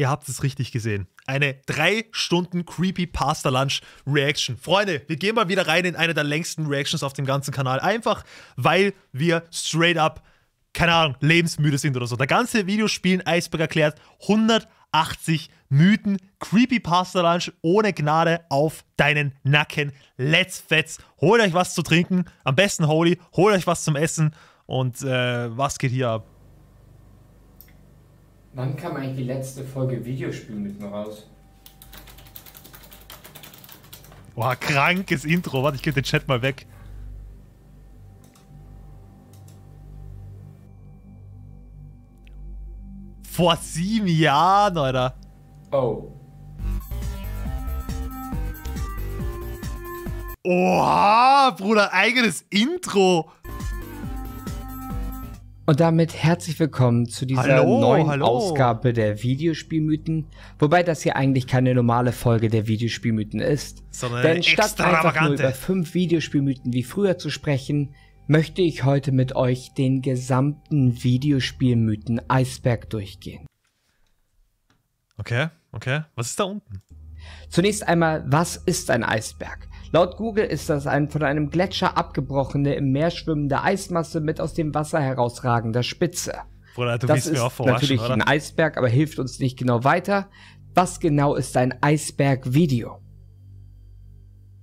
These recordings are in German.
Ihr habt es richtig gesehen. Eine 3 Stunden Creepy Pasta Lunch Reaction. Freunde, wir gehen mal wieder rein in eine der längsten Reactions auf dem ganzen Kanal. Einfach, weil wir straight up, keine Ahnung, lebensmüde sind oder so. Der ganze Videospielen Eisberg erklärt 180 Mythen, Creepy Pasta Lunch ohne Gnade auf deinen Nacken. Let's fetz. Holt euch was zu trinken, am besten Holy, holt euch was zum Essen und äh, was geht hier ab? Wann kam eigentlich die letzte Folge Videospiel mit mir raus? Boah, krankes Intro. Warte, ich gebe den Chat mal weg. Vor sieben Jahren, Alter. Oh. Oha, Bruder, eigenes Intro. Und damit herzlich willkommen zu dieser hallo, neuen hallo. Ausgabe der Videospielmythen. Wobei das hier eigentlich keine normale Folge der Videospielmythen ist. Sondern Denn statt einfach nur über fünf Videospielmythen wie früher zu sprechen, möchte ich heute mit euch den gesamten Videospielmythen Eisberg durchgehen. Okay, okay. Was ist da unten? Zunächst einmal, was ist ein Eisberg? Laut Google ist das ein von einem Gletscher abgebrochene, im Meer schwimmende Eismasse mit aus dem Wasser herausragender Spitze. Bruder, das ist natürlich oder? ein Eisberg, aber hilft uns nicht genau weiter. Was genau ist ein Eisberg-Video?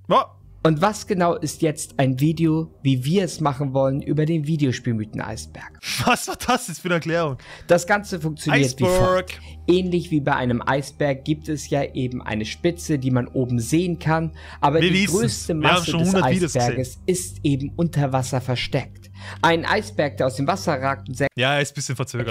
Oh. Und was genau ist jetzt ein Video, wie wir es machen wollen, über den Videospielmythen Eisberg? Was war das jetzt für eine Erklärung? Das Ganze funktioniert Iceberg. wie folgt. Ähnlich wie bei einem Eisberg gibt es ja eben eine Spitze, die man oben sehen kann, aber wir die wiesen's. größte Masse des Eisberges ist eben unter Wasser versteckt. Ein Eisberg, der aus dem Wasser ragt und sehr ja,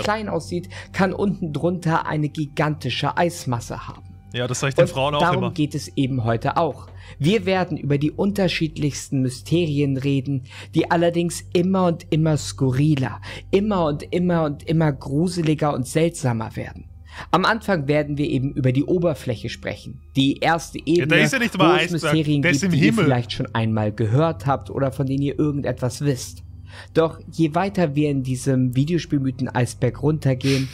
klein aussieht, kann unten drunter eine gigantische Eismasse haben. Ja, das sage ich den und Frauen auch darum immer. Darum geht es eben heute auch. Wir werden über die unterschiedlichsten Mysterien reden, die allerdings immer und immer skurriler, immer und immer und immer gruseliger und seltsamer werden. Am Anfang werden wir eben über die Oberfläche sprechen. Die erste Ebene, ja, da ist ja nicht wo es Mysterien gibt, die ihr vielleicht schon einmal gehört habt oder von denen ihr irgendetwas wisst. Doch je weiter wir in diesem Videospielmythen-Eisberg runtergehen,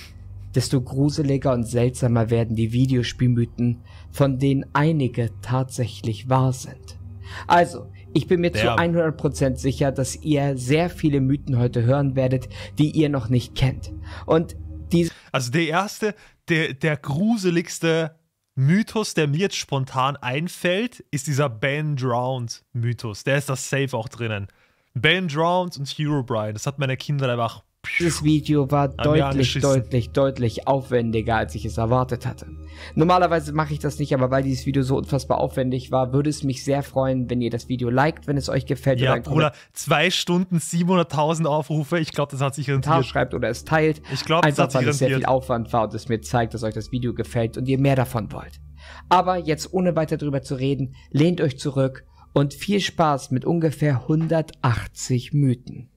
desto gruseliger und seltsamer werden die Videospielmythen, von denen einige tatsächlich wahr sind. Also, ich bin mir Damn. zu 100% sicher, dass ihr sehr viele Mythen heute hören werdet, die ihr noch nicht kennt. Und diese Also der erste, der, der gruseligste Mythos, der mir jetzt spontan einfällt, ist dieser Ben Drowned Mythos. Der ist das Safe auch drinnen. Ben Drowned und Herobrine. das hat meine Kinder einfach dieses Video war deutlich, deutlich, deutlich aufwendiger, als ich es erwartet hatte. Normalerweise mache ich das nicht, aber weil dieses Video so unfassbar aufwendig war, würde es mich sehr freuen, wenn ihr das Video liked, wenn es euch gefällt. Ja, oder Bruder, zwei Stunden 700.000 Aufrufe, ich glaube, das hat sich rentiert. Tar schreibt oder es teilt. Ich glaube, das hat sich weil rentiert. es sehr viel Aufwand war und es mir zeigt, dass euch das Video gefällt und ihr mehr davon wollt. Aber jetzt, ohne weiter drüber zu reden, lehnt euch zurück und viel Spaß mit ungefähr 180 Mythen.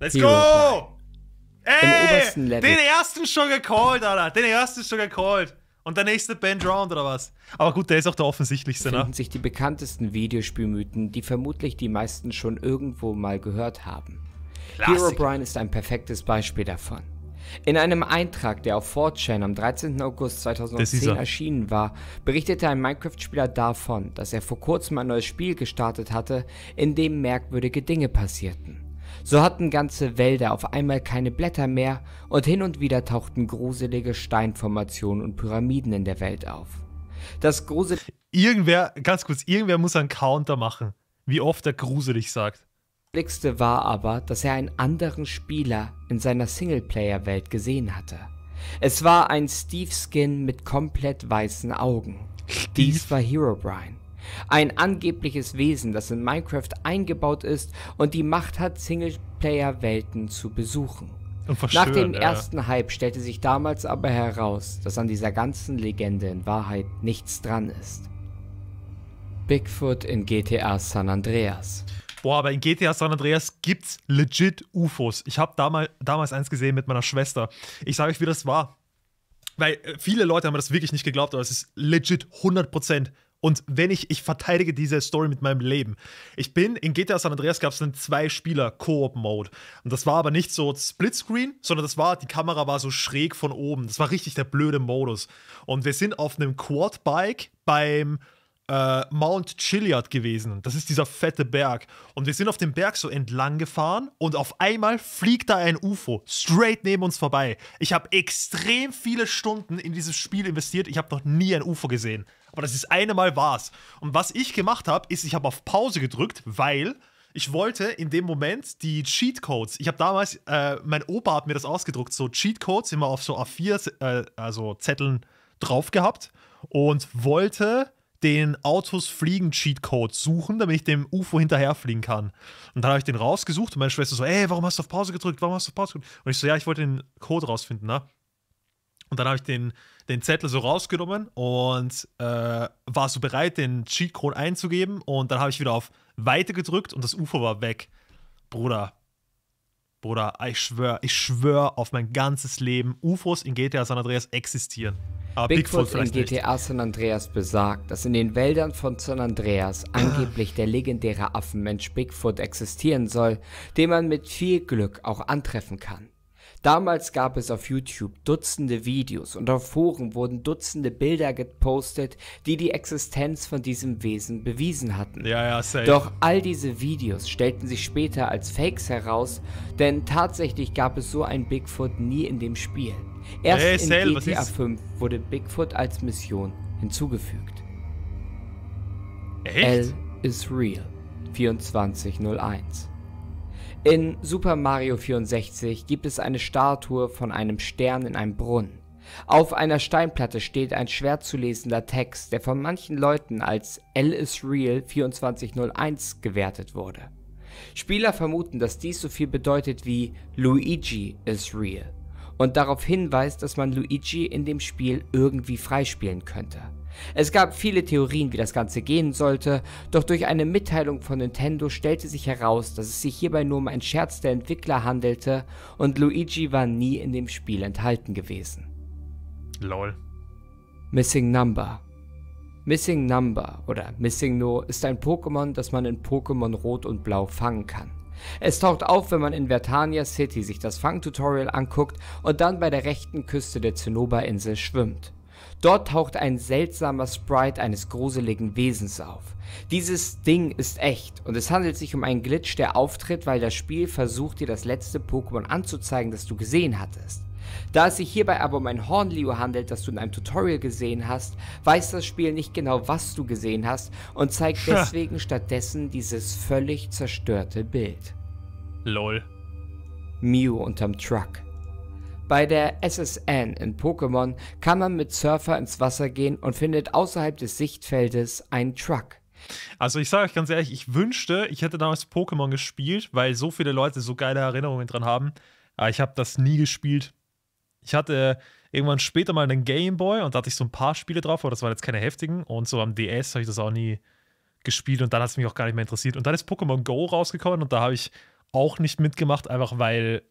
Let's Hero. go! Ey! Den ersten schon gecallt, Alter. Den ersten schon gecallt. Und der nächste Ben Drowned oder was? Aber gut, der ist auch der offensichtlichste, ne? sich die bekanntesten Videospielmythen, die vermutlich die meisten schon irgendwo mal gehört haben. Klassik. Hero Brian ist ein perfektes Beispiel davon. In einem Eintrag, der auf 4chan am 13. August 2010 erschienen war, berichtete ein Minecraft-Spieler davon, dass er vor kurzem ein neues Spiel gestartet hatte, in dem merkwürdige Dinge passierten. So hatten ganze Wälder auf einmal keine Blätter mehr und hin und wieder tauchten gruselige Steinformationen und Pyramiden in der Welt auf. Das grusel Irgendwer, ganz kurz, irgendwer muss einen Counter machen, wie oft er gruselig sagt. Blickste war aber, dass er einen anderen Spieler in seiner Singleplayer-Welt gesehen hatte. Es war ein Steve Skin mit komplett weißen Augen. Steve? Dies war Herobrine. Ein angebliches Wesen, das in Minecraft eingebaut ist und die Macht hat, Singleplayer-Welten zu besuchen. Nach dem ja. ersten Hype stellte sich damals aber heraus, dass an dieser ganzen Legende in Wahrheit nichts dran ist. Bigfoot in GTA San Andreas. Boah, aber in GTA San Andreas gibt's legit UFOs. Ich habe damals, damals eins gesehen mit meiner Schwester. Ich sage euch, wie das war. Weil äh, viele Leute haben das wirklich nicht geglaubt, aber es ist legit 100% und wenn ich, ich verteidige diese Story mit meinem Leben. Ich bin, in GTA San Andreas gab es einen Zwei-Spieler-Koop-Mode. Und das war aber nicht so Splitscreen, sondern das war, die Kamera war so schräg von oben. Das war richtig der blöde Modus. Und wir sind auf einem Quad-Bike beim äh, Mount Chiliad gewesen. Das ist dieser fette Berg. Und wir sind auf dem Berg so entlang gefahren und auf einmal fliegt da ein UFO straight neben uns vorbei. Ich habe extrem viele Stunden in dieses Spiel investiert. Ich habe noch nie ein UFO gesehen. Aber das ist eine Mal war's. Und was ich gemacht habe, ist, ich habe auf Pause gedrückt, weil ich wollte in dem Moment die Cheatcodes. Ich habe damals, äh, mein Opa hat mir das ausgedruckt, so Cheatcodes immer auf so A4, äh, also Zetteln drauf gehabt und wollte den Autos fliegen Cheatcode suchen, damit ich dem UFO hinterherfliegen kann. Und dann habe ich den rausgesucht und meine Schwester so, ey, warum hast du auf Pause gedrückt? Warum hast du auf Pause gedrückt? Und ich so, ja, ich wollte den Code rausfinden, ne? Und dann habe ich den den Zettel so rausgenommen und äh, war so bereit, den Cheatcode einzugeben. Und dann habe ich wieder auf Weiter gedrückt und das UFO war weg. Bruder. Bruder, ich schwöre, ich schwöre auf mein ganzes Leben, UFOs in GTA San Andreas existieren. Aber Bigfoot, Bigfoot in GTA nicht. San Andreas besagt, dass in den Wäldern von San Andreas ah. angeblich der legendäre Affenmensch Bigfoot existieren soll, den man mit viel Glück auch antreffen kann. Damals gab es auf YouTube Dutzende Videos und auf Foren wurden Dutzende Bilder gepostet, die die Existenz von diesem Wesen bewiesen hatten. Ja, ja, safe. Doch all diese Videos stellten sich später als Fakes heraus, denn tatsächlich gab es so ein Bigfoot nie in dem Spiel. Erst hey, in Sale, GTA 5 wurde Bigfoot als Mission hinzugefügt. Echt? L is real 2401. In Super Mario 64 gibt es eine Statue von einem Stern in einem Brunnen. Auf einer Steinplatte steht ein schwer zu lesender Text, der von manchen Leuten als L is Real 2401 gewertet wurde. Spieler vermuten, dass dies so viel bedeutet wie Luigi is real und darauf hinweist, dass man Luigi in dem Spiel irgendwie freispielen könnte. Es gab viele Theorien, wie das Ganze gehen sollte, doch durch eine Mitteilung von Nintendo stellte sich heraus, dass es sich hierbei nur um einen Scherz der Entwickler handelte und Luigi war nie in dem Spiel enthalten gewesen. Lol. Missing Number. Missing Number oder Missing No ist ein Pokémon, das man in Pokémon Rot und Blau fangen kann. Es taucht auf, wenn man in Vertania City sich das Fangtutorial anguckt und dann bei der rechten Küste der Zinnoberinsel schwimmt. Dort taucht ein seltsamer Sprite eines gruseligen Wesens auf. Dieses Ding ist echt und es handelt sich um einen Glitch, der auftritt, weil das Spiel versucht, dir das letzte Pokémon anzuzeigen, das du gesehen hattest. Da es sich hierbei aber um ein Hornlio handelt, das du in einem Tutorial gesehen hast, weiß das Spiel nicht genau, was du gesehen hast und zeigt ja. deswegen stattdessen dieses völlig zerstörte Bild. Lol. Mew unterm Truck. Bei der SSN in Pokémon kann man mit Surfer ins Wasser gehen und findet außerhalb des Sichtfeldes einen Truck. Also ich sage euch ganz ehrlich, ich wünschte, ich hätte damals Pokémon gespielt, weil so viele Leute so geile Erinnerungen dran haben. Aber ich habe das nie gespielt. Ich hatte irgendwann später mal einen Gameboy und da hatte ich so ein paar Spiele drauf, aber das waren jetzt keine heftigen. Und so am DS habe ich das auch nie gespielt und dann hat es mich auch gar nicht mehr interessiert. Und dann ist Pokémon Go rausgekommen und da habe ich auch nicht mitgemacht, einfach weil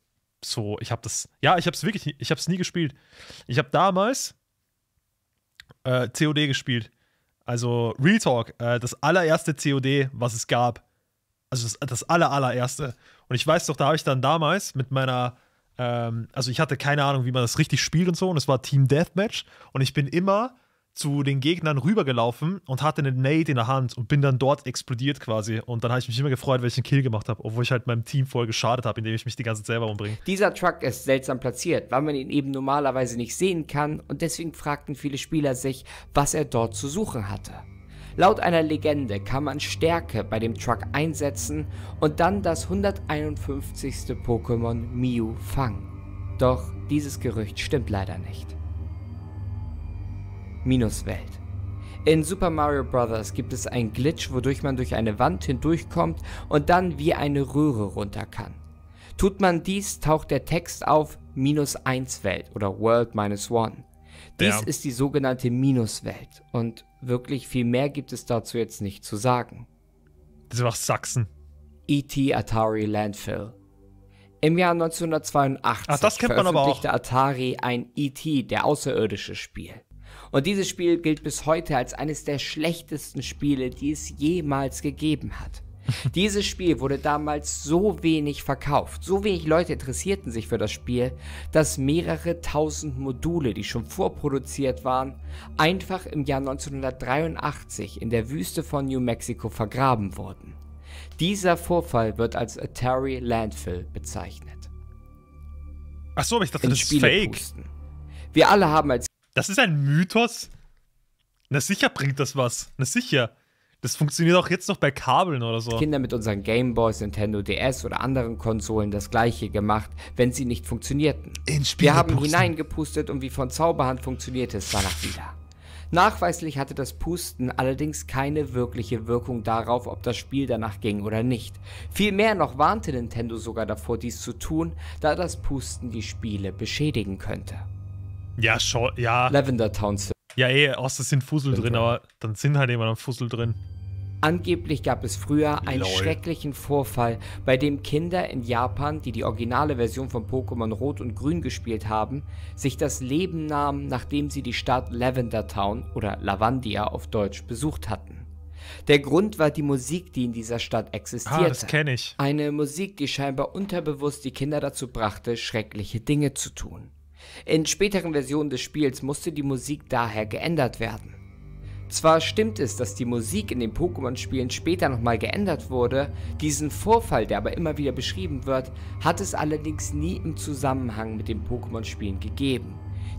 so, ich habe das, ja, ich habe es wirklich, ich habe es nie gespielt. Ich habe damals äh, COD gespielt. Also Real Talk, äh, das allererste COD, was es gab. Also das, das aller, allererste. Und ich weiß doch, da habe ich dann damals mit meiner, ähm, also ich hatte keine Ahnung, wie man das richtig spielt und so, und es war Team Deathmatch. Und ich bin immer zu den Gegnern rübergelaufen und hatte einen Nade in der Hand und bin dann dort explodiert quasi. Und dann habe ich mich immer gefreut, weil ich einen Kill gemacht habe, obwohl ich halt meinem Team voll geschadet habe, indem ich mich die ganze Zeit selber umbringe. Dieser Truck ist seltsam platziert, weil man ihn eben normalerweise nicht sehen kann und deswegen fragten viele Spieler sich, was er dort zu suchen hatte. Laut einer Legende kann man Stärke bei dem Truck einsetzen und dann das 151. Pokémon Mew fangen. Doch dieses Gerücht stimmt leider nicht. Minuswelt. In Super Mario Bros. gibt es einen Glitch, wodurch man durch eine Wand hindurchkommt und dann wie eine Röhre runter kann. Tut man dies, taucht der Text auf Minus 1 Welt oder World Minus One. Dies ja. ist die sogenannte Minuswelt und wirklich viel mehr gibt es dazu jetzt nicht zu sagen. Das war Sachsen. E.T. Atari Landfill. Im Jahr 1982 Ach, veröffentlichte Atari ein E.T., der Außerirdische Spiel. Und dieses Spiel gilt bis heute als eines der schlechtesten Spiele, die es jemals gegeben hat. Dieses Spiel wurde damals so wenig verkauft, so wenig Leute interessierten sich für das Spiel, dass mehrere tausend Module, die schon vorproduziert waren, einfach im Jahr 1983 in der Wüste von New Mexico vergraben wurden. Dieser Vorfall wird als Atari Landfill bezeichnet. Achso, aber ich dachte, das Spiele ist fake. Pusten. Wir alle haben als das ist ein Mythos? Na sicher bringt das was. Na sicher. Das funktioniert auch jetzt noch bei Kabeln oder so. Kinder mit unseren Gameboys, Nintendo DS oder anderen Konsolen das gleiche gemacht, wenn sie nicht funktionierten. Wir haben hineingepustet und wie von Zauberhand funktionierte es danach wieder. Nachweislich hatte das Pusten allerdings keine wirkliche Wirkung darauf, ob das Spiel danach ging oder nicht. Vielmehr noch warnte Nintendo sogar davor, dies zu tun, da das Pusten die Spiele beschädigen könnte. Ja, schon, ja. Lavender Towns. Ja, eh, außer sind Fussel drin, drin, aber dann sind halt immer noch Fussel drin. Angeblich gab es früher einen Lol. schrecklichen Vorfall, bei dem Kinder in Japan, die die originale Version von Pokémon Rot und Grün gespielt haben, sich das Leben nahmen, nachdem sie die Stadt Lavender Town oder Lavandia auf Deutsch besucht hatten. Der Grund war die Musik, die in dieser Stadt ah, existierte. Ah, das kenne ich. Eine Musik, die scheinbar unterbewusst die Kinder dazu brachte, schreckliche Dinge zu tun. In späteren Versionen des Spiels musste die Musik daher geändert werden. Zwar stimmt es, dass die Musik in den Pokémon-Spielen später nochmal geändert wurde, diesen Vorfall, der aber immer wieder beschrieben wird, hat es allerdings nie im Zusammenhang mit den Pokémon-Spielen gegeben.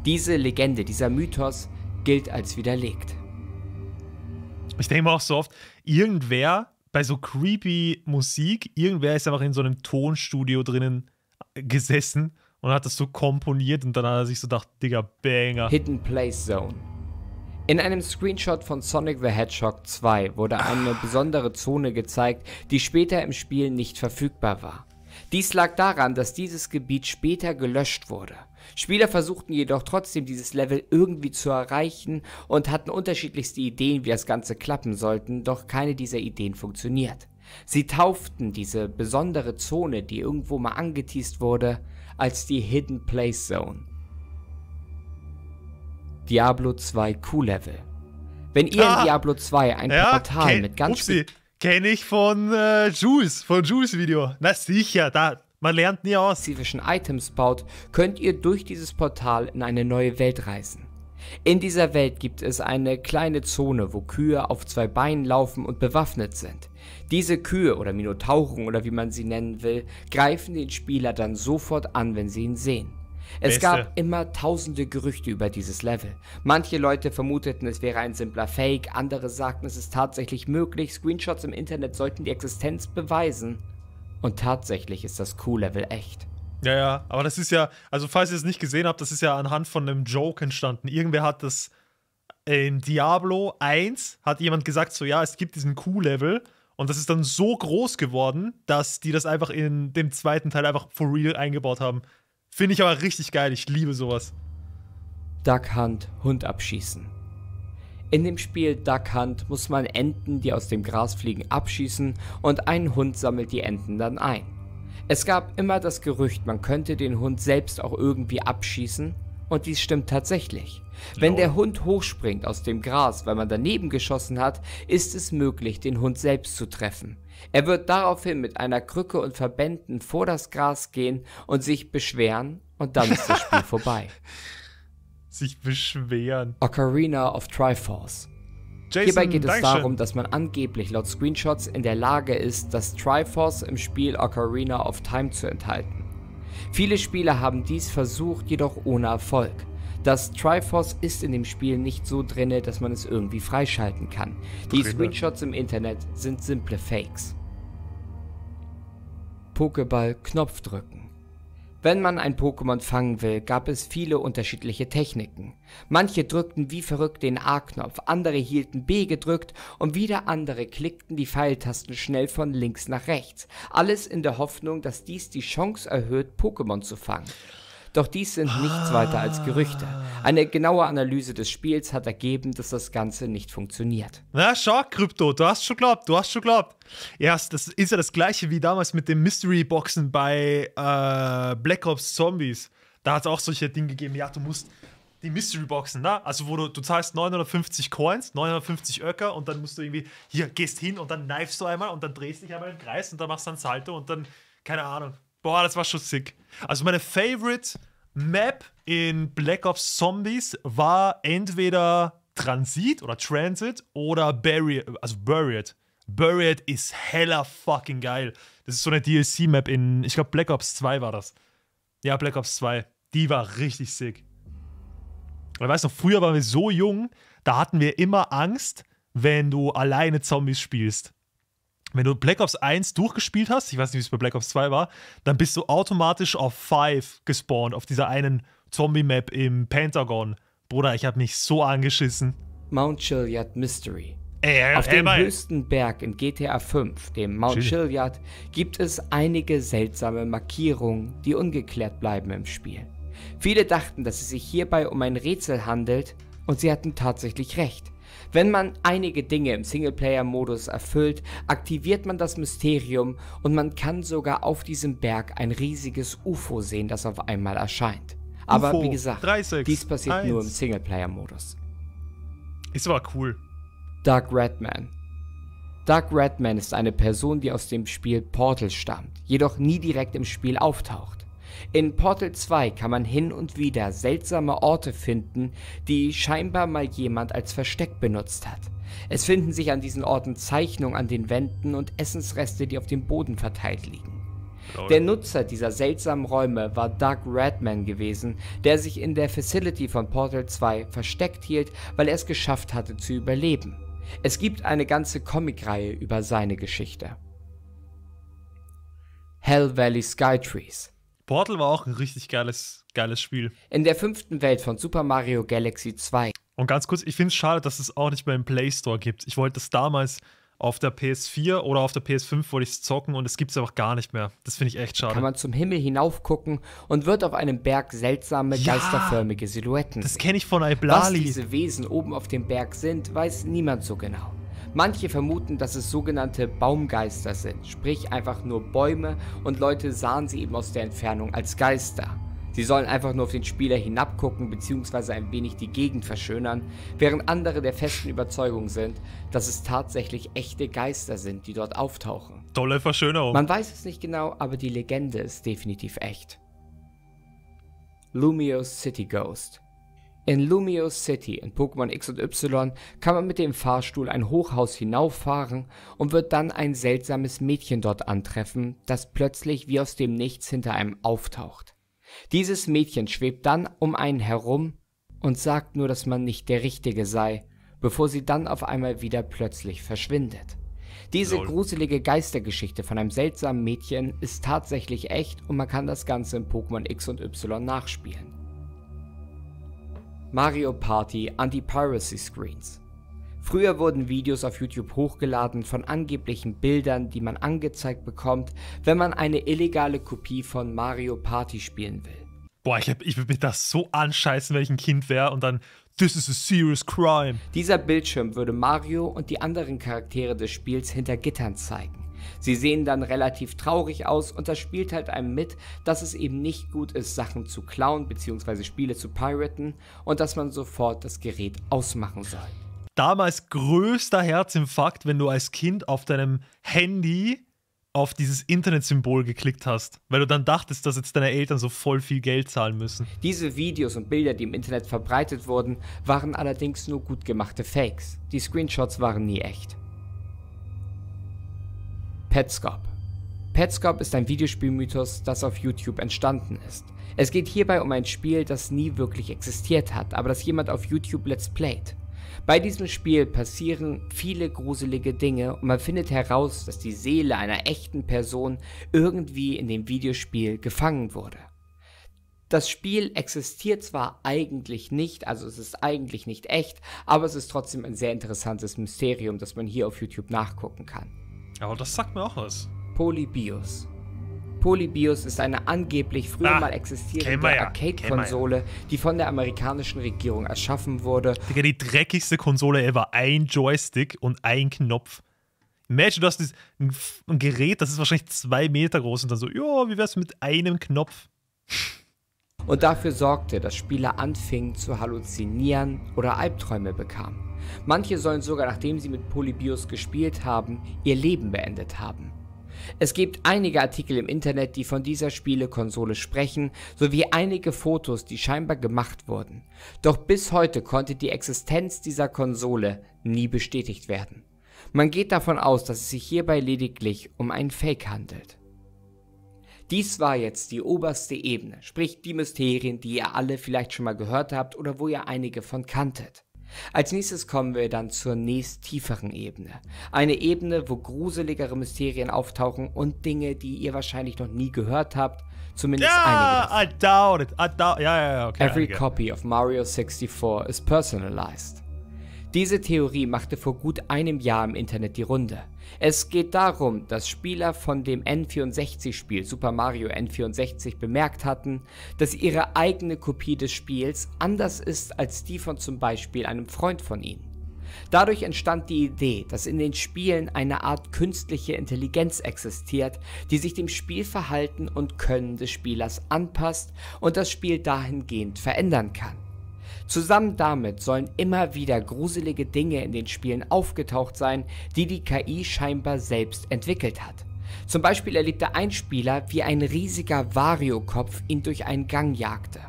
Diese Legende, dieser Mythos gilt als widerlegt. Ich denke mir auch so oft, irgendwer bei so creepy Musik, irgendwer ist einfach in so einem Tonstudio drinnen gesessen und hat das so komponiert und dann hat er sich so gedacht, Digga, Banger. Hidden Place Zone. In einem Screenshot von Sonic the Hedgehog 2 wurde eine ah. besondere Zone gezeigt, die später im Spiel nicht verfügbar war. Dies lag daran, dass dieses Gebiet später gelöscht wurde. Spieler versuchten jedoch trotzdem dieses Level irgendwie zu erreichen und hatten unterschiedlichste Ideen, wie das Ganze klappen sollten, doch keine dieser Ideen funktioniert. Sie tauften diese besondere Zone, die irgendwo mal angeteased wurde, als die Hidden Place Zone. Diablo 2 Q-Level. Wenn ihr ah, in Diablo 2 ein ja, Portal mit ganz. Upsi, kenne ich von äh, Juice, von Juice Video. Na sicher, da, man lernt nie aus. Spezifischen Items baut, könnt ihr durch dieses Portal in eine neue Welt reisen. In dieser Welt gibt es eine kleine Zone, wo Kühe auf zwei Beinen laufen und bewaffnet sind. Diese Kühe oder Minotauren oder wie man sie nennen will, greifen den Spieler dann sofort an, wenn sie ihn sehen. Es Beste. gab immer tausende Gerüchte über dieses Level. Manche Leute vermuteten, es wäre ein simpler Fake, andere sagten, es ist tatsächlich möglich, Screenshots im Internet sollten die Existenz beweisen. Und tatsächlich ist das Q-Level echt. Ja, ja, aber das ist ja, also falls ihr es nicht gesehen habt, das ist ja anhand von einem Joke entstanden. Irgendwer hat das in ähm, Diablo 1 hat jemand gesagt, so ja, es gibt diesen Q-Level und das ist dann so groß geworden, dass die das einfach in dem zweiten Teil einfach for real eingebaut haben. Finde ich aber richtig geil, ich liebe sowas. Duck Hunt, Hund abschießen. In dem Spiel Duck Hunt muss man Enten, die aus dem Gras fliegen, abschießen und ein Hund sammelt die Enten dann ein. Es gab immer das Gerücht, man könnte den Hund selbst auch irgendwie abschießen, und dies stimmt tatsächlich. Wenn der Hund hochspringt aus dem Gras, weil man daneben geschossen hat, ist es möglich, den Hund selbst zu treffen. Er wird daraufhin mit einer Krücke und Verbänden vor das Gras gehen und sich beschweren und dann ist das Spiel vorbei. Sich beschweren. Ocarina of Triforce. Jason, Hierbei geht es darum, dass man angeblich laut Screenshots in der Lage ist, das Triforce im Spiel Ocarina of Time zu enthalten. Viele Spieler haben dies versucht, jedoch ohne Erfolg. Das Triforce ist in dem Spiel nicht so drinne, dass man es irgendwie freischalten kann. Die Screenshots im Internet sind simple Fakes. Pokéball Knopf drücken. Wenn man ein Pokémon fangen will, gab es viele unterschiedliche Techniken. Manche drückten wie verrückt den A-Knopf, andere hielten B gedrückt und wieder andere klickten die Pfeiltasten schnell von links nach rechts. Alles in der Hoffnung, dass dies die Chance erhöht, Pokémon zu fangen. Doch dies sind nichts weiter als Gerüchte. Eine genaue Analyse des Spiels hat ergeben, dass das Ganze nicht funktioniert. Na, schau, Krypto, du hast schon glaubt, du hast schon glaubt. Ja, das ist ja das gleiche wie damals mit den Mystery-Boxen bei äh, Black Ops Zombies. Da hat es auch solche Dinge gegeben, ja, du musst die Mystery-Boxen, ne? Also wo du, du zahlst 950 Coins, 950 Öcker und dann musst du irgendwie, hier, gehst hin und dann knifst du einmal und dann drehst dich einmal im Kreis und dann machst du einen Salto und dann, keine Ahnung, Boah, das war schon sick. Also meine Favorite Map in Black Ops Zombies war entweder Transit oder Transit oder Buried, also Buried. Buried ist heller fucking geil. Das ist so eine DLC-Map in, ich glaube, Black Ops 2 war das. Ja, Black Ops 2. Die war richtig sick. Ich weiß noch, früher waren wir so jung, da hatten wir immer Angst, wenn du alleine Zombies spielst wenn du Black Ops 1 durchgespielt hast, ich weiß nicht, wie es bei Black Ops 2 war, dann bist du automatisch auf 5 gespawnt, auf dieser einen Zombie-Map im Pentagon. Bruder, ich hab mich so angeschissen. Mount Chiliad Mystery. Ey, äh, äh, auf ey, dem äh, ey. höchsten Berg in GTA 5, dem Mount Chiliad, gibt es einige seltsame Markierungen, die ungeklärt bleiben im Spiel. Viele dachten, dass es sich hierbei um ein Rätsel handelt, und sie hatten tatsächlich recht. Wenn man einige Dinge im Singleplayer-Modus erfüllt, aktiviert man das Mysterium und man kann sogar auf diesem Berg ein riesiges UFO sehen, das auf einmal erscheint. Aber UFO, wie gesagt, 36, dies passiert 1. nur im Singleplayer-Modus. Ist aber cool. Dark Redman. Dark Redman ist eine Person, die aus dem Spiel Portal stammt, jedoch nie direkt im Spiel auftaucht. In Portal 2 kann man hin und wieder seltsame Orte finden, die scheinbar mal jemand als Versteck benutzt hat. Es finden sich an diesen Orten Zeichnungen an den Wänden und Essensreste, die auf dem Boden verteilt liegen. Der Nutzer dieser seltsamen Räume war Doug Redman gewesen, der sich in der Facility von Portal 2 versteckt hielt, weil er es geschafft hatte zu überleben. Es gibt eine ganze Comicreihe über seine Geschichte. Hell Valley Skytrees Portal war auch ein richtig geiles, geiles Spiel. In der fünften Welt von Super Mario Galaxy 2. Und ganz kurz, ich finde es schade, dass es auch nicht mehr im Play Store gibt. Ich wollte es damals auf der PS4 oder auf der PS5 wollte ich zocken und es gibt es einfach gar nicht mehr. Das finde ich echt schade. kann man zum Himmel hinaufgucken und wird auf einem Berg seltsame, ja, geisterförmige Silhouetten. Das kenne ich von Iblali. Was diese Wesen oben auf dem Berg sind, weiß niemand so genau. Manche vermuten, dass es sogenannte Baumgeister sind, sprich einfach nur Bäume und Leute sahen sie eben aus der Entfernung als Geister. Sie sollen einfach nur auf den Spieler hinabgucken bzw. ein wenig die Gegend verschönern, während andere der festen Überzeugung sind, dass es tatsächlich echte Geister sind, die dort auftauchen. Tolle Verschönerung. Man weiß es nicht genau, aber die Legende ist definitiv echt. Lumios City Ghost in Lumio City in Pokémon X und Y kann man mit dem Fahrstuhl ein Hochhaus hinauffahren und wird dann ein seltsames Mädchen dort antreffen, das plötzlich wie aus dem Nichts hinter einem auftaucht. Dieses Mädchen schwebt dann um einen herum und sagt nur, dass man nicht der Richtige sei, bevor sie dann auf einmal wieder plötzlich verschwindet. Diese Lol. gruselige Geistergeschichte von einem seltsamen Mädchen ist tatsächlich echt und man kann das Ganze in Pokémon X und Y nachspielen. Mario Party Anti-Piracy Screens. Früher wurden Videos auf YouTube hochgeladen von angeblichen Bildern, die man angezeigt bekommt, wenn man eine illegale Kopie von Mario Party spielen will. Boah, ich, ich würde mich das so anscheißen, wenn ich ein Kind wäre und dann This is a serious crime. Dieser Bildschirm würde Mario und die anderen Charaktere des Spiels hinter Gittern zeigen. Sie sehen dann relativ traurig aus und das spielt halt einem mit, dass es eben nicht gut ist, Sachen zu klauen bzw. Spiele zu piraten und dass man sofort das Gerät ausmachen soll. Damals größter Herzinfarkt, wenn du als Kind auf deinem Handy auf dieses Internetsymbol geklickt hast, weil du dann dachtest, dass jetzt deine Eltern so voll viel Geld zahlen müssen. Diese Videos und Bilder, die im Internet verbreitet wurden, waren allerdings nur gut gemachte Fakes. Die Screenshots waren nie echt. Petscop. Petscop ist ein Videospielmythos, das auf YouTube entstanden ist. Es geht hierbei um ein Spiel, das nie wirklich existiert hat, aber das jemand auf YouTube Let's Playt. Bei diesem Spiel passieren viele gruselige Dinge und man findet heraus, dass die Seele einer echten Person irgendwie in dem Videospiel gefangen wurde. Das Spiel existiert zwar eigentlich nicht, also es ist eigentlich nicht echt, aber es ist trotzdem ein sehr interessantes Mysterium, das man hier auf YouTube nachgucken kann. Aber das sagt mir auch was. Polybios. Polybios ist eine angeblich früher ah, mal existierende Arcade-Konsole, die von der amerikanischen Regierung erschaffen wurde. Digga, die dreckigste Konsole ever. Ein Joystick und ein Knopf. Imagine, du hast ein, ein, Gerät, das ist wahrscheinlich zwei Meter groß und dann so, ja, wie wär's mit einem Knopf? Und dafür sorgte, dass Spieler anfingen zu halluzinieren oder Albträume bekamen. Manche sollen sogar, nachdem sie mit Polybius gespielt haben, ihr Leben beendet haben. Es gibt einige Artikel im Internet, die von dieser Spielekonsole sprechen, sowie einige Fotos, die scheinbar gemacht wurden. Doch bis heute konnte die Existenz dieser Konsole nie bestätigt werden. Man geht davon aus, dass es sich hierbei lediglich um einen Fake handelt. Dies war jetzt die oberste Ebene, sprich die Mysterien, die ihr alle vielleicht schon mal gehört habt oder wo ihr einige von kanntet. Als nächstes kommen wir dann zur nächst tieferen Ebene. Eine Ebene, wo gruseligere Mysterien auftauchen und Dinge, die ihr wahrscheinlich noch nie gehört habt. Zumindest yeah, einige. I doubt it. I doubt, ja, ja, okay, Every copy of Mario 64 is personalized. Diese Theorie machte vor gut einem Jahr im Internet die Runde. Es geht darum, dass Spieler von dem N64-Spiel Super Mario N64 bemerkt hatten, dass ihre eigene Kopie des Spiels anders ist als die von zum Beispiel einem Freund von ihnen. Dadurch entstand die Idee, dass in den Spielen eine Art künstliche Intelligenz existiert, die sich dem Spielverhalten und Können des Spielers anpasst und das Spiel dahingehend verändern kann. Zusammen damit sollen immer wieder gruselige Dinge in den Spielen aufgetaucht sein, die die KI scheinbar selbst entwickelt hat. Zum Beispiel erlebte ein Spieler, wie ein riesiger wario kopf ihn durch einen Gang jagte.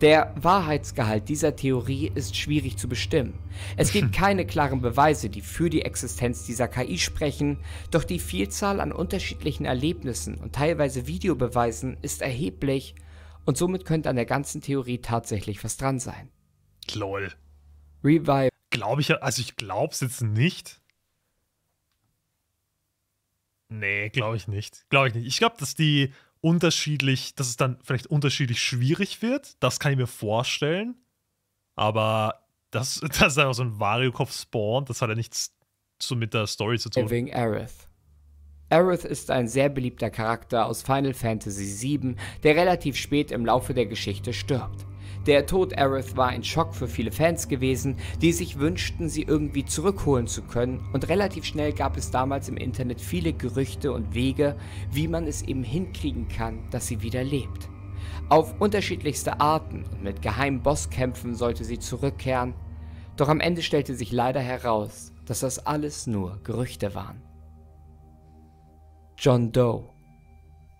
Der Wahrheitsgehalt dieser Theorie ist schwierig zu bestimmen. Es gibt keine klaren Beweise, die für die Existenz dieser KI sprechen, doch die Vielzahl an unterschiedlichen Erlebnissen und teilweise Videobeweisen ist erheblich und somit könnte an der ganzen Theorie tatsächlich was dran sein. Lol. Revive. Glaube ich, also ich glaub's jetzt nicht. Nee, glaube ich nicht. Glaube ich nicht. Ich glaube, dass die unterschiedlich, dass es dann vielleicht unterschiedlich schwierig wird. Das kann ich mir vorstellen. Aber das, das ist einfach so ein variokopf kopf das hat ja nichts so mit der Story zu tun. Wegen Aerith. Aerith ist ein sehr beliebter Charakter aus Final Fantasy VII, der relativ spät im Laufe der Geschichte stirbt. Der Tod Aerith war ein Schock für viele Fans gewesen, die sich wünschten, sie irgendwie zurückholen zu können und relativ schnell gab es damals im Internet viele Gerüchte und Wege, wie man es eben hinkriegen kann, dass sie wieder lebt. Auf unterschiedlichste Arten und mit geheimen Bosskämpfen sollte sie zurückkehren, doch am Ende stellte sich leider heraus, dass das alles nur Gerüchte waren. John Doe.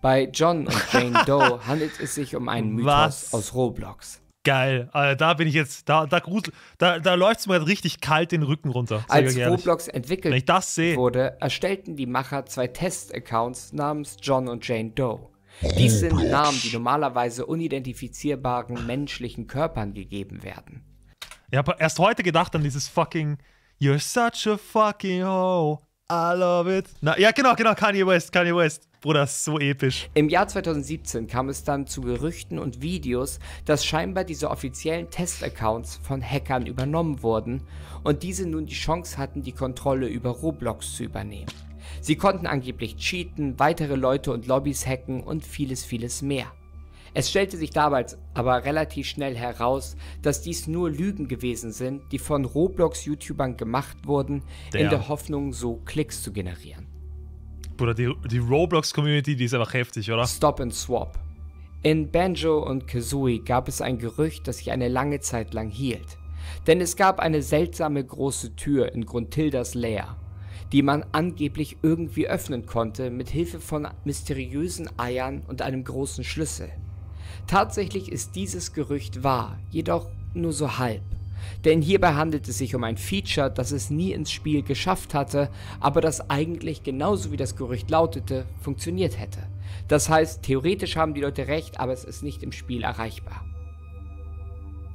Bei John und Jane Doe handelt es sich um einen Mythos Was? aus Roblox. Geil, also da bin ich jetzt, da, da, da, da läuft es mir richtig kalt den Rücken runter. Als Roblox entwickelt wurde, erstellten die Macher zwei Test-Accounts namens John und Jane Doe. Oh Dies sind Namen, die normalerweise unidentifizierbaren menschlichen Körpern gegeben werden. Ich habe erst heute gedacht an dieses fucking You're such a fucking hoe. I love it. Na, ja, genau, genau, Kanye West, Kanye West. Bruder, so episch. Im Jahr 2017 kam es dann zu Gerüchten und Videos, dass scheinbar diese offiziellen Testaccounts von Hackern übernommen wurden und diese nun die Chance hatten, die Kontrolle über Roblox zu übernehmen. Sie konnten angeblich cheaten, weitere Leute und Lobbys hacken und vieles, vieles mehr. Es stellte sich damals aber relativ schnell heraus, dass dies nur Lügen gewesen sind, die von Roblox-YouTubern gemacht wurden, der. in der Hoffnung, so Klicks zu generieren. Bruder, die, die Roblox-Community, die ist einfach heftig, oder? Stop and Swap. In Banjo und Kazooie gab es ein Gerücht, das sich eine lange Zeit lang hielt. Denn es gab eine seltsame große Tür in Gruntildas Lair, die man angeblich irgendwie öffnen konnte mit Hilfe von mysteriösen Eiern und einem großen Schlüssel. Tatsächlich ist dieses Gerücht wahr, jedoch nur so halb. Denn hierbei handelt es sich um ein Feature, das es nie ins Spiel geschafft hatte, aber das eigentlich genauso wie das Gerücht lautete, funktioniert hätte. Das heißt, theoretisch haben die Leute recht, aber es ist nicht im Spiel erreichbar.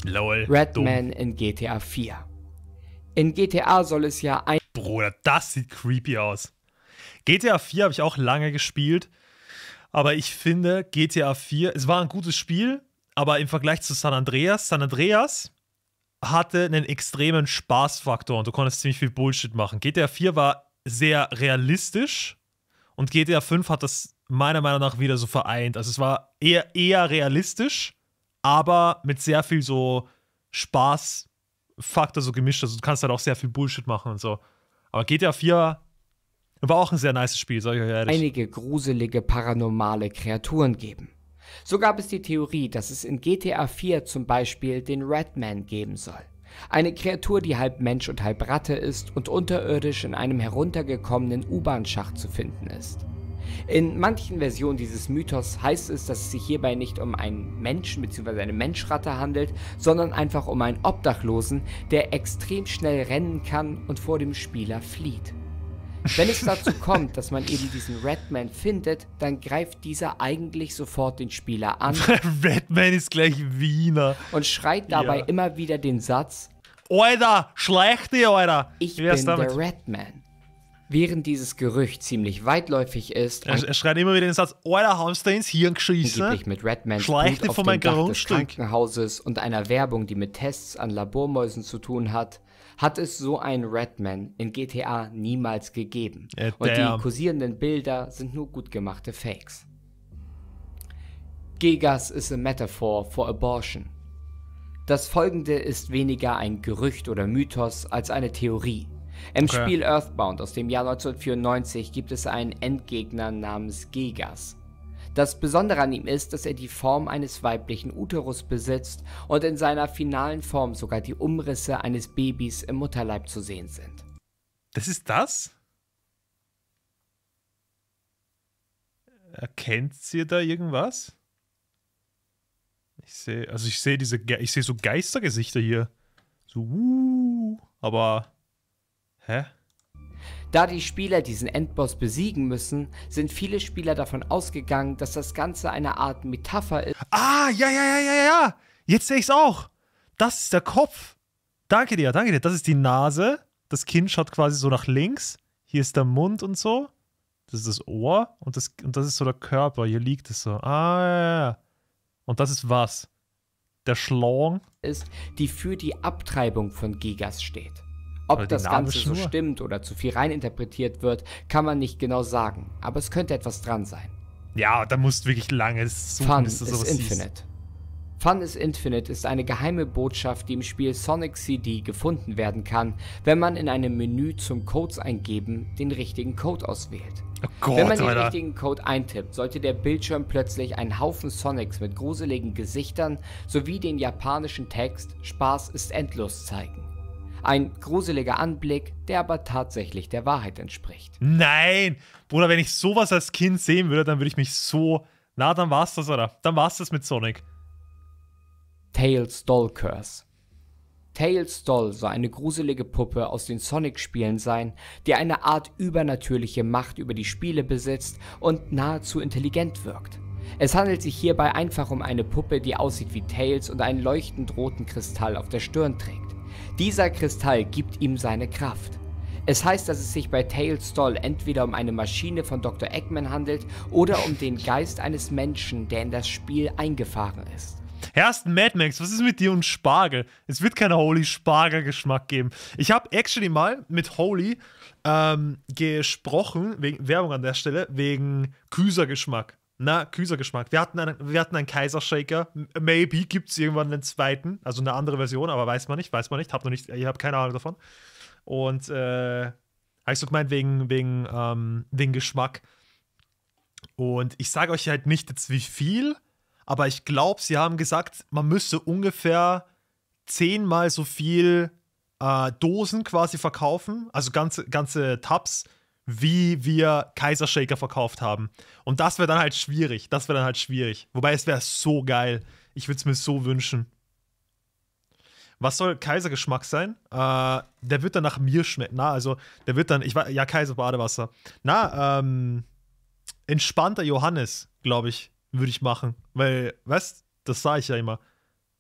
Lol. Redman in GTA 4. In GTA soll es ja ein. Bruder, das sieht creepy aus. GTA 4 habe ich auch lange gespielt aber ich finde, GTA 4, es war ein gutes Spiel, aber im Vergleich zu San Andreas, San Andreas hatte einen extremen Spaßfaktor und du konntest ziemlich viel Bullshit machen. GTA 4 war sehr realistisch und GTA 5 hat das meiner Meinung nach wieder so vereint. Also es war eher, eher realistisch, aber mit sehr viel so Spaßfaktor so gemischt. Also du kannst halt auch sehr viel Bullshit machen und so. Aber GTA 4 war auch ein sehr nice Spiel, soll ich euch ehrlich. Einige gruselige paranormale Kreaturen geben. So gab es die Theorie, dass es in GTA 4 zum Beispiel den Redman geben soll. Eine Kreatur, die halb Mensch und halb Ratte ist und unterirdisch in einem heruntergekommenen U-Bahn-Schacht zu finden ist. In manchen Versionen dieses Mythos heißt es, dass es sich hierbei nicht um einen Menschen bzw. eine Menschratte handelt, sondern einfach um einen Obdachlosen, der extrem schnell rennen kann und vor dem Spieler flieht. Wenn es dazu kommt, dass man eben diesen Redman findet, dann greift dieser eigentlich sofort den Spieler an. Redman ist gleich Wiener. Und schreit dabei ja. immer wieder den Satz: Alter, schleich dir, Alter! Ich bin damit? der Redman. Während dieses Gerücht ziemlich weitläufig ist. Er, er schreit immer wieder den Satz: Alter, haben sie ins Hirn geschissen? mit Redmans Schleich dir von meinem Grundstück. Krankenhauses und einer Werbung, die mit Tests an Labormäusen zu tun hat, hat es so einen Redman in GTA niemals gegeben. Äh, Und die kursierenden Bilder sind nur gut gemachte Fakes. Gegas is a metaphor for abortion. Das folgende ist weniger ein Gerücht oder Mythos als eine Theorie. Im okay. Spiel Earthbound aus dem Jahr 1994 gibt es einen Endgegner namens Gegas. Das Besondere an ihm ist, dass er die Form eines weiblichen Uterus besitzt und in seiner finalen Form sogar die Umrisse eines Babys im Mutterleib zu sehen sind. Das ist das? Erkennt ihr da irgendwas? Ich sehe, also ich sehe diese, ich sehe so Geistergesichter hier. So, uh, aber, hä? Da die Spieler diesen Endboss besiegen müssen, sind viele Spieler davon ausgegangen, dass das Ganze eine Art Metapher ist. Ah, ja, ja, ja, ja, ja. Jetzt sehe ich es auch. Das ist der Kopf. Danke dir, danke dir. Das ist die Nase. Das Kinn schaut quasi so nach links. Hier ist der Mund und so. Das ist das Ohr und das, und das ist so der Körper. Hier liegt es so. Ah, ja, ja. Und das ist was? Der Schlong? Ist, die für die Abtreibung von Gigas steht. Ob das Ganze so stimmt oder zu viel reininterpretiert wird, kann man nicht genau sagen, aber es könnte etwas dran sein. Ja, da musst du wirklich lange suchen, Fun bis du sowas Infinite. Fun is Infinite ist eine geheime Botschaft, die im Spiel Sonic CD gefunden werden kann, wenn man in einem Menü zum Codes eingeben den richtigen Code auswählt. Oh Gott, wenn man den Alter. richtigen Code eintippt, sollte der Bildschirm plötzlich einen Haufen Sonics mit gruseligen Gesichtern sowie den japanischen Text Spaß ist endlos zeigen. Ein gruseliger Anblick, der aber tatsächlich der Wahrheit entspricht. Nein! Bruder, wenn ich sowas als Kind sehen würde, dann würde ich mich so. Na, dann war's das, oder? Dann war's das mit Sonic. Tails Doll Curse. Tails Doll soll eine gruselige Puppe aus den Sonic-Spielen sein, die eine Art übernatürliche Macht über die Spiele besitzt und nahezu intelligent wirkt. Es handelt sich hierbei einfach um eine Puppe, die aussieht wie Tails und einen leuchtend roten Kristall auf der Stirn trägt. Dieser Kristall gibt ihm seine Kraft. Es heißt, dass es sich bei Tails Doll entweder um eine Maschine von Dr. Eggman handelt oder um den Geist eines Menschen, der in das Spiel eingefahren ist. Herrst Mad Max, was ist mit dir und Spargel? Es wird keinen Holy Spargel-Geschmack geben. Ich habe actually mal mit Holy ähm, gesprochen, wegen Werbung an der Stelle, wegen Küser-Geschmack. Na, Küsergeschmack. Wir hatten einen, wir hatten einen Kaisershaker. Maybe gibt es irgendwann einen zweiten, also eine andere Version, aber weiß man nicht, weiß man nicht. Hab noch nicht, ich habe keine Ahnung davon. Und äh, habe ich so gemeint wegen, wegen, ähm, wegen Geschmack. Und ich sage euch halt nicht jetzt wie viel, aber ich glaube, sie haben gesagt, man müsste ungefähr zehnmal so viel äh, Dosen quasi verkaufen, also ganze, ganze Tabs, wie wir Kaisershaker verkauft haben. Und das wäre dann halt schwierig. Das wäre dann halt schwierig. Wobei es wäre so geil. Ich würde es mir so wünschen. Was soll Kaisergeschmack sein? Äh, der wird dann nach mir schmecken. Na, also, der wird dann, ich war, ja, Kaiserbadewasser. Na, ähm, entspannter Johannes, glaube ich, würde ich machen. Weil, weißt das sah ich ja immer.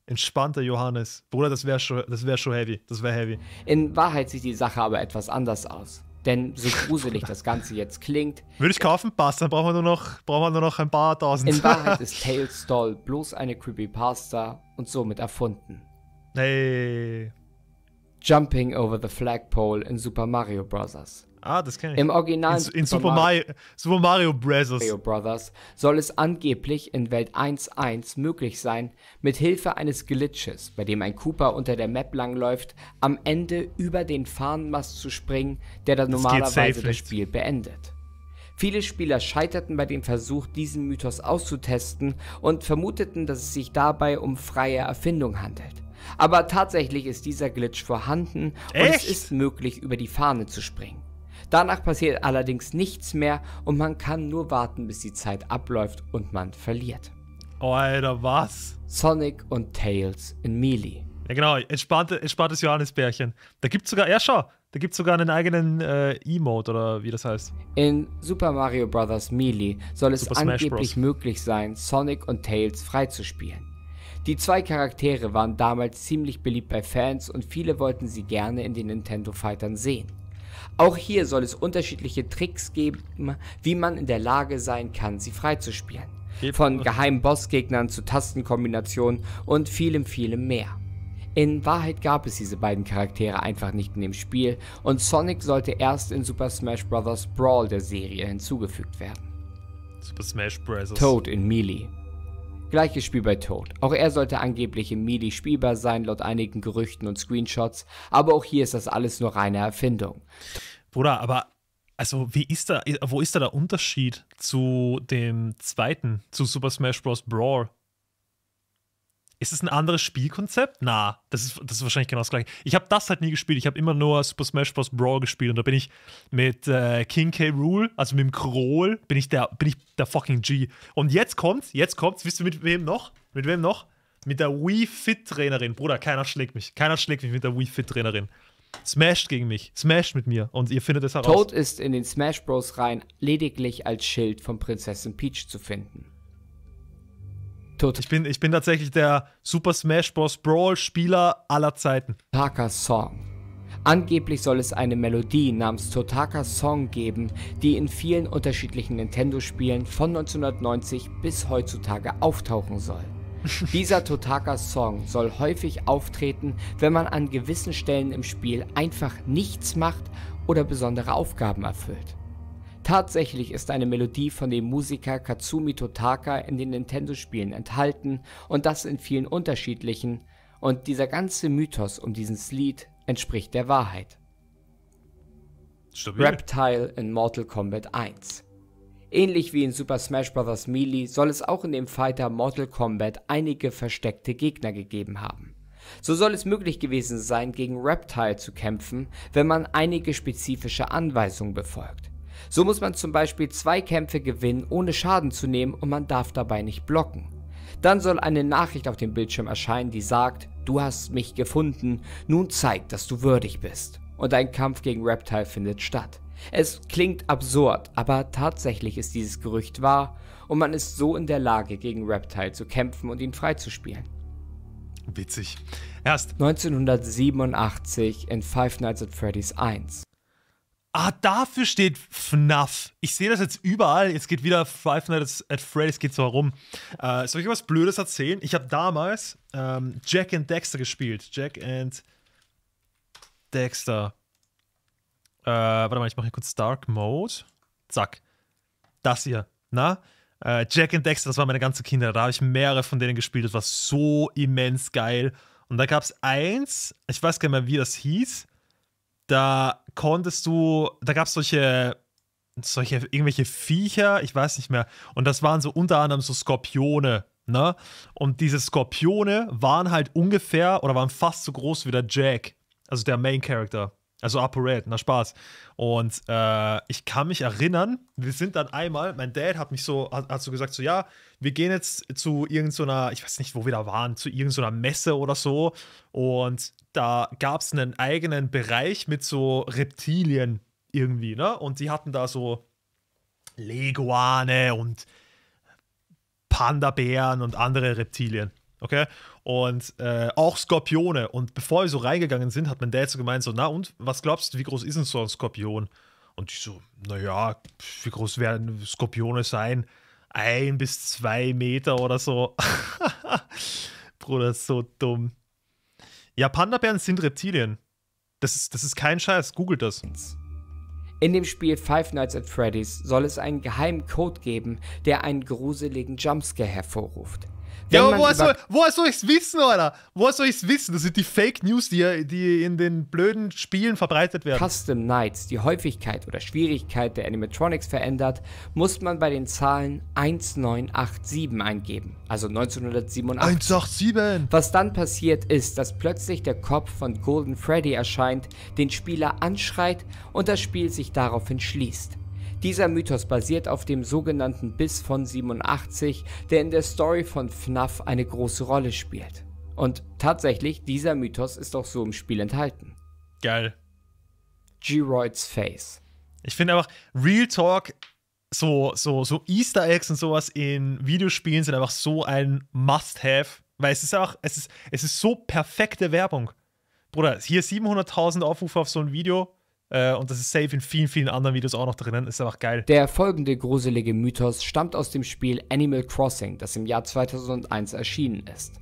Entspannter Johannes. Bruder, das wäre schon, wär schon heavy. Das wäre heavy. In Wahrheit sieht die Sache aber etwas anders aus. Denn so gruselig das Ganze jetzt klingt. Würde ich kaufen, passt, dann brauchen wir nur noch, brauchen wir nur noch ein paar tausend. In Wahrheit ist Tales Doll bloß eine Creepypasta und somit erfunden. Hey. Jumping over the flagpole in Super Mario Bros. Ah, das kenne ich. Im Original in, in Super, Mario, Super Mario Bros. Mario Brothers soll es angeblich in Welt 1.1 möglich sein, mit Hilfe eines Glitches, bei dem ein Cooper unter der Map langläuft, am Ende über den Fahnenmast zu springen, der dann das normalerweise das nicht. Spiel beendet. Viele Spieler scheiterten bei dem Versuch, diesen Mythos auszutesten und vermuteten, dass es sich dabei um freie Erfindung handelt. Aber tatsächlich ist dieser Glitch vorhanden Echt? und es ist möglich, über die Fahne zu springen. Danach passiert allerdings nichts mehr und man kann nur warten, bis die Zeit abläuft und man verliert. Oh, Alter, was? Sonic und Tails in Melee. Ja, genau, entspannte, entspanntes Johannesbärchen. Da gibt's sogar, ja, schau, da gibt's sogar einen eigenen äh, e oder wie das heißt. In Super Mario Bros. Melee soll es angeblich möglich sein, Sonic und Tails freizuspielen. Die zwei Charaktere waren damals ziemlich beliebt bei Fans und viele wollten sie gerne in den Nintendo Fightern sehen. Auch hier soll es unterschiedliche Tricks geben, wie man in der Lage sein kann, sie freizuspielen. Von geheimen Bossgegnern zu Tastenkombinationen und vielem, vielem mehr. In Wahrheit gab es diese beiden Charaktere einfach nicht in dem Spiel und Sonic sollte erst in Super Smash Bros. Brawl der Serie hinzugefügt werden. Super Smash Bros. Toad in Melee. Gleiches Spiel bei Toad. Auch er sollte angeblich im Midi spielbar sein, laut einigen Gerüchten und Screenshots. Aber auch hier ist das alles nur reine Erfindung. Bruder, aber also wie ist da, wo ist da der Unterschied zu dem zweiten, zu Super Smash Bros. Brawl? Ist es ein anderes Spielkonzept? Na, das ist, das ist wahrscheinlich genau das gleiche. Ich habe das halt nie gespielt. Ich habe immer nur Super Smash Bros. Brawl gespielt und da bin ich mit äh, King K. Rule, also mit dem Kroll, bin ich der, bin ich der fucking G. Und jetzt kommt's, jetzt kommt's. Wisst ihr mit wem noch? Mit wem noch? Mit der Wii Fit Trainerin. Bruder, keiner schlägt mich. Keiner schlägt mich mit der Wii Fit Trainerin. Smashed gegen mich. Smashed mit mir. Und ihr findet es heraus. Toad ist in den Smash Bros. rein lediglich als Schild von Prinzessin Peach zu finden. Tot. Ich bin, ich bin tatsächlich der Super Smash Bros. Brawl-Spieler aller Zeiten. Totaka Song. Angeblich soll es eine Melodie namens Totaka Song geben, die in vielen unterschiedlichen Nintendo-Spielen von 1990 bis heutzutage auftauchen soll. Dieser Totaka-Song soll häufig auftreten, wenn man an gewissen Stellen im Spiel einfach nichts macht oder besondere Aufgaben erfüllt. Tatsächlich ist eine Melodie von dem Musiker Katsumi Totaka in den Nintendo-Spielen enthalten und das in vielen unterschiedlichen, und dieser ganze Mythos um dieses Lied entspricht der Wahrheit. Stabil. Reptile in Mortal Kombat 1 Ähnlich wie in Super Smash Bros. Melee soll es auch in dem Fighter Mortal Kombat einige versteckte Gegner gegeben haben. So soll es möglich gewesen sein, gegen Reptile zu kämpfen, wenn man einige spezifische Anweisungen befolgt. So muss man zum Beispiel zwei Kämpfe gewinnen, ohne Schaden zu nehmen und man darf dabei nicht blocken. Dann soll eine Nachricht auf dem Bildschirm erscheinen, die sagt, du hast mich gefunden, nun zeig, dass du würdig bist. Und ein Kampf gegen Reptile findet statt. Es klingt absurd, aber tatsächlich ist dieses Gerücht wahr und man ist so in der Lage, gegen Reptile zu kämpfen und ihn freizuspielen. Witzig. Erst 1987 in Five Nights at Freddy's 1. Ah, dafür steht FNAF. Ich sehe das jetzt überall. Jetzt geht wieder Five Nights at Freddy's geht so herum. Äh, soll ich was Blödes erzählen? Ich habe damals ähm, Jack and Dexter gespielt. Jack and Dexter. Äh, warte mal, ich mache hier kurz Dark Mode. Zack. Das hier. Na? Äh, Jack and Dexter, das war meine ganze Kindheit. Da habe ich mehrere von denen gespielt. Das war so immens geil. Und da gab es eins, ich weiß gar nicht mehr, wie das hieß da konntest du, da gab es solche, solche, irgendwelche Viecher, ich weiß nicht mehr, und das waren so unter anderem so Skorpione, ne? Und diese Skorpione waren halt ungefähr oder waren fast so groß wie der Jack, also der Main Character. Also ApoRed, na Spaß. Und äh, ich kann mich erinnern, wir sind dann einmal, mein Dad hat mich so, hat, hat so gesagt, so ja, wir gehen jetzt zu irgendeiner, so ich weiß nicht, wo wir da waren, zu irgendeiner so Messe oder so. Und da gab es einen eigenen Bereich mit so Reptilien irgendwie, ne? Und die hatten da so Leguane und Panda-Bären und andere Reptilien. Okay? und äh, auch Skorpione. Und bevor wir so reingegangen sind, hat mein Dad so gemeint, so, na und, was glaubst du, wie groß ist denn so ein Skorpion? Und ich so, naja, wie groß werden Skorpione sein? Ein bis zwei Meter oder so. Bruder, so dumm. Ja, Panda-Bären sind Reptilien. Das ist, das ist kein Scheiß, googelt das. In dem Spiel Five Nights at Freddy's soll es einen geheimen Code geben, der einen gruseligen Jumpscare hervorruft ja, aber woher soll, woher soll ich's wissen, Alter? Woher soll ich es wissen? Das sind die Fake News, die, die in den blöden Spielen verbreitet werden. Custom Nights, die Häufigkeit oder Schwierigkeit der Animatronics verändert, muss man bei den Zahlen 1987 eingeben. Also 1987. 187! Was dann passiert ist, dass plötzlich der Kopf von Golden Freddy erscheint, den Spieler anschreit und das Spiel sich daraufhin schließt. Dieser Mythos basiert auf dem sogenannten Biss von 87, der in der Story von FNAF eine große Rolle spielt. Und tatsächlich, dieser Mythos ist auch so im Spiel enthalten. Geil. G-Roids Face. Ich finde einfach, Real Talk, so, so, so Easter Eggs und sowas in Videospielen sind einfach so ein Must-Have, weil es ist auch, es ist, es ist so perfekte Werbung. Bruder, hier 700.000 Aufrufe auf so ein Video, äh, und das ist safe in vielen, vielen anderen Videos auch noch drinnen. Ist einfach geil. Der folgende gruselige Mythos stammt aus dem Spiel Animal Crossing, das im Jahr 2001 erschienen ist.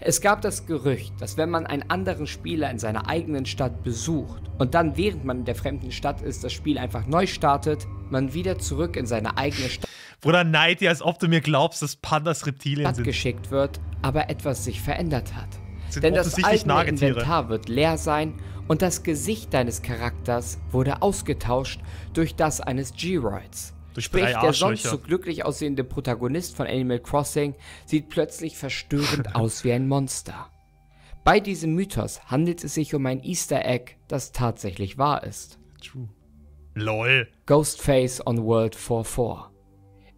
Es gab das Gerücht, dass wenn man einen anderen Spieler in seiner eigenen Stadt besucht und dann während man in der fremden Stadt ist, das Spiel einfach neu startet, man wieder zurück in seine eigene Stadt. Bruder, neid dir, als ob du mir glaubst, dass Pandas Reptilien sind. geschickt wird, aber etwas sich verändert hat. Denn das eigene Inventar wird leer sein und das Gesicht deines Charakters wurde ausgetauscht durch das eines G-Roids. Sprich, der sonst so glücklich aussehende Protagonist von Animal Crossing sieht plötzlich verstörend aus wie ein Monster. Bei diesem Mythos handelt es sich um ein Easter Egg, das tatsächlich wahr ist. True. LOL. Ghostface on World 44.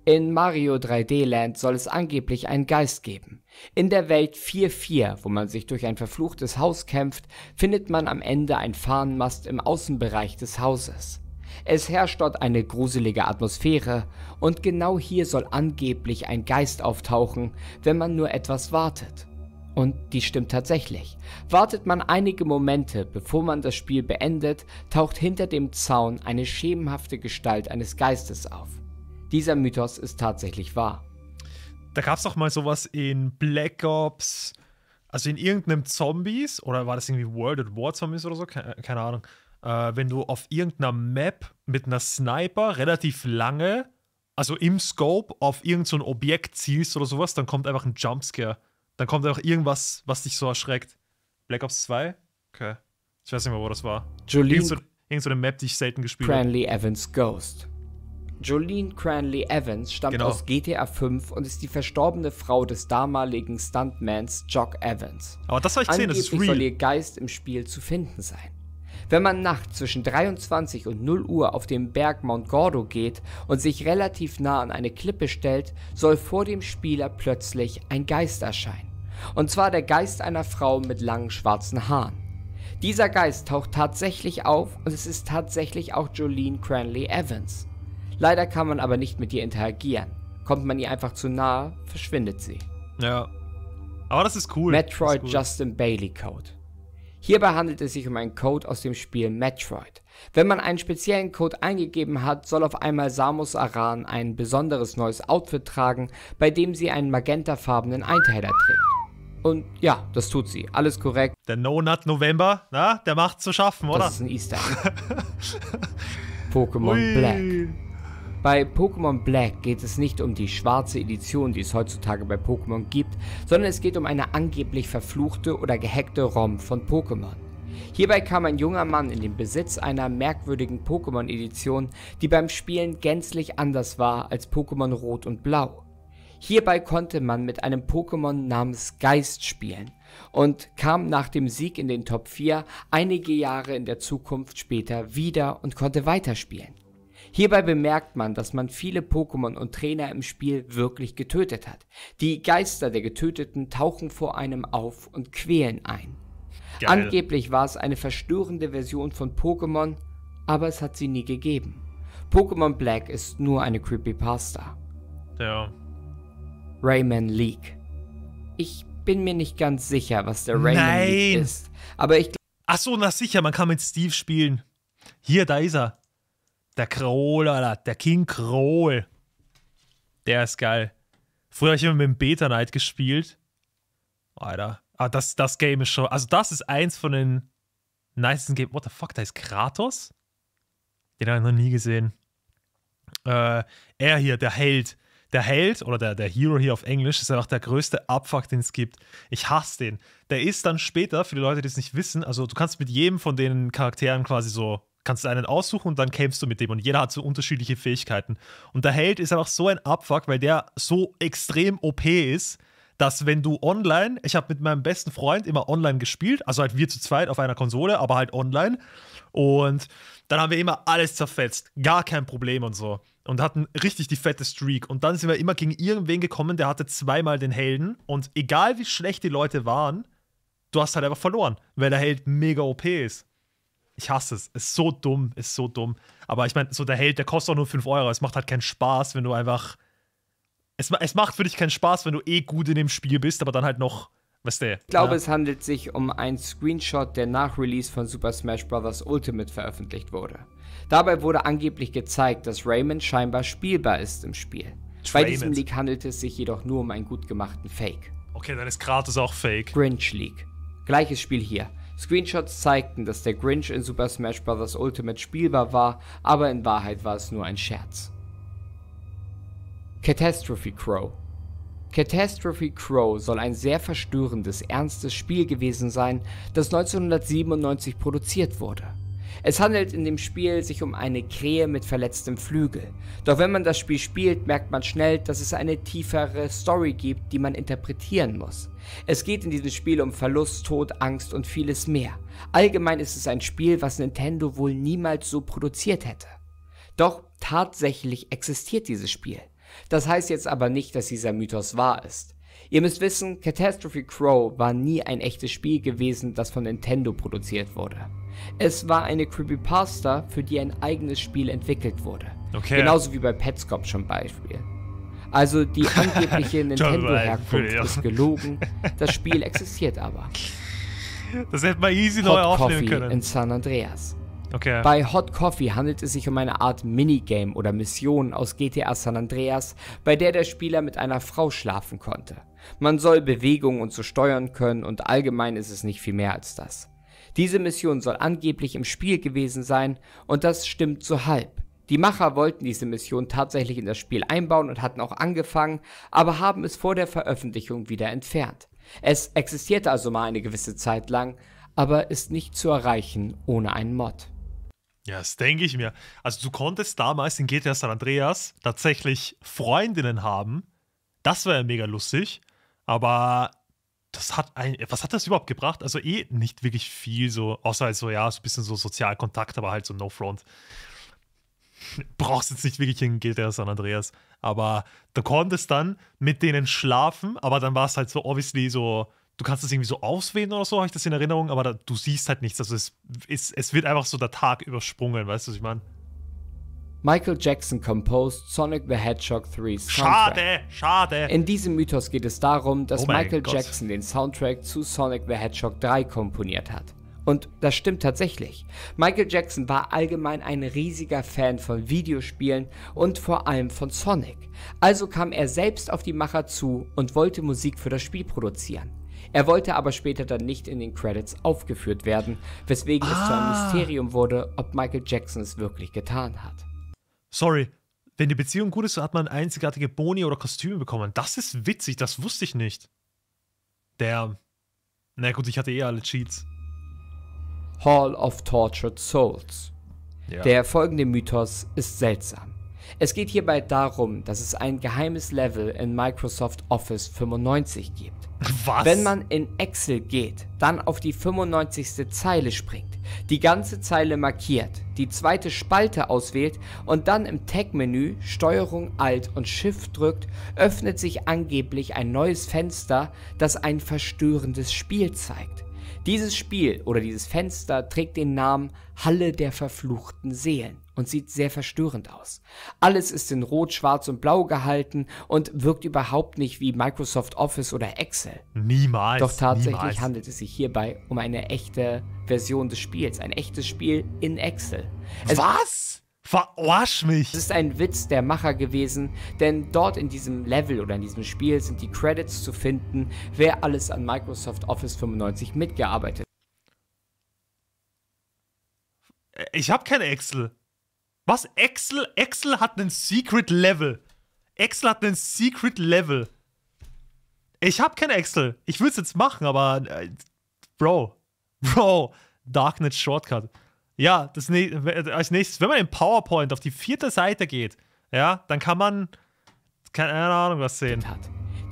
In Mario 3D Land soll es angeblich einen Geist geben. In der Welt 4-4, wo man sich durch ein verfluchtes Haus kämpft, findet man am Ende ein Fahnenmast im Außenbereich des Hauses. Es herrscht dort eine gruselige Atmosphäre und genau hier soll angeblich ein Geist auftauchen, wenn man nur etwas wartet. Und die stimmt tatsächlich. Wartet man einige Momente, bevor man das Spiel beendet, taucht hinter dem Zaun eine schemenhafte Gestalt eines Geistes auf. Dieser Mythos ist tatsächlich wahr. Da gab es doch mal sowas in Black Ops, also in irgendeinem Zombies, oder war das irgendwie World at War Zombies oder so? Keine, keine Ahnung. Äh, wenn du auf irgendeiner Map mit einer Sniper relativ lange, also im Scope, auf irgendein so Objekt zielst oder sowas, dann kommt einfach ein Jumpscare. Dann kommt einfach irgendwas, was dich so erschreckt. Black Ops 2? Okay. Ich weiß nicht mehr, wo das war. Jolene. Irgend so, irgend so eine Map, die ich selten gespielt habe. Cranley Evans Ghost. Jolene Cranley Evans stammt genau. aus GTA 5 und ist die verstorbene Frau des damaligen Stuntmans Jock Evans. Aber das soll ich sehen, das ist real. soll ihr Geist im Spiel zu finden sein. Wenn man nachts zwischen 23 und 0 Uhr auf den Berg Mount Gordo geht und sich relativ nah an eine Klippe stellt, soll vor dem Spieler plötzlich ein Geist erscheinen. Und zwar der Geist einer Frau mit langen schwarzen Haaren. Dieser Geist taucht tatsächlich auf und es ist tatsächlich auch Jolene Cranley Evans. Leider kann man aber nicht mit ihr interagieren. Kommt man ihr einfach zu nahe, verschwindet sie. Ja. Aber das ist cool. Metroid ist cool. Justin Bailey Code. Hierbei handelt es sich um einen Code aus dem Spiel Metroid. Wenn man einen speziellen Code eingegeben hat, soll auf einmal Samus Aran ein besonderes neues Outfit tragen, bei dem sie einen magentafarbenen Einteiler trägt. Und ja, das tut sie. Alles korrekt. Der No-Nut November, na, der macht zu schaffen, oder? Das ist ein Easter Egg. Pokémon Black. Bei Pokémon Black geht es nicht um die schwarze Edition, die es heutzutage bei Pokémon gibt, sondern es geht um eine angeblich verfluchte oder gehackte ROM von Pokémon. Hierbei kam ein junger Mann in den Besitz einer merkwürdigen Pokémon-Edition, die beim Spielen gänzlich anders war als Pokémon Rot und Blau. Hierbei konnte man mit einem Pokémon namens Geist spielen und kam nach dem Sieg in den Top 4 einige Jahre in der Zukunft später wieder und konnte weiterspielen. Hierbei bemerkt man, dass man viele Pokémon und Trainer im Spiel wirklich getötet hat. Die Geister der Getöteten tauchen vor einem auf und quälen ein. Geil. Angeblich war es eine verstörende Version von Pokémon, aber es hat sie nie gegeben. Pokémon Black ist nur eine Creepypasta. Ja. Rayman League. Ich bin mir nicht ganz sicher, was der Rayman Nein. League ist, aber ich Ach so, na sicher, man kann mit Steve spielen. Hier, da ist er. Der Kroll, Alter. Der King Kroll. Der ist geil. Früher habe ich immer mit dem Beta Knight gespielt. Alter. Aber ah, das, das Game ist schon. Also, das ist eins von den nicesten Games. What the fuck? Da ist Kratos? Den habe ich noch nie gesehen. Äh, er hier, der Held. Der Held oder der, der Hero hier auf Englisch ist einfach der größte Abfuck, den es gibt. Ich hasse den. Der ist dann später, für die Leute, die es nicht wissen, also du kannst mit jedem von den Charakteren quasi so kannst du einen aussuchen und dann kämpfst du mit dem und jeder hat so unterschiedliche Fähigkeiten. Und der Held ist einfach so ein Abfuck, weil der so extrem OP ist, dass wenn du online, ich habe mit meinem besten Freund immer online gespielt, also halt wir zu zweit auf einer Konsole, aber halt online. Und dann haben wir immer alles zerfetzt, gar kein Problem und so. Und hatten richtig die fette Streak. Und dann sind wir immer gegen irgendwen gekommen, der hatte zweimal den Helden. Und egal wie schlecht die Leute waren, du hast halt einfach verloren, weil der Held mega OP ist. Ich hasse es. Ist so dumm, ist so dumm. Aber ich meine, so der Held, der kostet auch nur 5 Euro. Es macht halt keinen Spaß, wenn du einfach. Es, es macht für dich keinen Spaß, wenn du eh gut in dem Spiel bist, aber dann halt noch. Weißt du, ich glaube, ja. es handelt sich um einen Screenshot, der nach Release von Super Smash Bros. Ultimate veröffentlicht wurde. Dabei wurde angeblich gezeigt, dass Raymond scheinbar spielbar ist im Spiel. Raymond. Bei diesem Leak handelt es sich jedoch nur um einen gut gemachten Fake. Okay, dann ist Kratos auch Fake. Grinch League. Gleiches Spiel hier. Screenshots zeigten, dass der Grinch in Super Smash Bros. Ultimate spielbar war, aber in Wahrheit war es nur ein Scherz. Catastrophe Crow Catastrophe Crow soll ein sehr verstörendes, ernstes Spiel gewesen sein, das 1997 produziert wurde. Es handelt in dem Spiel sich um eine Krähe mit verletztem Flügel. Doch wenn man das Spiel spielt, merkt man schnell, dass es eine tiefere Story gibt, die man interpretieren muss. Es geht in diesem Spiel um Verlust, Tod, Angst und vieles mehr. Allgemein ist es ein Spiel, was Nintendo wohl niemals so produziert hätte. Doch tatsächlich existiert dieses Spiel. Das heißt jetzt aber nicht, dass dieser Mythos wahr ist. Ihr müsst wissen, Catastrophe Crow war nie ein echtes Spiel gewesen, das von Nintendo produziert wurde. Es war eine Creepypasta, für die ein eigenes Spiel entwickelt wurde. Okay. Genauso wie bei Petscop zum Beispiel. Also die angebliche Nintendo-Herkunft ist gelogen, das Spiel existiert aber. Das hätte man easy Hot neu aufnehmen Coffee können. in San Andreas. Okay. Bei Hot Coffee handelt es sich um eine Art Minigame oder Mission aus GTA San Andreas, bei der der Spieler mit einer Frau schlafen konnte. Man soll Bewegungen und so steuern können und allgemein ist es nicht viel mehr als das. Diese Mission soll angeblich im Spiel gewesen sein und das stimmt so halb. Die Macher wollten diese Mission tatsächlich in das Spiel einbauen und hatten auch angefangen, aber haben es vor der Veröffentlichung wieder entfernt. Es existierte also mal eine gewisse Zeit lang, aber ist nicht zu erreichen ohne einen Mod. Ja, das denke ich mir. Also du konntest damals in GTA San Andreas tatsächlich Freundinnen haben. Das war ja mega lustig. Aber das hat ein, was hat das überhaupt gebracht? Also eh nicht wirklich viel, so, außer halt so, ja, so ein bisschen so Sozialkontakt, aber halt so No Front. Brauchst jetzt nicht wirklich in GTA San Andreas. Aber du konntest dann mit denen schlafen, aber dann war es halt so, obviously, so, du kannst das irgendwie so auswählen oder so, habe ich das in Erinnerung, aber da, du siehst halt nichts. Also es, es, es wird einfach so der Tag übersprungen, weißt du, was ich meine? Michael Jackson composed Sonic the Hedgehog 3 Soundtrack. Schade, schade. In diesem Mythos geht es darum, dass oh Michael Gott. Jackson den Soundtrack zu Sonic the Hedgehog 3 komponiert hat. Und das stimmt tatsächlich. Michael Jackson war allgemein ein riesiger Fan von Videospielen und vor allem von Sonic. Also kam er selbst auf die Macher zu und wollte Musik für das Spiel produzieren. Er wollte aber später dann nicht in den Credits aufgeführt werden, weswegen ah. es zu einem ah. Mysterium wurde, ob Michael Jackson es wirklich getan hat sorry, wenn die Beziehung gut ist, hat man einzigartige Boni oder Kostüme bekommen. Das ist witzig, das wusste ich nicht. Der. Na gut, ich hatte eh alle Cheats. Hall of Tortured Souls. Ja. Der folgende Mythos ist seltsam. Es geht hierbei darum, dass es ein geheimes Level in Microsoft Office 95 gibt. Was? Wenn man in Excel geht, dann auf die 95. Zeile springt, die ganze Zeile markiert, die zweite Spalte auswählt und dann im Tag-Menü Steuerung Alt und Shift drückt, öffnet sich angeblich ein neues Fenster, das ein verstörendes Spiel zeigt. Dieses Spiel oder dieses Fenster trägt den Namen Halle der verfluchten Seelen und sieht sehr verstörend aus. Alles ist in Rot, Schwarz und Blau gehalten und wirkt überhaupt nicht wie Microsoft Office oder Excel. Niemals. Doch tatsächlich niemals. handelt es sich hierbei um eine echte Version des Spiels, ein echtes Spiel in Excel. Es Was? Verarsch mich! Es ist ein Witz der Macher gewesen, denn dort in diesem Level oder in diesem Spiel sind die Credits zu finden, wer alles an Microsoft Office 95 mitgearbeitet hat. Ich habe kein Excel. Was? Excel? Excel hat einen Secret Level. Excel hat einen Secret Level. Ich habe kein Excel. Ich würde es jetzt machen, aber äh, Bro, Bro, Darknet Shortcut. Ja, das, als nächstes, wenn man in PowerPoint auf die vierte Seite geht, ja, dann kann man keine Ahnung was sehen.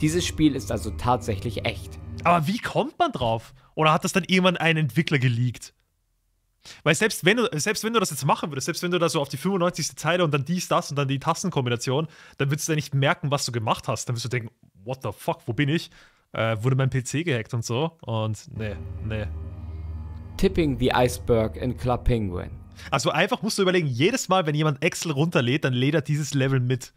Dieses Spiel ist also tatsächlich echt. Aber wie kommt man drauf? Oder hat das dann irgendwann ein Entwickler geleakt? Weil selbst wenn, du, selbst wenn du das jetzt machen würdest, selbst wenn du da so auf die 95. Zeile und dann dies, das und dann die Tastenkombination, dann würdest du ja nicht merken, was du gemacht hast. Dann würdest du denken, what the fuck, wo bin ich? Äh, wurde mein PC gehackt und so. Und nee, nee. Tipping the Iceberg in Club Penguin. Also einfach musst du überlegen, jedes Mal, wenn jemand Excel runterlädt, dann lädt er dieses Level mit.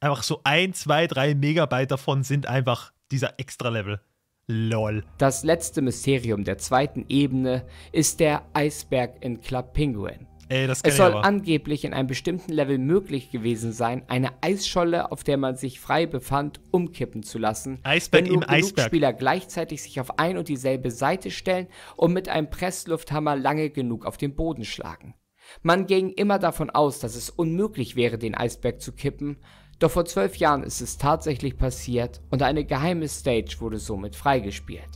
Einfach so ein, zwei, drei Megabyte davon sind einfach dieser Extra-Level. Lol. Das letzte Mysterium der zweiten Ebene ist der Eisberg in Club Penguin. Ey, das es soll angeblich in einem bestimmten Level möglich gewesen sein, eine Eisscholle, auf der man sich frei befand, umkippen zu lassen. Eisberg wenn nur im Eisberg. Spieler gleichzeitig sich auf ein und dieselbe Seite stellen und mit einem Presslufthammer lange genug auf den Boden schlagen. Man ging immer davon aus, dass es unmöglich wäre, den Eisberg zu kippen, doch vor zwölf Jahren ist es tatsächlich passiert und eine geheime Stage wurde somit freigespielt.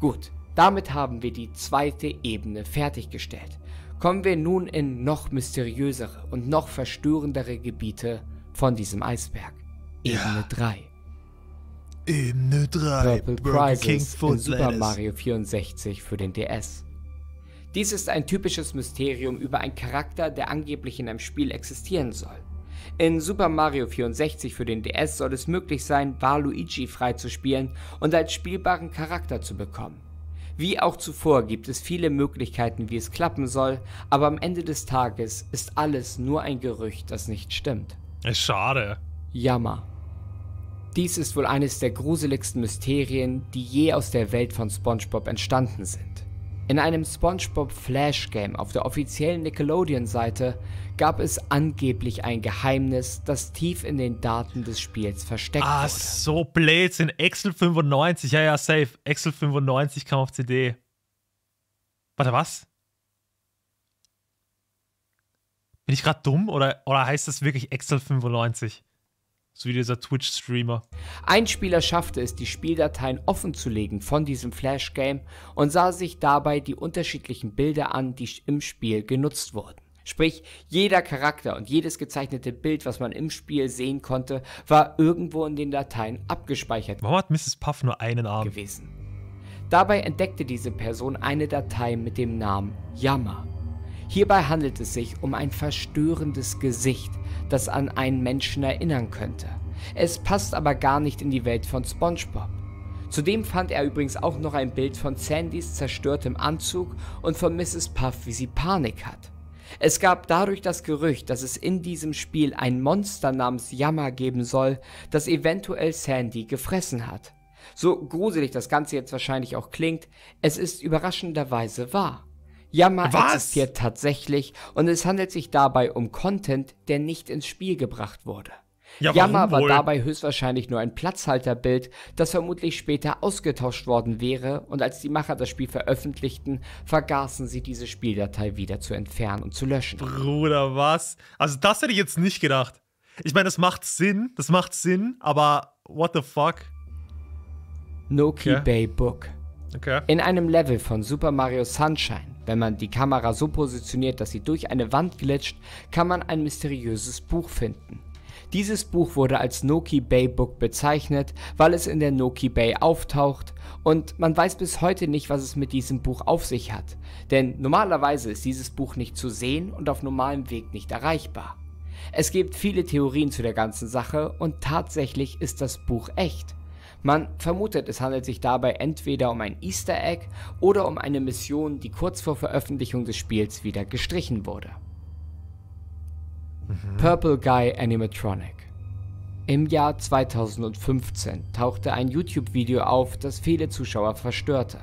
Gut, damit haben wir die zweite Ebene fertiggestellt kommen wir nun in noch mysteriösere und noch verstörendere Gebiete von diesem Eisberg. Ebene ja. 3. Ebene 3. Purple Burger Prizes in Super Mario 64 für den DS. Dies ist ein typisches Mysterium über einen Charakter, der angeblich in einem Spiel existieren soll. In Super Mario 64 für den DS soll es möglich sein, Waluigi freizuspielen und als spielbaren Charakter zu bekommen. Wie auch zuvor gibt es viele Möglichkeiten, wie es klappen soll, aber am Ende des Tages ist alles nur ein Gerücht, das nicht stimmt. Ist schade. Jammer. Dies ist wohl eines der gruseligsten Mysterien, die je aus der Welt von SpongeBob entstanden sind. In einem SpongeBob Flash Game auf der offiziellen Nickelodeon-Seite gab es angeblich ein Geheimnis, das tief in den Daten des Spiels versteckt ah, wurde. so so in Excel 95, ja, ja, safe. Excel 95 kam auf CD. Warte, was? Bin ich gerade dumm oder, oder heißt das wirklich Excel 95? So wie dieser Twitch-Streamer. Ein Spieler schaffte es, die Spieldateien offenzulegen von diesem Flash-Game und sah sich dabei die unterschiedlichen Bilder an, die im Spiel genutzt wurden. Sprich, jeder Charakter und jedes gezeichnete Bild, was man im Spiel sehen konnte, war irgendwo in den Dateien abgespeichert. Warum hat Mrs. Puff nur einen Arm? Gewesen. Dabei entdeckte diese Person eine Datei mit dem Namen Yammer. Hierbei handelt es sich um ein verstörendes Gesicht, das an einen Menschen erinnern könnte. Es passt aber gar nicht in die Welt von SpongeBob. Zudem fand er übrigens auch noch ein Bild von Sandys zerstörtem Anzug und von Mrs. Puff, wie sie Panik hat. Es gab dadurch das Gerücht, dass es in diesem Spiel ein Monster namens Yammer geben soll, das eventuell Sandy gefressen hat. So gruselig das Ganze jetzt wahrscheinlich auch klingt, es ist überraschenderweise wahr. Yammer Was? existiert tatsächlich und es handelt sich dabei um Content, der nicht ins Spiel gebracht wurde. Ja, Yammer war wohl? dabei höchstwahrscheinlich nur ein Platzhalterbild, das vermutlich später ausgetauscht worden wäre und als die Macher das Spiel veröffentlichten, vergaßen sie diese Spieldatei wieder zu entfernen und zu löschen. Bruder, was? Also das hätte ich jetzt nicht gedacht. Ich meine, das macht Sinn, das macht Sinn, aber what the fuck? Noki okay. Bay Book. Okay. In einem Level von Super Mario Sunshine, wenn man die Kamera so positioniert, dass sie durch eine Wand glitscht, kann man ein mysteriöses Buch finden. Dieses Buch wurde als Noki Bay Book bezeichnet, weil es in der Noki Bay auftaucht und man weiß bis heute nicht, was es mit diesem Buch auf sich hat, denn normalerweise ist dieses Buch nicht zu sehen und auf normalem Weg nicht erreichbar. Es gibt viele Theorien zu der ganzen Sache und tatsächlich ist das Buch echt. Man vermutet, es handelt sich dabei entweder um ein Easter Egg oder um eine Mission, die kurz vor Veröffentlichung des Spiels wieder gestrichen wurde. Mhm. Purple Guy Animatronic. Im Jahr 2015 tauchte ein YouTube-Video auf, das viele Zuschauer verstörte.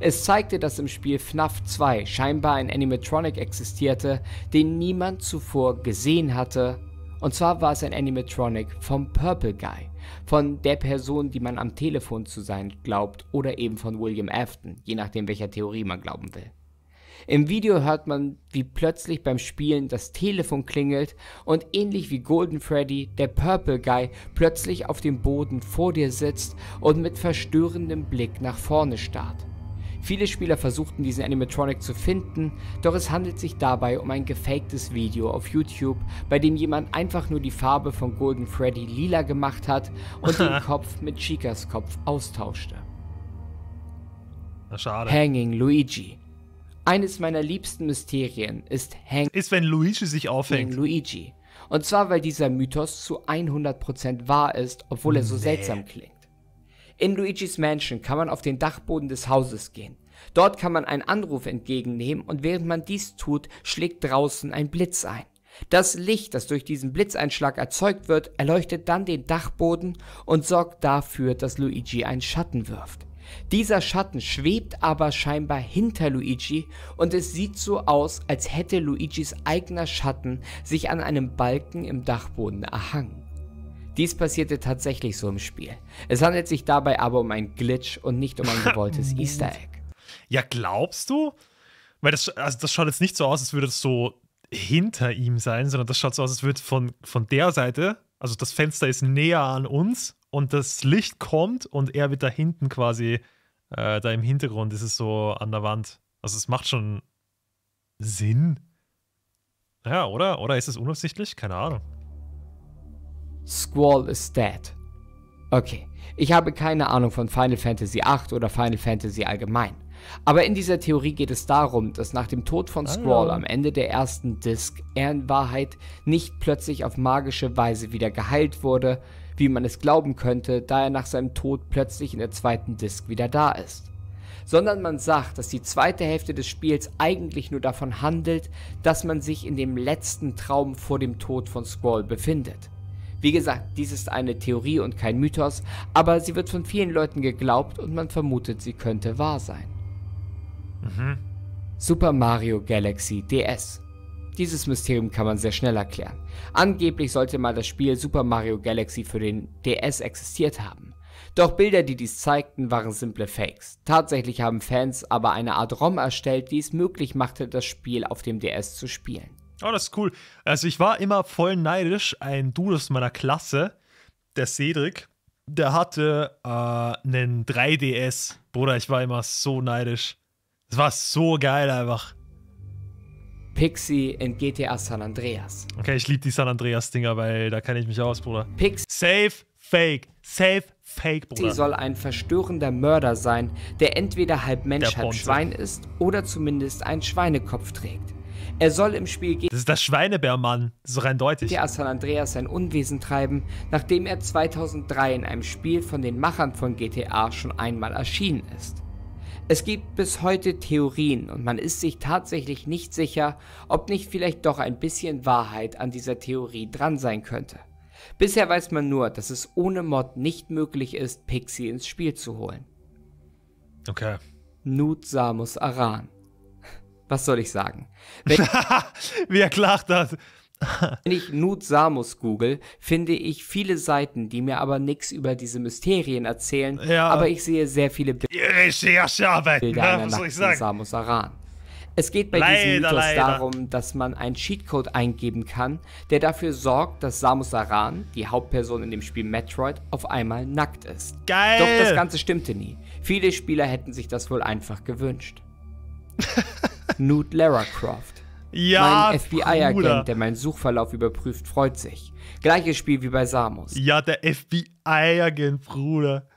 Es zeigte, dass im Spiel FNAF 2 scheinbar ein Animatronic existierte, den niemand zuvor gesehen hatte, und zwar war es ein Animatronic vom Purple Guy, von der Person, die man am Telefon zu sein glaubt oder eben von William Afton, je nachdem welcher Theorie man glauben will. Im Video hört man, wie plötzlich beim Spielen das Telefon klingelt und ähnlich wie Golden Freddy, der Purple Guy, plötzlich auf dem Boden vor dir sitzt und mit verstörendem Blick nach vorne starrt. Viele Spieler versuchten diesen Animatronic zu finden, doch es handelt sich dabei um ein gefaktes Video auf YouTube, bei dem jemand einfach nur die Farbe von Golden Freddy lila gemacht hat und den Kopf mit Chicas Kopf austauschte. Na, schade. Hanging Luigi. Eines meiner liebsten Mysterien ist Hang. Ist, wenn Luigi sich aufhängt. Luigi. Und zwar, weil dieser Mythos zu 100% wahr ist, obwohl er so seltsam klingt. In Luigi's Mansion kann man auf den Dachboden des Hauses gehen. Dort kann man einen Anruf entgegennehmen und während man dies tut, schlägt draußen ein Blitz ein. Das Licht, das durch diesen Blitzeinschlag erzeugt wird, erleuchtet dann den Dachboden und sorgt dafür, dass Luigi einen Schatten wirft. Dieser Schatten schwebt aber scheinbar hinter Luigi und es sieht so aus, als hätte Luigis eigener Schatten sich an einem Balken im Dachboden erhangen. Dies passierte tatsächlich so im Spiel. Es handelt sich dabei aber um einen Glitch und nicht um ein gewolltes Easter Egg. Ja, glaubst du? Weil das, also das schaut jetzt nicht so aus, als würde es so hinter ihm sein, sondern das schaut so aus, als würde von, von der Seite, also das Fenster ist näher an uns und das Licht kommt und er wird da hinten quasi, äh, da im Hintergrund ist es so an der Wand. Also es macht schon Sinn. Ja, oder? Oder ist es unabsichtlich? Keine Ahnung. Squall is dead. Okay, ich habe keine Ahnung von Final Fantasy VIII oder Final Fantasy allgemein. Aber in dieser Theorie geht es darum, dass nach dem Tod von ah, Squall am Ende der ersten Disc er in Wahrheit nicht plötzlich auf magische Weise wieder geheilt wurde, wie man es glauben könnte, da er nach seinem Tod plötzlich in der zweiten Disc wieder da ist. Sondern man sagt, dass die zweite Hälfte des Spiels eigentlich nur davon handelt, dass man sich in dem letzten Traum vor dem Tod von Squall befindet. Wie gesagt, dies ist eine Theorie und kein Mythos, aber sie wird von vielen Leuten geglaubt und man vermutet, sie könnte wahr sein. Mhm. Super Mario Galaxy DS dieses Mysterium kann man sehr schnell erklären. Angeblich sollte mal das Spiel Super Mario Galaxy für den DS existiert haben. Doch Bilder, die dies zeigten, waren simple Fakes. Tatsächlich haben Fans aber eine Art ROM erstellt, die es möglich machte, das Spiel auf dem DS zu spielen. Oh, das ist cool. Also ich war immer voll neidisch. Ein Dude aus meiner Klasse, der Cedric, der hatte äh, einen 3DS. Bruder, ich war immer so neidisch. Es war so geil einfach. Pixie in GTA San Andreas. Okay, ich liebe die San Andreas-Dinger, weil da kenne ich mich aus, Bruder. Pixie. Safe, fake. Safe, fake, Bruder. Sie soll ein verstörender Mörder sein, der entweder halb Mensch, halb Schwein ist oder zumindest einen Schweinekopf trägt. Er soll im Spiel gegen. Das ist der Schweinebärmann, das ist doch eindeutig. GTA San Andreas sein Unwesen treiben, nachdem er 2003 in einem Spiel von den Machern von GTA schon einmal erschienen ist. Es gibt bis heute Theorien und man ist sich tatsächlich nicht sicher, ob nicht vielleicht doch ein bisschen Wahrheit an dieser Theorie dran sein könnte. Bisher weiß man nur, dass es ohne Mod nicht möglich ist, Pixie ins Spiel zu holen. Okay. Nut Samus Aran was soll ich sagen? Wenn Wie er klagt hat. Wenn ich Nut Samus google, finde ich viele Seiten, die mir aber nichts über diese Mysterien erzählen, ja. aber ich sehe sehr viele Bild Recherchearbeit, Bilder ja, ne? einer was soll Samus Aran. Es geht bei leider, diesem Mythos leider. darum, dass man einen Cheatcode eingeben kann, der dafür sorgt, dass Samus Aran, die Hauptperson in dem Spiel Metroid, auf einmal nackt ist. Geil! Doch das Ganze stimmte nie. Viele Spieler hätten sich das wohl einfach gewünscht. Newt Lara Croft. Ja, mein FBI-Agent, der meinen Suchverlauf überprüft, freut sich. Gleiches Spiel wie bei Samus. Ja, der FBI-Agent, Bruder.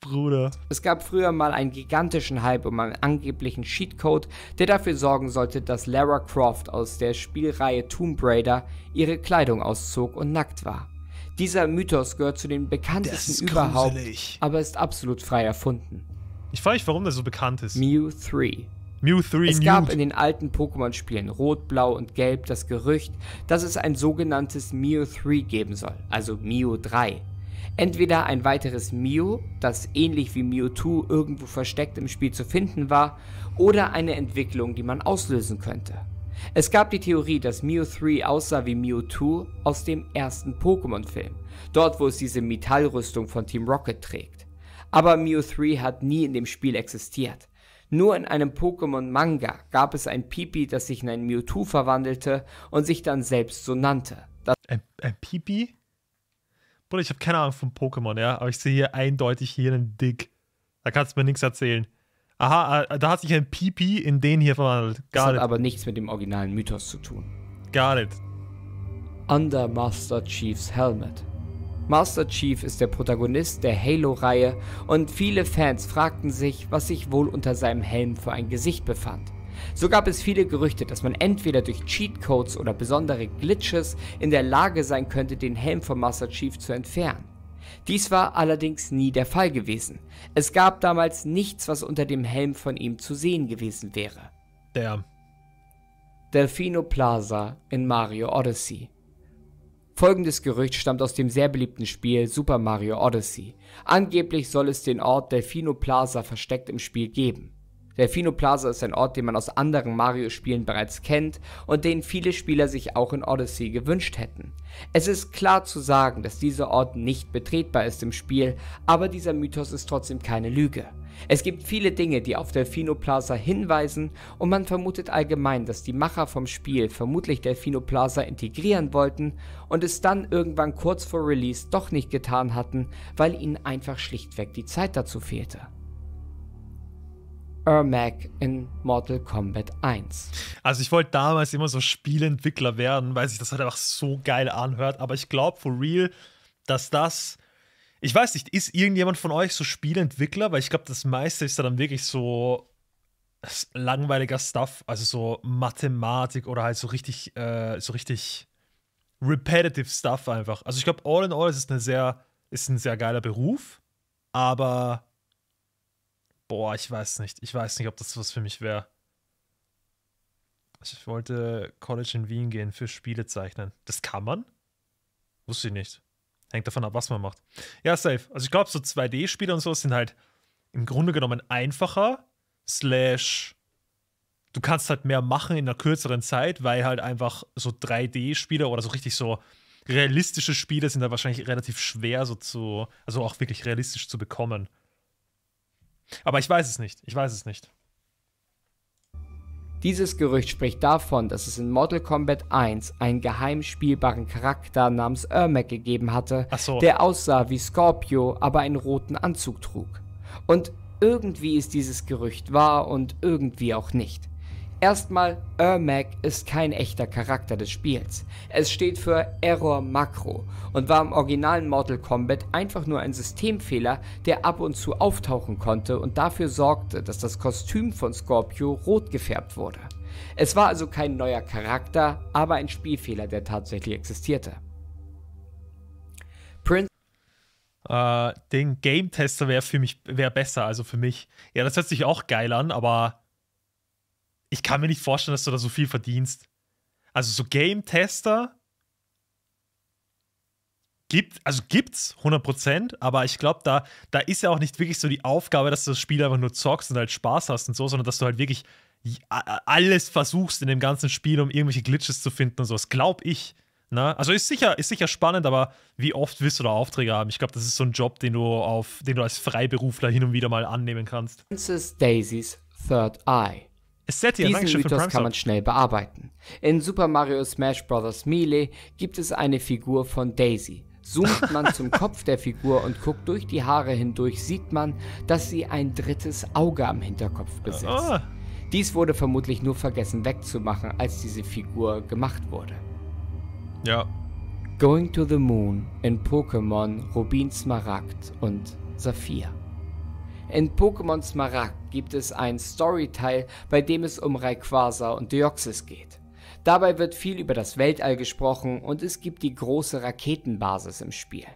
Bruder. Es gab früher mal einen gigantischen Hype um einen angeblichen Cheatcode, der dafür sorgen sollte, dass Lara Croft aus der Spielreihe Tomb Raider ihre Kleidung auszog und nackt war. Dieser Mythos gehört zu den bekanntesten überhaupt, aber ist absolut frei erfunden. Ich frage mich, warum der so bekannt ist. Mew 3 Mew 3 Es Newt. gab in den alten Pokémon-Spielen Rot, Blau und Gelb das Gerücht, dass es ein sogenanntes Mew 3 geben soll, also Mew 3. Entweder ein weiteres Mew, das ähnlich wie 2 irgendwo versteckt im Spiel zu finden war, oder eine Entwicklung, die man auslösen könnte. Es gab die Theorie, dass Mew 3 aussah wie 2 aus dem ersten Pokémon-Film, dort wo es diese Metallrüstung von Team Rocket trägt. Aber Mew 3 hat nie in dem Spiel existiert. Nur in einem Pokémon-Manga gab es ein Pipi, das sich in ein Mewtwo verwandelte und sich dann selbst so nannte. Das ein, ein Pipi? Bruder, ich habe keine Ahnung von Pokémon, ja, aber ich sehe hier eindeutig hier einen Dick. Da kannst du mir nichts erzählen. Aha, äh, da hat sich ein Pipi in den hier verwandelt. Gar das hat it. aber nichts mit dem originalen Mythos zu tun. Gar nicht. Under Master Chief's Helmet Master Chief ist der Protagonist der Halo-Reihe und viele Fans fragten sich, was sich wohl unter seinem Helm für ein Gesicht befand. So gab es viele Gerüchte, dass man entweder durch Cheatcodes oder besondere Glitches in der Lage sein könnte, den Helm von Master Chief zu entfernen. Dies war allerdings nie der Fall gewesen. Es gab damals nichts, was unter dem Helm von ihm zu sehen gewesen wäre. Der Delfino Plaza in Mario Odyssey. Folgendes Gerücht stammt aus dem sehr beliebten Spiel Super Mario Odyssey. Angeblich soll es den Ort Delfino Plaza versteckt im Spiel geben. Delfino Plaza ist ein Ort, den man aus anderen Mario-Spielen bereits kennt und den viele Spieler sich auch in Odyssey gewünscht hätten. Es ist klar zu sagen, dass dieser Ort nicht betretbar ist im Spiel, aber dieser Mythos ist trotzdem keine Lüge. Es gibt viele Dinge, die auf Delfino Plaza hinweisen und man vermutet allgemein, dass die Macher vom Spiel vermutlich Delfino Plaza integrieren wollten und es dann irgendwann kurz vor Release doch nicht getan hatten, weil ihnen einfach schlichtweg die Zeit dazu fehlte. Ermac in Mortal Kombat 1. Also ich wollte damals immer so Spielentwickler werden, weil sich das halt einfach so geil anhört, aber ich glaube for real, dass das ich weiß nicht, ist irgendjemand von euch so Spielentwickler? Weil ich glaube, das meiste ist ja dann wirklich so langweiliger Stuff, also so Mathematik oder halt so richtig, äh, so richtig repetitive Stuff einfach. Also ich glaube, all in all ist es eine sehr, ist ein sehr geiler Beruf, aber boah, ich weiß nicht. Ich weiß nicht, ob das was für mich wäre. Also ich wollte College in Wien gehen für Spiele zeichnen. Das kann man? Wusste ich nicht. Hängt davon ab, was man macht. Ja, safe. Also ich glaube, so 2D-Spiele und so sind halt im Grunde genommen einfacher, slash du kannst halt mehr machen in einer kürzeren Zeit, weil halt einfach so 3D-Spiele oder so richtig so realistische Spiele sind da wahrscheinlich relativ schwer so zu, also auch wirklich realistisch zu bekommen. Aber ich weiß es nicht. Ich weiß es nicht. Dieses Gerücht spricht davon, dass es in Mortal Kombat 1 einen geheim spielbaren Charakter namens Ermac gegeben hatte, so. der aussah wie Scorpio, aber einen roten Anzug trug. Und irgendwie ist dieses Gerücht wahr und irgendwie auch nicht. Erstmal, Ermac ist kein echter Charakter des Spiels. Es steht für Error Macro und war im originalen Mortal Kombat einfach nur ein Systemfehler, der ab und zu auftauchen konnte und dafür sorgte, dass das Kostüm von Scorpio rot gefärbt wurde. Es war also kein neuer Charakter, aber ein Spielfehler, der tatsächlich existierte. Prince äh, den Game Tester wäre für mich wär besser, also für mich. Ja, das hört sich auch geil an, aber ich kann mir nicht vorstellen, dass du da so viel verdienst. Also so Game-Tester gibt, also gibt's 100%, aber ich glaube, da, da ist ja auch nicht wirklich so die Aufgabe, dass du das Spiel einfach nur zockst und halt Spaß hast und so, sondern dass du halt wirklich alles versuchst in dem ganzen Spiel, um irgendwelche Glitches zu finden und sowas, glaube ich. Ne? Also ist sicher, ist sicher spannend, aber wie oft willst du da Aufträge haben? Ich glaube, das ist so ein Job, den du auf, den du als Freiberufler hin und wieder mal annehmen kannst. Princess Daisy's Third Eye. Essetia, Diesen Mythos kann man schnell bearbeiten. In Super Mario Smash Bros. Melee gibt es eine Figur von Daisy. Zoomt man zum Kopf der Figur und guckt durch die Haare hindurch, sieht man, dass sie ein drittes Auge am Hinterkopf besitzt. Oh. Dies wurde vermutlich nur vergessen wegzumachen, als diese Figur gemacht wurde. Ja. Going to the Moon in Pokémon Rubin Smaragd und Saphir. In Pokémon Smaragd gibt es einen Storyteil, bei dem es um Rayquaza und Deoxys geht. Dabei wird viel über das Weltall gesprochen und es gibt die große Raketenbasis im Spiel.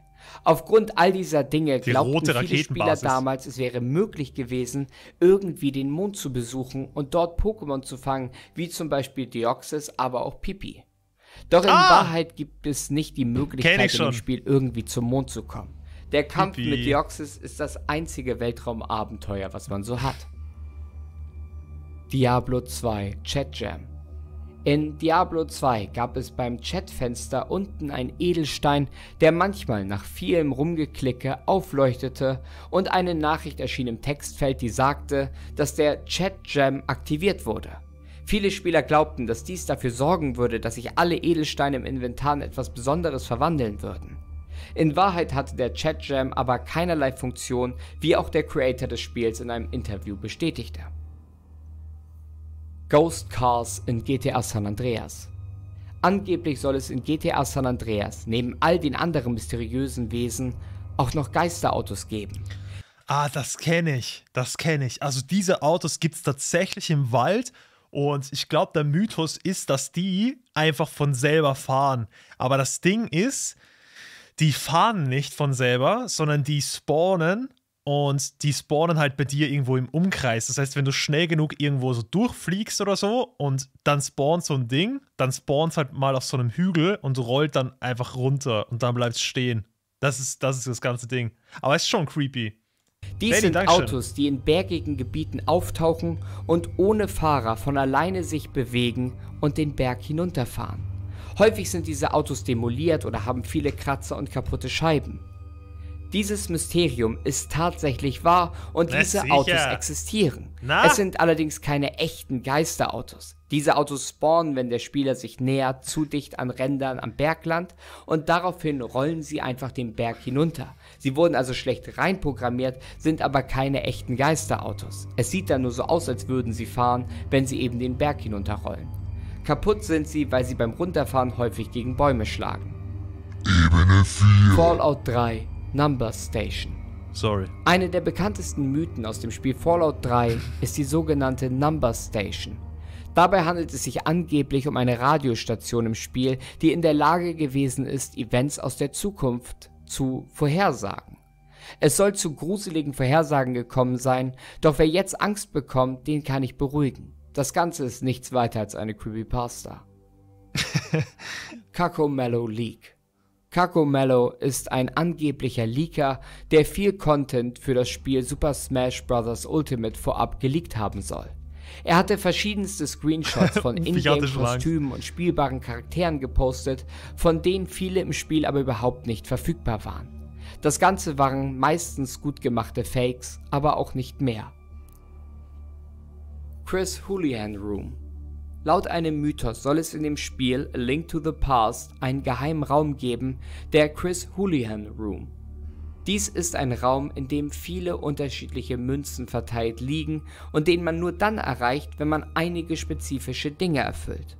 Aufgrund all dieser Dinge die glaubten viele Spieler damals, es wäre möglich gewesen, irgendwie den Mond zu besuchen und dort Pokémon zu fangen, wie zum Beispiel Deoxys, aber auch Pipi. Doch in ah! Wahrheit gibt es nicht die Möglichkeit, in im Spiel irgendwie zum Mond zu kommen. Der Kampf Yippie. mit Deoxys ist das einzige Weltraumabenteuer, was man so hat. Diablo 2 Chat Jam. In Diablo 2 gab es beim Chatfenster unten einen Edelstein, der manchmal nach vielem Rumgeklicke aufleuchtete und eine Nachricht erschien im Textfeld, die sagte, dass der Chat Jam aktiviert wurde. Viele Spieler glaubten, dass dies dafür sorgen würde, dass sich alle Edelsteine im Inventar in etwas Besonderes verwandeln würden. In Wahrheit hatte der Chat Jam aber keinerlei Funktion, wie auch der Creator des Spiels in einem Interview bestätigte. Ghost Cars in GTA San Andreas Angeblich soll es in GTA San Andreas neben all den anderen mysteriösen Wesen auch noch Geisterautos geben. Ah, das kenne ich, das kenne ich. Also diese Autos gibt es tatsächlich im Wald und ich glaube, der Mythos ist, dass die einfach von selber fahren. Aber das Ding ist, die fahren nicht von selber, sondern die spawnen und die spawnen halt bei dir irgendwo im Umkreis. Das heißt, wenn du schnell genug irgendwo so durchfliegst oder so und dann spawnt so ein Ding, dann spawnt halt mal auf so einem Hügel und rollt dann einfach runter und dann bleibst stehen. Das ist, das ist das ganze Ding. Aber es ist schon creepy. Dies Lady, sind Dankeschön. Autos, die in bergigen Gebieten auftauchen und ohne Fahrer von alleine sich bewegen und den Berg hinunterfahren. Häufig sind diese Autos demoliert oder haben viele Kratzer und kaputte Scheiben. Dieses Mysterium ist tatsächlich wahr und diese Autos existieren. Na? Es sind allerdings keine echten Geisterautos. Diese Autos spawnen, wenn der Spieler sich nähert, zu dicht an Rändern am Bergland und daraufhin rollen sie einfach den Berg hinunter. Sie wurden also schlecht reinprogrammiert, sind aber keine echten Geisterautos. Es sieht dann nur so aus, als würden sie fahren, wenn sie eben den Berg hinunterrollen. Kaputt sind sie, weil sie beim Runterfahren häufig gegen Bäume schlagen. Ebene 4. Fallout 3 Number Station. Sorry. Eine der bekanntesten Mythen aus dem Spiel Fallout 3 ist die sogenannte Number Station. Dabei handelt es sich angeblich um eine Radiostation im Spiel, die in der Lage gewesen ist, Events aus der Zukunft zu vorhersagen. Es soll zu gruseligen Vorhersagen gekommen sein, doch wer jetzt Angst bekommt, den kann ich beruhigen. Das Ganze ist nichts weiter als eine Creepypasta. Kakomello Leak. Kakomello ist ein angeblicher Leaker, der viel Content für das Spiel Super Smash Bros. Ultimate vorab geleakt haben soll. Er hatte verschiedenste Screenshots von Ingame-Kostümen und spielbaren Charakteren gepostet, von denen viele im Spiel aber überhaupt nicht verfügbar waren. Das Ganze waren meistens gut gemachte Fakes, aber auch nicht mehr. Chris Houlihan Room. Laut einem Mythos soll es in dem Spiel A Link to the Past einen geheimen Raum geben, der Chris Houlihan Room. Dies ist ein Raum, in dem viele unterschiedliche Münzen verteilt liegen und den man nur dann erreicht, wenn man einige spezifische Dinge erfüllt.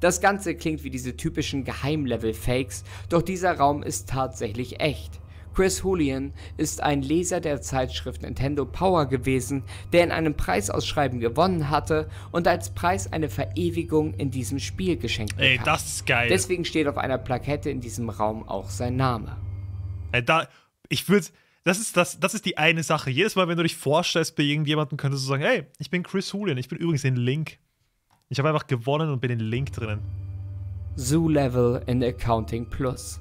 Das Ganze klingt wie diese typischen Geheimlevel-Fakes, doch dieser Raum ist tatsächlich echt. Chris Hulian ist ein Leser der Zeitschrift Nintendo Power gewesen, der in einem Preisausschreiben gewonnen hatte und als Preis eine Verewigung in diesem Spiel geschenkt bekam. Ey, das ist geil. Deswegen steht auf einer Plakette in diesem Raum auch sein Name. Ey, da, ich würde das ist, das, das ist die eine Sache. Jedes Mal, wenn du dich vorstellst bei irgendjemandem, könntest du sagen, hey, ich bin Chris Hulian, ich bin übrigens in Link. Ich habe einfach gewonnen und bin in Link drinnen. Zoo Level in Accounting Plus.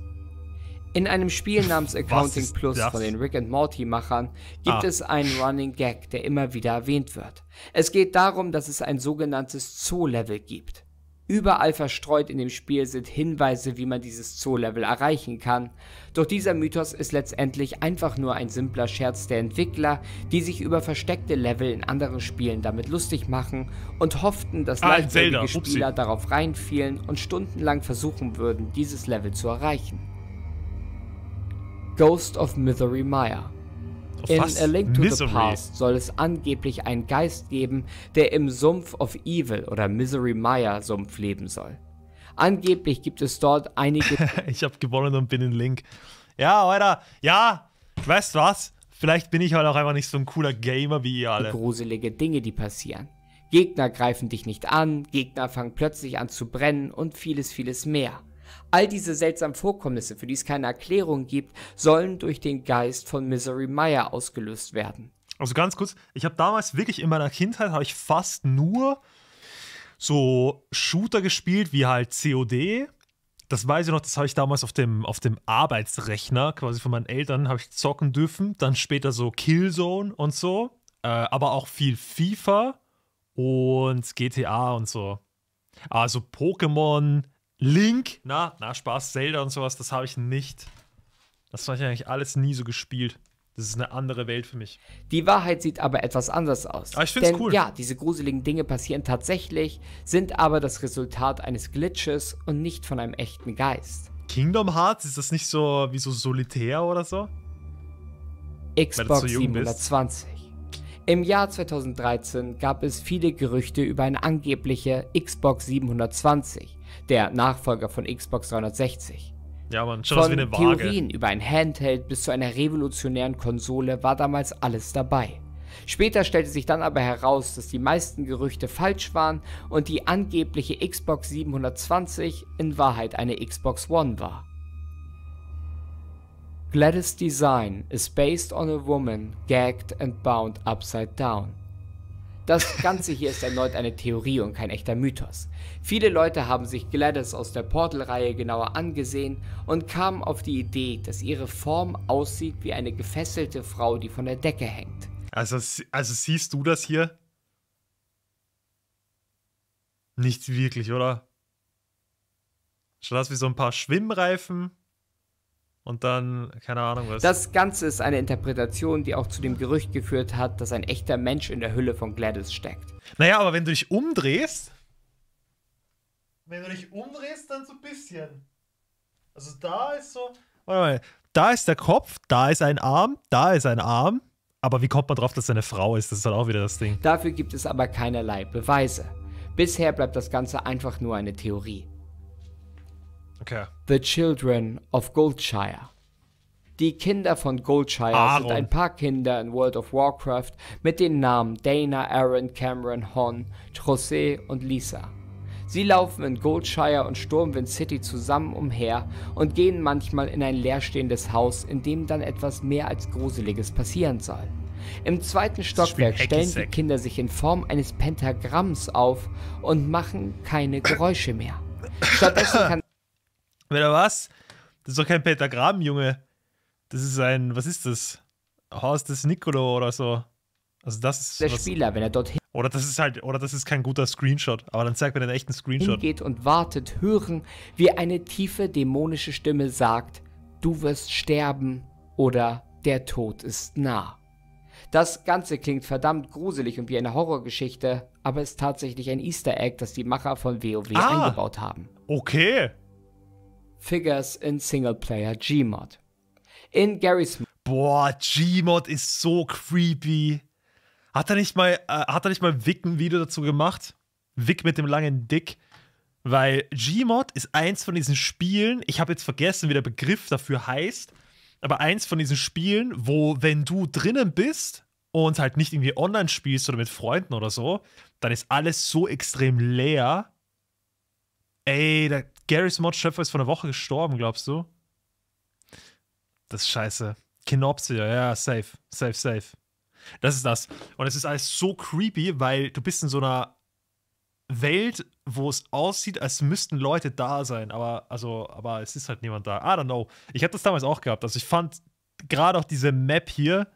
In einem Spiel namens Accounting Plus das? von den Rick and Morty Machern gibt ah. es einen Running Gag, der immer wieder erwähnt wird. Es geht darum, dass es ein sogenanntes Zoo-Level gibt. Überall verstreut in dem Spiel sind Hinweise, wie man dieses Zoo-Level erreichen kann. Doch dieser Mythos ist letztendlich einfach nur ein simpler Scherz der Entwickler, die sich über versteckte Level in anderen Spielen damit lustig machen und hofften, dass ah, Spieler darauf reinfielen und stundenlang versuchen würden, dieses Level zu erreichen. Ghost of Misery Maya. In Was? A Link to Misery. the Past soll es angeblich einen Geist geben, der im Sumpf of Evil oder Misery Maya Sumpf leben soll. Angeblich gibt es dort einige. ich habe gewonnen und bin in Link. Ja, Alter, ja, weißt was? Vielleicht bin ich halt auch einfach nicht so ein cooler Gamer wie ihr alle. Gruselige Dinge, die passieren. Gegner greifen dich nicht an, Gegner fangen plötzlich an zu brennen und vieles, vieles mehr. All diese seltsamen Vorkommnisse, für die es keine Erklärung gibt, sollen durch den Geist von Misery Meyer ausgelöst werden. Also ganz kurz, ich habe damals wirklich in meiner Kindheit habe ich fast nur so Shooter gespielt wie halt COD. Das weiß ich noch, das habe ich damals auf dem, auf dem Arbeitsrechner quasi von meinen Eltern habe ich zocken dürfen. Dann später so Killzone und so. Äh, aber auch viel FIFA und GTA und so. Also Pokémon, Link, na, na, Spaß, Zelda und sowas, das habe ich nicht. Das habe ich eigentlich alles nie so gespielt. Das ist eine andere Welt für mich. Die Wahrheit sieht aber etwas anders aus. Aber ah, ich finde es cool. Ja, diese gruseligen Dinge passieren tatsächlich, sind aber das Resultat eines Glitches und nicht von einem echten Geist. Kingdom Hearts, ist das nicht so wie so solitär oder so? Xbox 720. Im Jahr 2013 gab es viele Gerüchte über eine angebliche Xbox 720 der Nachfolger von Xbox 360. Ja, man, schon Von wie eine Waage. Theorien über ein Handheld bis zu einer revolutionären Konsole war damals alles dabei. Später stellte sich dann aber heraus, dass die meisten Gerüchte falsch waren und die angebliche Xbox 720 in Wahrheit eine Xbox One war. Gladys' design is based on a woman gagged and bound upside down. Das Ganze hier ist erneut eine Theorie und kein echter Mythos. Viele Leute haben sich Gladys aus der Portal-Reihe genauer angesehen und kamen auf die Idee, dass ihre Form aussieht wie eine gefesselte Frau, die von der Decke hängt. Also, also siehst du das hier? Nicht wirklich, oder? Schaut das wie so ein paar Schwimmreifen und dann keine Ahnung was. Das Ganze ist eine Interpretation, die auch zu dem Gerücht geführt hat, dass ein echter Mensch in der Hülle von Gladys steckt. Naja, aber wenn du dich umdrehst. Wenn du dich umdrehst, dann so ein bisschen. Also da ist so. Warte mal, da ist der Kopf, da ist ein Arm, da ist ein Arm. Aber wie kommt man drauf, dass es eine Frau ist? Das ist dann halt auch wieder das Ding. Dafür gibt es aber keinerlei Beweise. Bisher bleibt das Ganze einfach nur eine Theorie. Okay. The Children of Goldshire. Die Kinder von Goldshire Aaron. sind ein paar Kinder in World of Warcraft mit den Namen Dana, Aaron, Cameron, Hon, José und Lisa. Sie laufen in Goldshire und Sturmwind City zusammen umher und gehen manchmal in ein leerstehendes Haus, in dem dann etwas mehr als Gruseliges passieren soll. Im zweiten Stockwerk stellen die Kinder sich in Form eines Pentagramms auf und machen keine Geräusche mehr. Stattdessen kann oder was? Das ist doch kein Peter Graben, Junge. Das ist ein, was ist das? Horst des Nicolo oder so. Also das ist. Der was, Spieler, wenn er dorthin. Oder das ist halt, oder das ist kein guter Screenshot, aber dann zeigt mir den echten Screenshot. Geht und wartet, hören, wie eine tiefe dämonische Stimme sagt, du wirst sterben oder der Tod ist nah. Das Ganze klingt verdammt gruselig und wie eine Horrorgeschichte, aber ist tatsächlich ein Easter Egg, das die Macher von WoW ah, eingebaut haben. Okay, Figures in Singleplayer Gmod. In Garys. Boah, Gmod ist so creepy. Hat er nicht mal, äh, hat er nicht mal Wick ein Video dazu gemacht? Wick mit dem langen Dick. Weil Gmod ist eins von diesen Spielen, ich habe jetzt vergessen, wie der Begriff dafür heißt, aber eins von diesen Spielen, wo, wenn du drinnen bist und halt nicht irgendwie online spielst oder mit Freunden oder so, dann ist alles so extrem leer. Ey, da, Garys Mod-Schöpfer ist vor einer Woche gestorben, glaubst du? Das ist scheiße. Kinopsia, ja, safe, safe, safe. Das ist das. Und es ist alles so creepy, weil du bist in so einer Welt, wo es aussieht, als müssten Leute da sein, aber also, aber es ist halt niemand da. I don't know. Ich habe das damals auch gehabt. Also ich fand gerade auch diese Map hier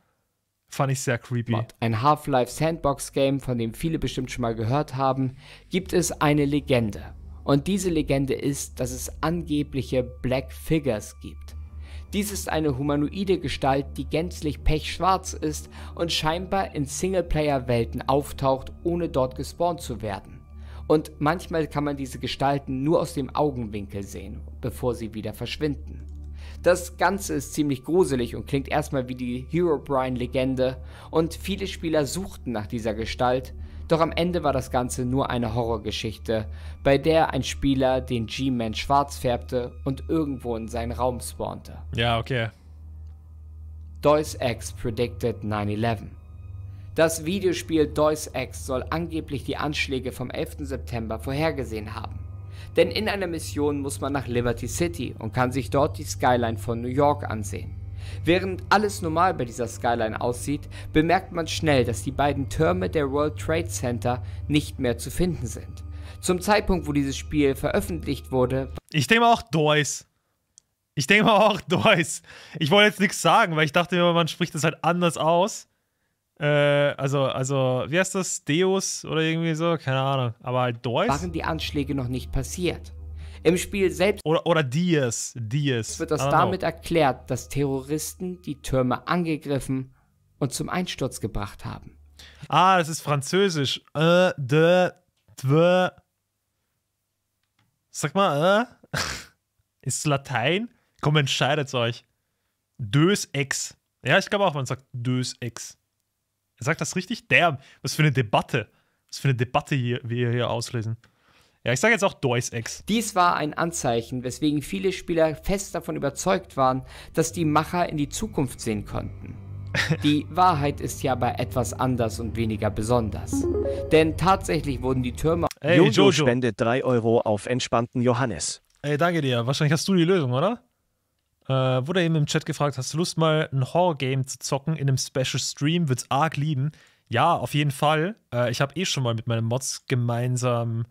fand ich sehr creepy. Ein Half-Life Sandbox Game, von dem viele bestimmt schon mal gehört haben, gibt es eine Legende. Und diese Legende ist, dass es angebliche Black Figures gibt. Dies ist eine humanoide Gestalt, die gänzlich pechschwarz ist und scheinbar in Singleplayer-Welten auftaucht, ohne dort gespawnt zu werden. Und manchmal kann man diese Gestalten nur aus dem Augenwinkel sehen, bevor sie wieder verschwinden. Das Ganze ist ziemlich gruselig und klingt erstmal wie die Herobrine-Legende und viele Spieler suchten nach dieser Gestalt, doch am Ende war das Ganze nur eine Horrorgeschichte, bei der ein Spieler den G-Man schwarz färbte und irgendwo in seinen Raum spawnte. Ja, okay. Deus Ex predicted 9-11. Das Videospiel Deus Ex soll angeblich die Anschläge vom 11. September vorhergesehen haben. Denn in einer Mission muss man nach Liberty City und kann sich dort die Skyline von New York ansehen. Während alles normal bei dieser Skyline aussieht, bemerkt man schnell, dass die beiden Türme der World Trade Center nicht mehr zu finden sind. Zum Zeitpunkt, wo dieses Spiel veröffentlicht wurde. Ich denke mal auch Dois. Ich denke mal auch Dois. Ich wollte jetzt nichts sagen, weil ich dachte mir, man spricht das halt anders aus. Äh, also, also, wie heißt das? Deus oder irgendwie so? Keine Ahnung. Aber halt Dois. Waren die Anschläge noch nicht passiert? Im Spiel selbst. Oder, oder Diaz. Diaz. Wird das damit erklärt, dass Terroristen die Türme angegriffen und zum Einsturz gebracht haben. Ah, das ist französisch. Äh, de, de. Sag mal, äh. Ist Latein? Komm, entscheidet euch. Dös ex. Ja, ich glaube auch, man sagt Dös ex. sagt das richtig? Damn, was für eine Debatte. Was für eine Debatte hier, wir hier auslesen. Ja, ich sage jetzt auch Deus Ex. Dies war ein Anzeichen, weswegen viele Spieler fest davon überzeugt waren, dass die Macher in die Zukunft sehen konnten. Die Wahrheit ist ja aber etwas anders und weniger besonders. Denn tatsächlich wurden die Türme. Hey, Jojo, Jojo spendet 3 Euro auf entspannten Johannes. Ey, danke dir. Wahrscheinlich hast du die Lösung, oder? Äh, wurde eben im Chat gefragt, hast du Lust mal ein Horror-Game zu zocken in einem Special Stream? Wird's arg lieben. Ja, auf jeden Fall. Äh, ich habe eh schon mal mit meinen Mods gemeinsam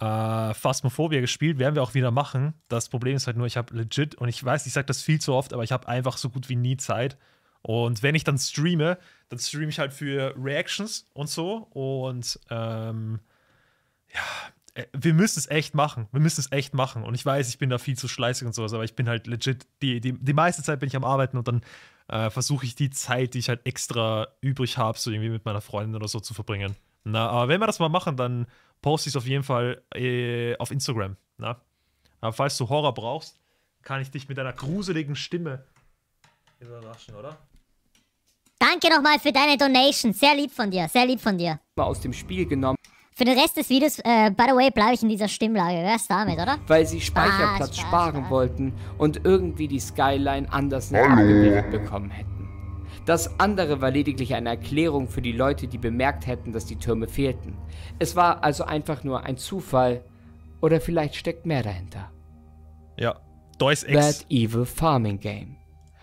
äh, Phasmophobia gespielt, werden wir auch wieder machen. Das Problem ist halt nur, ich habe legit, und ich weiß, ich sage das viel zu oft, aber ich habe einfach so gut wie nie Zeit. Und wenn ich dann streame, dann streame ich halt für Reactions und so. Und ähm, ja, äh, wir müssen es echt machen. Wir müssen es echt machen. Und ich weiß, ich bin da viel zu schleißig und sowas, aber ich bin halt legit, die, die, die meiste Zeit bin ich am Arbeiten und dann äh, versuche ich die Zeit, die ich halt extra übrig habe, so irgendwie mit meiner Freundin oder so zu verbringen. Na, aber wenn wir das mal machen, dann poste ich es auf jeden Fall äh, auf Instagram. Na? Ne? Aber falls du Horror brauchst, kann ich dich mit deiner gruseligen Stimme überraschen, oder? Danke nochmal für deine Donation. Sehr lieb von dir, sehr lieb von dir. aus dem Spiel genommen. Für den Rest des Videos, äh, by the way, bleibe ich in dieser Stimmlage. Wär's damit, oder? Weil sie Speicherplatz Spaß, ah, Spaß, sparen Spaß. wollten und irgendwie die Skyline anders abgebildet bekommen hätten. Das andere war lediglich eine Erklärung für die Leute, die bemerkt hätten, dass die Türme fehlten. Es war also einfach nur ein Zufall oder vielleicht steckt mehr dahinter. Ja, Deus Ex. Bad Evil Farming Game.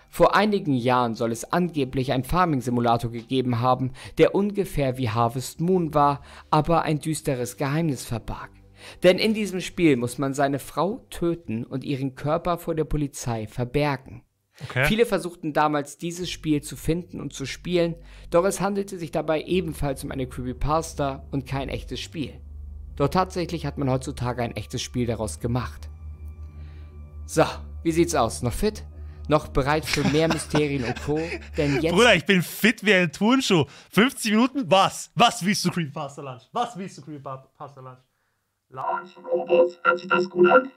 Vor einigen Jahren soll es angeblich einen Farming-Simulator gegeben haben, der ungefähr wie Harvest Moon war, aber ein düsteres Geheimnis verbarg. Denn in diesem Spiel muss man seine Frau töten und ihren Körper vor der Polizei verbergen. Okay. Viele versuchten damals, dieses Spiel zu finden und zu spielen, doch es handelte sich dabei ebenfalls um eine Creepypasta und kein echtes Spiel. Doch tatsächlich hat man heutzutage ein echtes Spiel daraus gemacht. So, wie sieht's aus? Noch fit? Noch bereit für mehr Mysterien und Co. Denn jetzt Bruder, ich bin fit wie ein Turnschuh. 50 Minuten? Was? Was willst du Creepypasta Lunch? Was willst du Creepypasta Lunch? Lounge, Robots, hört sich das gut an?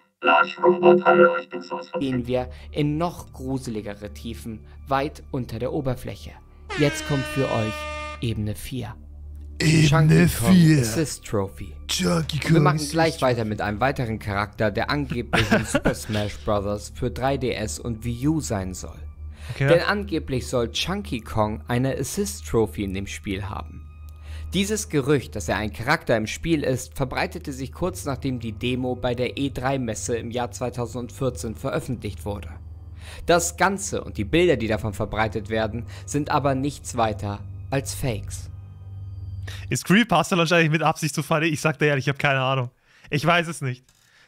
gehen wir in noch gruseligere Tiefen weit unter der Oberfläche. Jetzt kommt für euch Ebene 4. Ebene 4. Assist Trophy. Wir machen gleich weiter mit einem weiteren Charakter, der angeblich in Super Smash Bros. für 3DS und Wii U sein soll. Okay. Denn angeblich soll Chunky Kong eine Assist Trophy in dem Spiel haben. Dieses Gerücht, dass er ein Charakter im Spiel ist, verbreitete sich kurz nachdem die Demo bei der E3-Messe im Jahr 2014 veröffentlicht wurde. Das Ganze und die Bilder, die davon verbreitet werden, sind aber nichts weiter als Fakes. Ist Creepypasta wahrscheinlich mit Absicht zu fallen? Ich sag dir ehrlich, ich habe keine Ahnung. Ich weiß es nicht.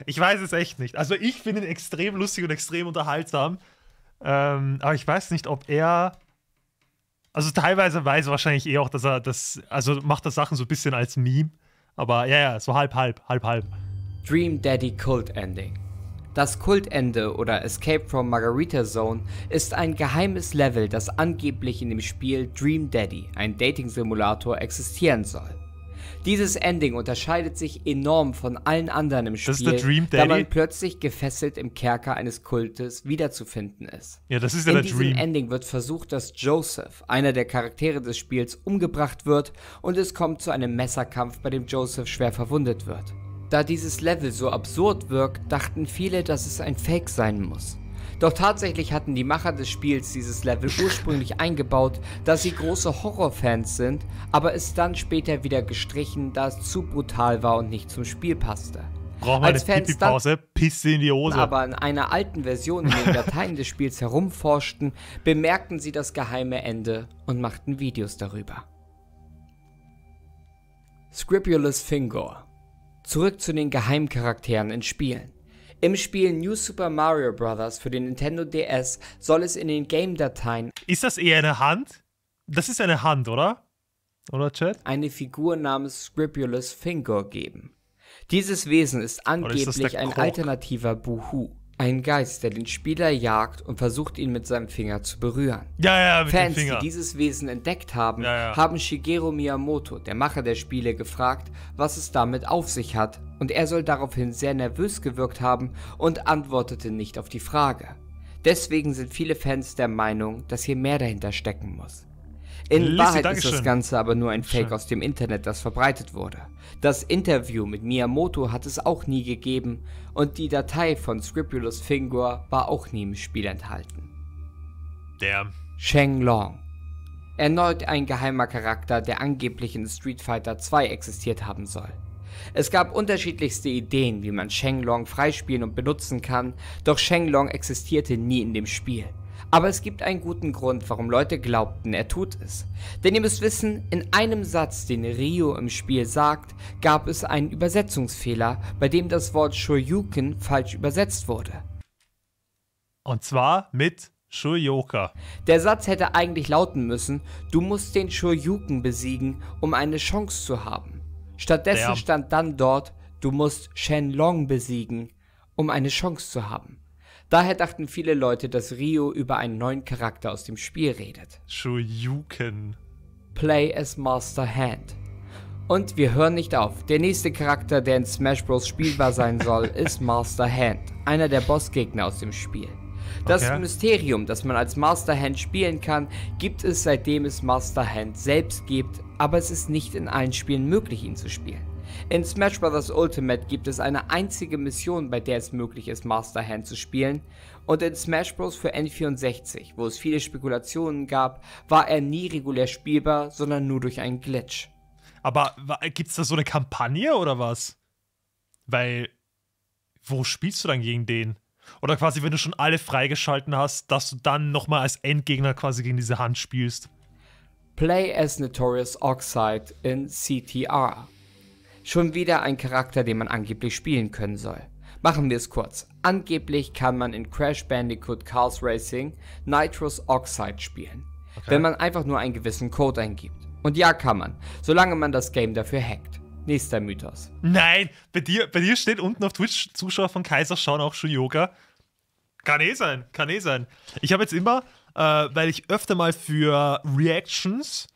Ich weiß es echt nicht. Also ich finde ihn extrem lustig und extrem unterhaltsam. Ähm, aber ich weiß nicht, ob er also teilweise weiß er wahrscheinlich eh auch, dass er das, also macht das Sachen so ein bisschen als Meme. Aber ja, ja, so halb, halb, halb, halb. Dream Daddy Cult Ending. Das Kultende oder Escape from Margarita Zone ist ein geheimes Level, das angeblich in dem Spiel Dream Daddy, ein Dating-Simulator, existieren soll. Dieses Ending unterscheidet sich enorm von allen anderen im Spiel, das ist der Dream Daddy. da man plötzlich gefesselt im Kerker eines Kultes wiederzufinden ist. Ja, das ist ja In der diesem Ending wird versucht, dass Joseph, einer der Charaktere des Spiels, umgebracht wird und es kommt zu einem Messerkampf, bei dem Joseph schwer verwundet wird. Da dieses Level so absurd wirkt, dachten viele, dass es ein Fake sein muss. Doch tatsächlich hatten die Macher des Spiels dieses Level ursprünglich eingebaut, da sie große Horrorfans sind, aber es dann später wieder gestrichen, da es zu brutal war und nicht zum Spiel passte. Brauchen wir Als eine Fans Pause? Pisse in die Hose. Aber in einer alten Version in den Dateien des Spiels herumforschten, bemerkten sie das geheime Ende und machten Videos darüber. Scribulous Finger. Zurück zu den Geheimcharakteren in Spielen. Im Spiel New Super Mario Bros. für den Nintendo DS soll es in den Game-Dateien. Ist das eher eine Hand? Das ist eine Hand, oder? Oder Chat? Eine Figur namens Scribulous Finger geben. Dieses Wesen ist angeblich ist ein alternativer Buhu. Ein Geist, der den Spieler jagt und versucht, ihn mit seinem Finger zu berühren. Ja, ja, mit Fans, dem Finger. die dieses Wesen entdeckt haben, ja, ja. haben Shigeru Miyamoto, der Macher der Spiele, gefragt, was es damit auf sich hat, und er soll daraufhin sehr nervös gewirkt haben und antwortete nicht auf die Frage. Deswegen sind viele Fans der Meinung, dass hier mehr dahinter stecken muss. In Lissi, Wahrheit Dankeschön. ist das Ganze aber nur ein Fake Schön. aus dem Internet, das verbreitet wurde. Das Interview mit Miyamoto hat es auch nie gegeben und die Datei von Scrupulous Finger war auch nie im Spiel enthalten. Der Sheng Long. Erneut ein geheimer Charakter, der angeblich in Street Fighter 2 existiert haben soll. Es gab unterschiedlichste Ideen, wie man Long freispielen und benutzen kann, doch Long existierte nie in dem Spiel. Aber es gibt einen guten Grund, warum Leute glaubten, er tut es. Denn ihr müsst wissen, in einem Satz, den Ryu im Spiel sagt, gab es einen Übersetzungsfehler, bei dem das Wort Shoryuken falsch übersetzt wurde. Und zwar mit Shoyoka. Der Satz hätte eigentlich lauten müssen, du musst den Shoryuken besiegen, um eine Chance zu haben. Stattdessen ja. stand dann dort, du musst Shenlong besiegen, um eine Chance zu haben. Daher dachten viele Leute, dass Ryu über einen neuen Charakter aus dem Spiel redet. Shoryuken. Play as Master Hand. Und wir hören nicht auf. Der nächste Charakter, der in Smash Bros. spielbar sein soll, ist Master Hand, einer der Bossgegner aus dem Spiel. Das okay. Mysterium, das man als Master Hand spielen kann, gibt es seitdem es Master Hand selbst gibt, aber es ist nicht in allen Spielen möglich, ihn zu spielen. In Smash Bros. Ultimate gibt es eine einzige Mission, bei der es möglich ist, Master Hand zu spielen. Und in Smash Bros. für N64, wo es viele Spekulationen gab, war er nie regulär spielbar, sondern nur durch einen Glitch. Aber gibt es da so eine Kampagne oder was? Weil, wo spielst du dann gegen den? Oder quasi, wenn du schon alle freigeschalten hast, dass du dann nochmal als Endgegner quasi gegen diese Hand spielst. Play as Notorious Oxide in CTR. Schon wieder ein Charakter, den man angeblich spielen können soll. Machen wir es kurz. Angeblich kann man in Crash Bandicoot Cars Racing Nitrous Oxide spielen, okay. wenn man einfach nur einen gewissen Code eingibt. Und ja, kann man, solange man das Game dafür hackt. Nächster Mythos. Nein, bei dir, bei dir steht unten auf Twitch, Zuschauer von Kaiser schauen auch schon Yoga. Kann eh sein, kann eh sein. Ich habe jetzt immer, äh, weil ich öfter mal für Reactions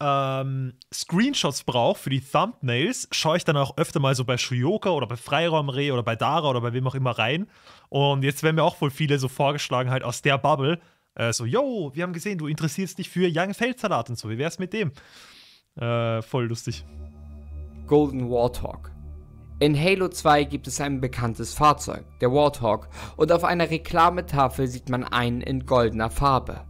ähm, Screenshots brauche für die Thumbnails, schaue ich dann auch öfter mal so bei Shuyoka oder bei Freiraumreh oder bei Dara oder bei wem auch immer rein. Und jetzt werden mir auch wohl viele so vorgeschlagen, halt aus der Bubble, äh, so, yo, wir haben gesehen, du interessierst dich für Young Feldsalat und so, wie wär's mit dem? Äh, voll lustig. Golden Warthog. In Halo 2 gibt es ein bekanntes Fahrzeug, der Warthog, und auf einer Reklametafel sieht man einen in goldener Farbe.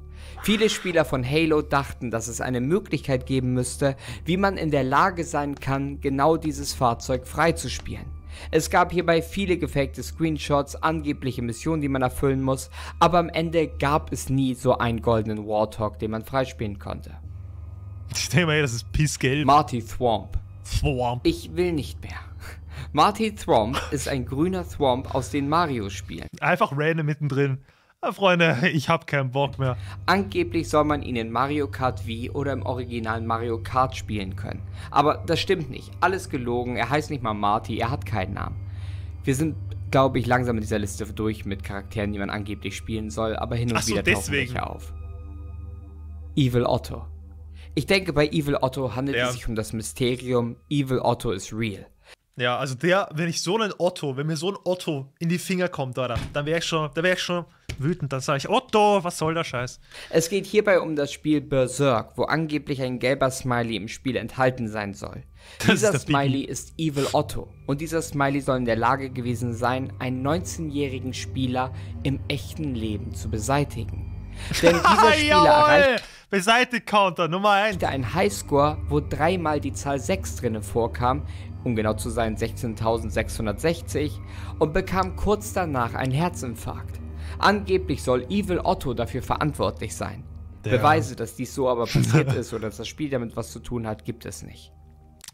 Viele Spieler von Halo dachten, dass es eine Möglichkeit geben müsste, wie man in der Lage sein kann, genau dieses Fahrzeug freizuspielen. Es gab hierbei viele gefakte Screenshots, angebliche Missionen, die man erfüllen muss, aber am Ende gab es nie so einen goldenen Warthog, den man freispielen konnte. Ich denke mal, das ist Pissgeld. Marty Thwomp. Thwomp. Ich will nicht mehr. Marty Thwomp ist ein grüner Thwomp aus den Mario-Spielen. Einfach random mittendrin. Freunde, ich hab keinen Bock mehr. Angeblich soll man ihn in Mario Kart Wii oder im originalen Mario Kart spielen können. Aber das stimmt nicht. Alles gelogen. Er heißt nicht mal Marty. Er hat keinen Namen. Wir sind, glaube ich, langsam mit dieser Liste durch mit Charakteren, die man angeblich spielen soll, aber hin und so, wieder tauchen deswegen. welche auf. Evil Otto. Ich denke, bei Evil Otto handelt ja. es sich um das Mysterium Evil Otto is real. Ja, also der, wenn ich so einen Otto, wenn mir so ein Otto in die Finger kommt, Alter, dann wäre ich schon, dann wäre ich schon, wütend. Da sage ich, Otto, was soll der Scheiß? Es geht hierbei um das Spiel Berserk, wo angeblich ein gelber Smiley im Spiel enthalten sein soll. Das dieser ist Smiley Biggie. ist Evil Otto und dieser Smiley soll in der Lage gewesen sein, einen 19-jährigen Spieler im echten Leben zu beseitigen. Denn dieser Spieler erreicht Beseitigt Counter Nummer 1. Ein Highscore, wo dreimal die Zahl 6 drinnen vorkam, um genau zu sein 16.660, und bekam kurz danach einen Herzinfarkt. Angeblich soll Evil Otto dafür verantwortlich sein. Der Beweise, dass dies so aber passiert ist oder dass das Spiel damit was zu tun hat, gibt es nicht.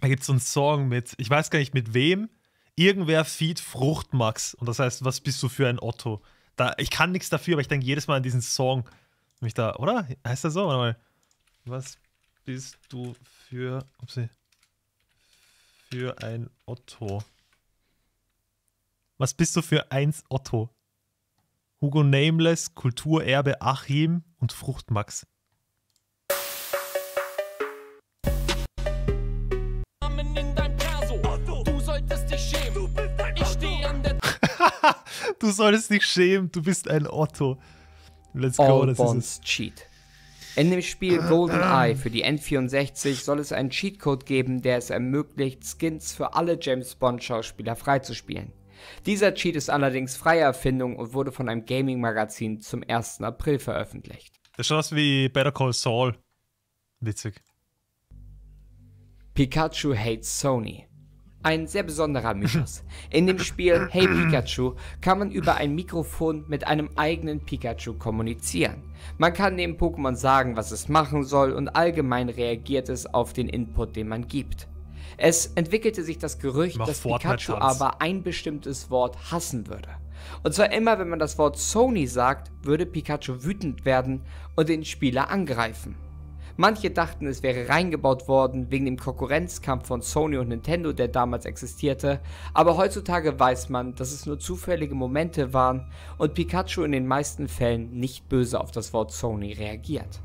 Da gibt es so einen Song mit, ich weiß gar nicht mit wem, irgendwer feed Fruchtmax. Und das heißt, was bist du für ein Otto? Da, ich kann nichts dafür, aber ich denke jedes Mal an diesen Song. Mich da, oder? Heißt das so? Warte mal. Was bist du für. Upsi, für ein Otto? Was bist du für eins Otto? Hugo Nameless, Kulturerbe Achim und Fruchtmax. du solltest dich schämen, du bist ein Otto. Let's go, All das Bonds ist es. Cheat. In dem Spiel GoldenEye für die N64 soll es einen Cheatcode geben, der es ermöglicht, Skins für alle James Bond-Schauspieler freizuspielen. Dieser Cheat ist allerdings freie Erfindung und wurde von einem Gaming-Magazin zum 1. April veröffentlicht. Das ist schon was wie Better Call Saul. Witzig. Pikachu hates Sony. Ein sehr besonderer Mythos. In dem Spiel Hey Pikachu kann man über ein Mikrofon mit einem eigenen Pikachu kommunizieren. Man kann dem Pokémon sagen, was es machen soll und allgemein reagiert es auf den Input, den man gibt. Es entwickelte sich das Gerücht, Mach dass Fortnite Pikachu Tanz. aber ein bestimmtes Wort hassen würde. Und zwar immer, wenn man das Wort Sony sagt, würde Pikachu wütend werden und den Spieler angreifen. Manche dachten, es wäre reingebaut worden wegen dem Konkurrenzkampf von Sony und Nintendo, der damals existierte, aber heutzutage weiß man, dass es nur zufällige Momente waren und Pikachu in den meisten Fällen nicht böse auf das Wort Sony reagiert.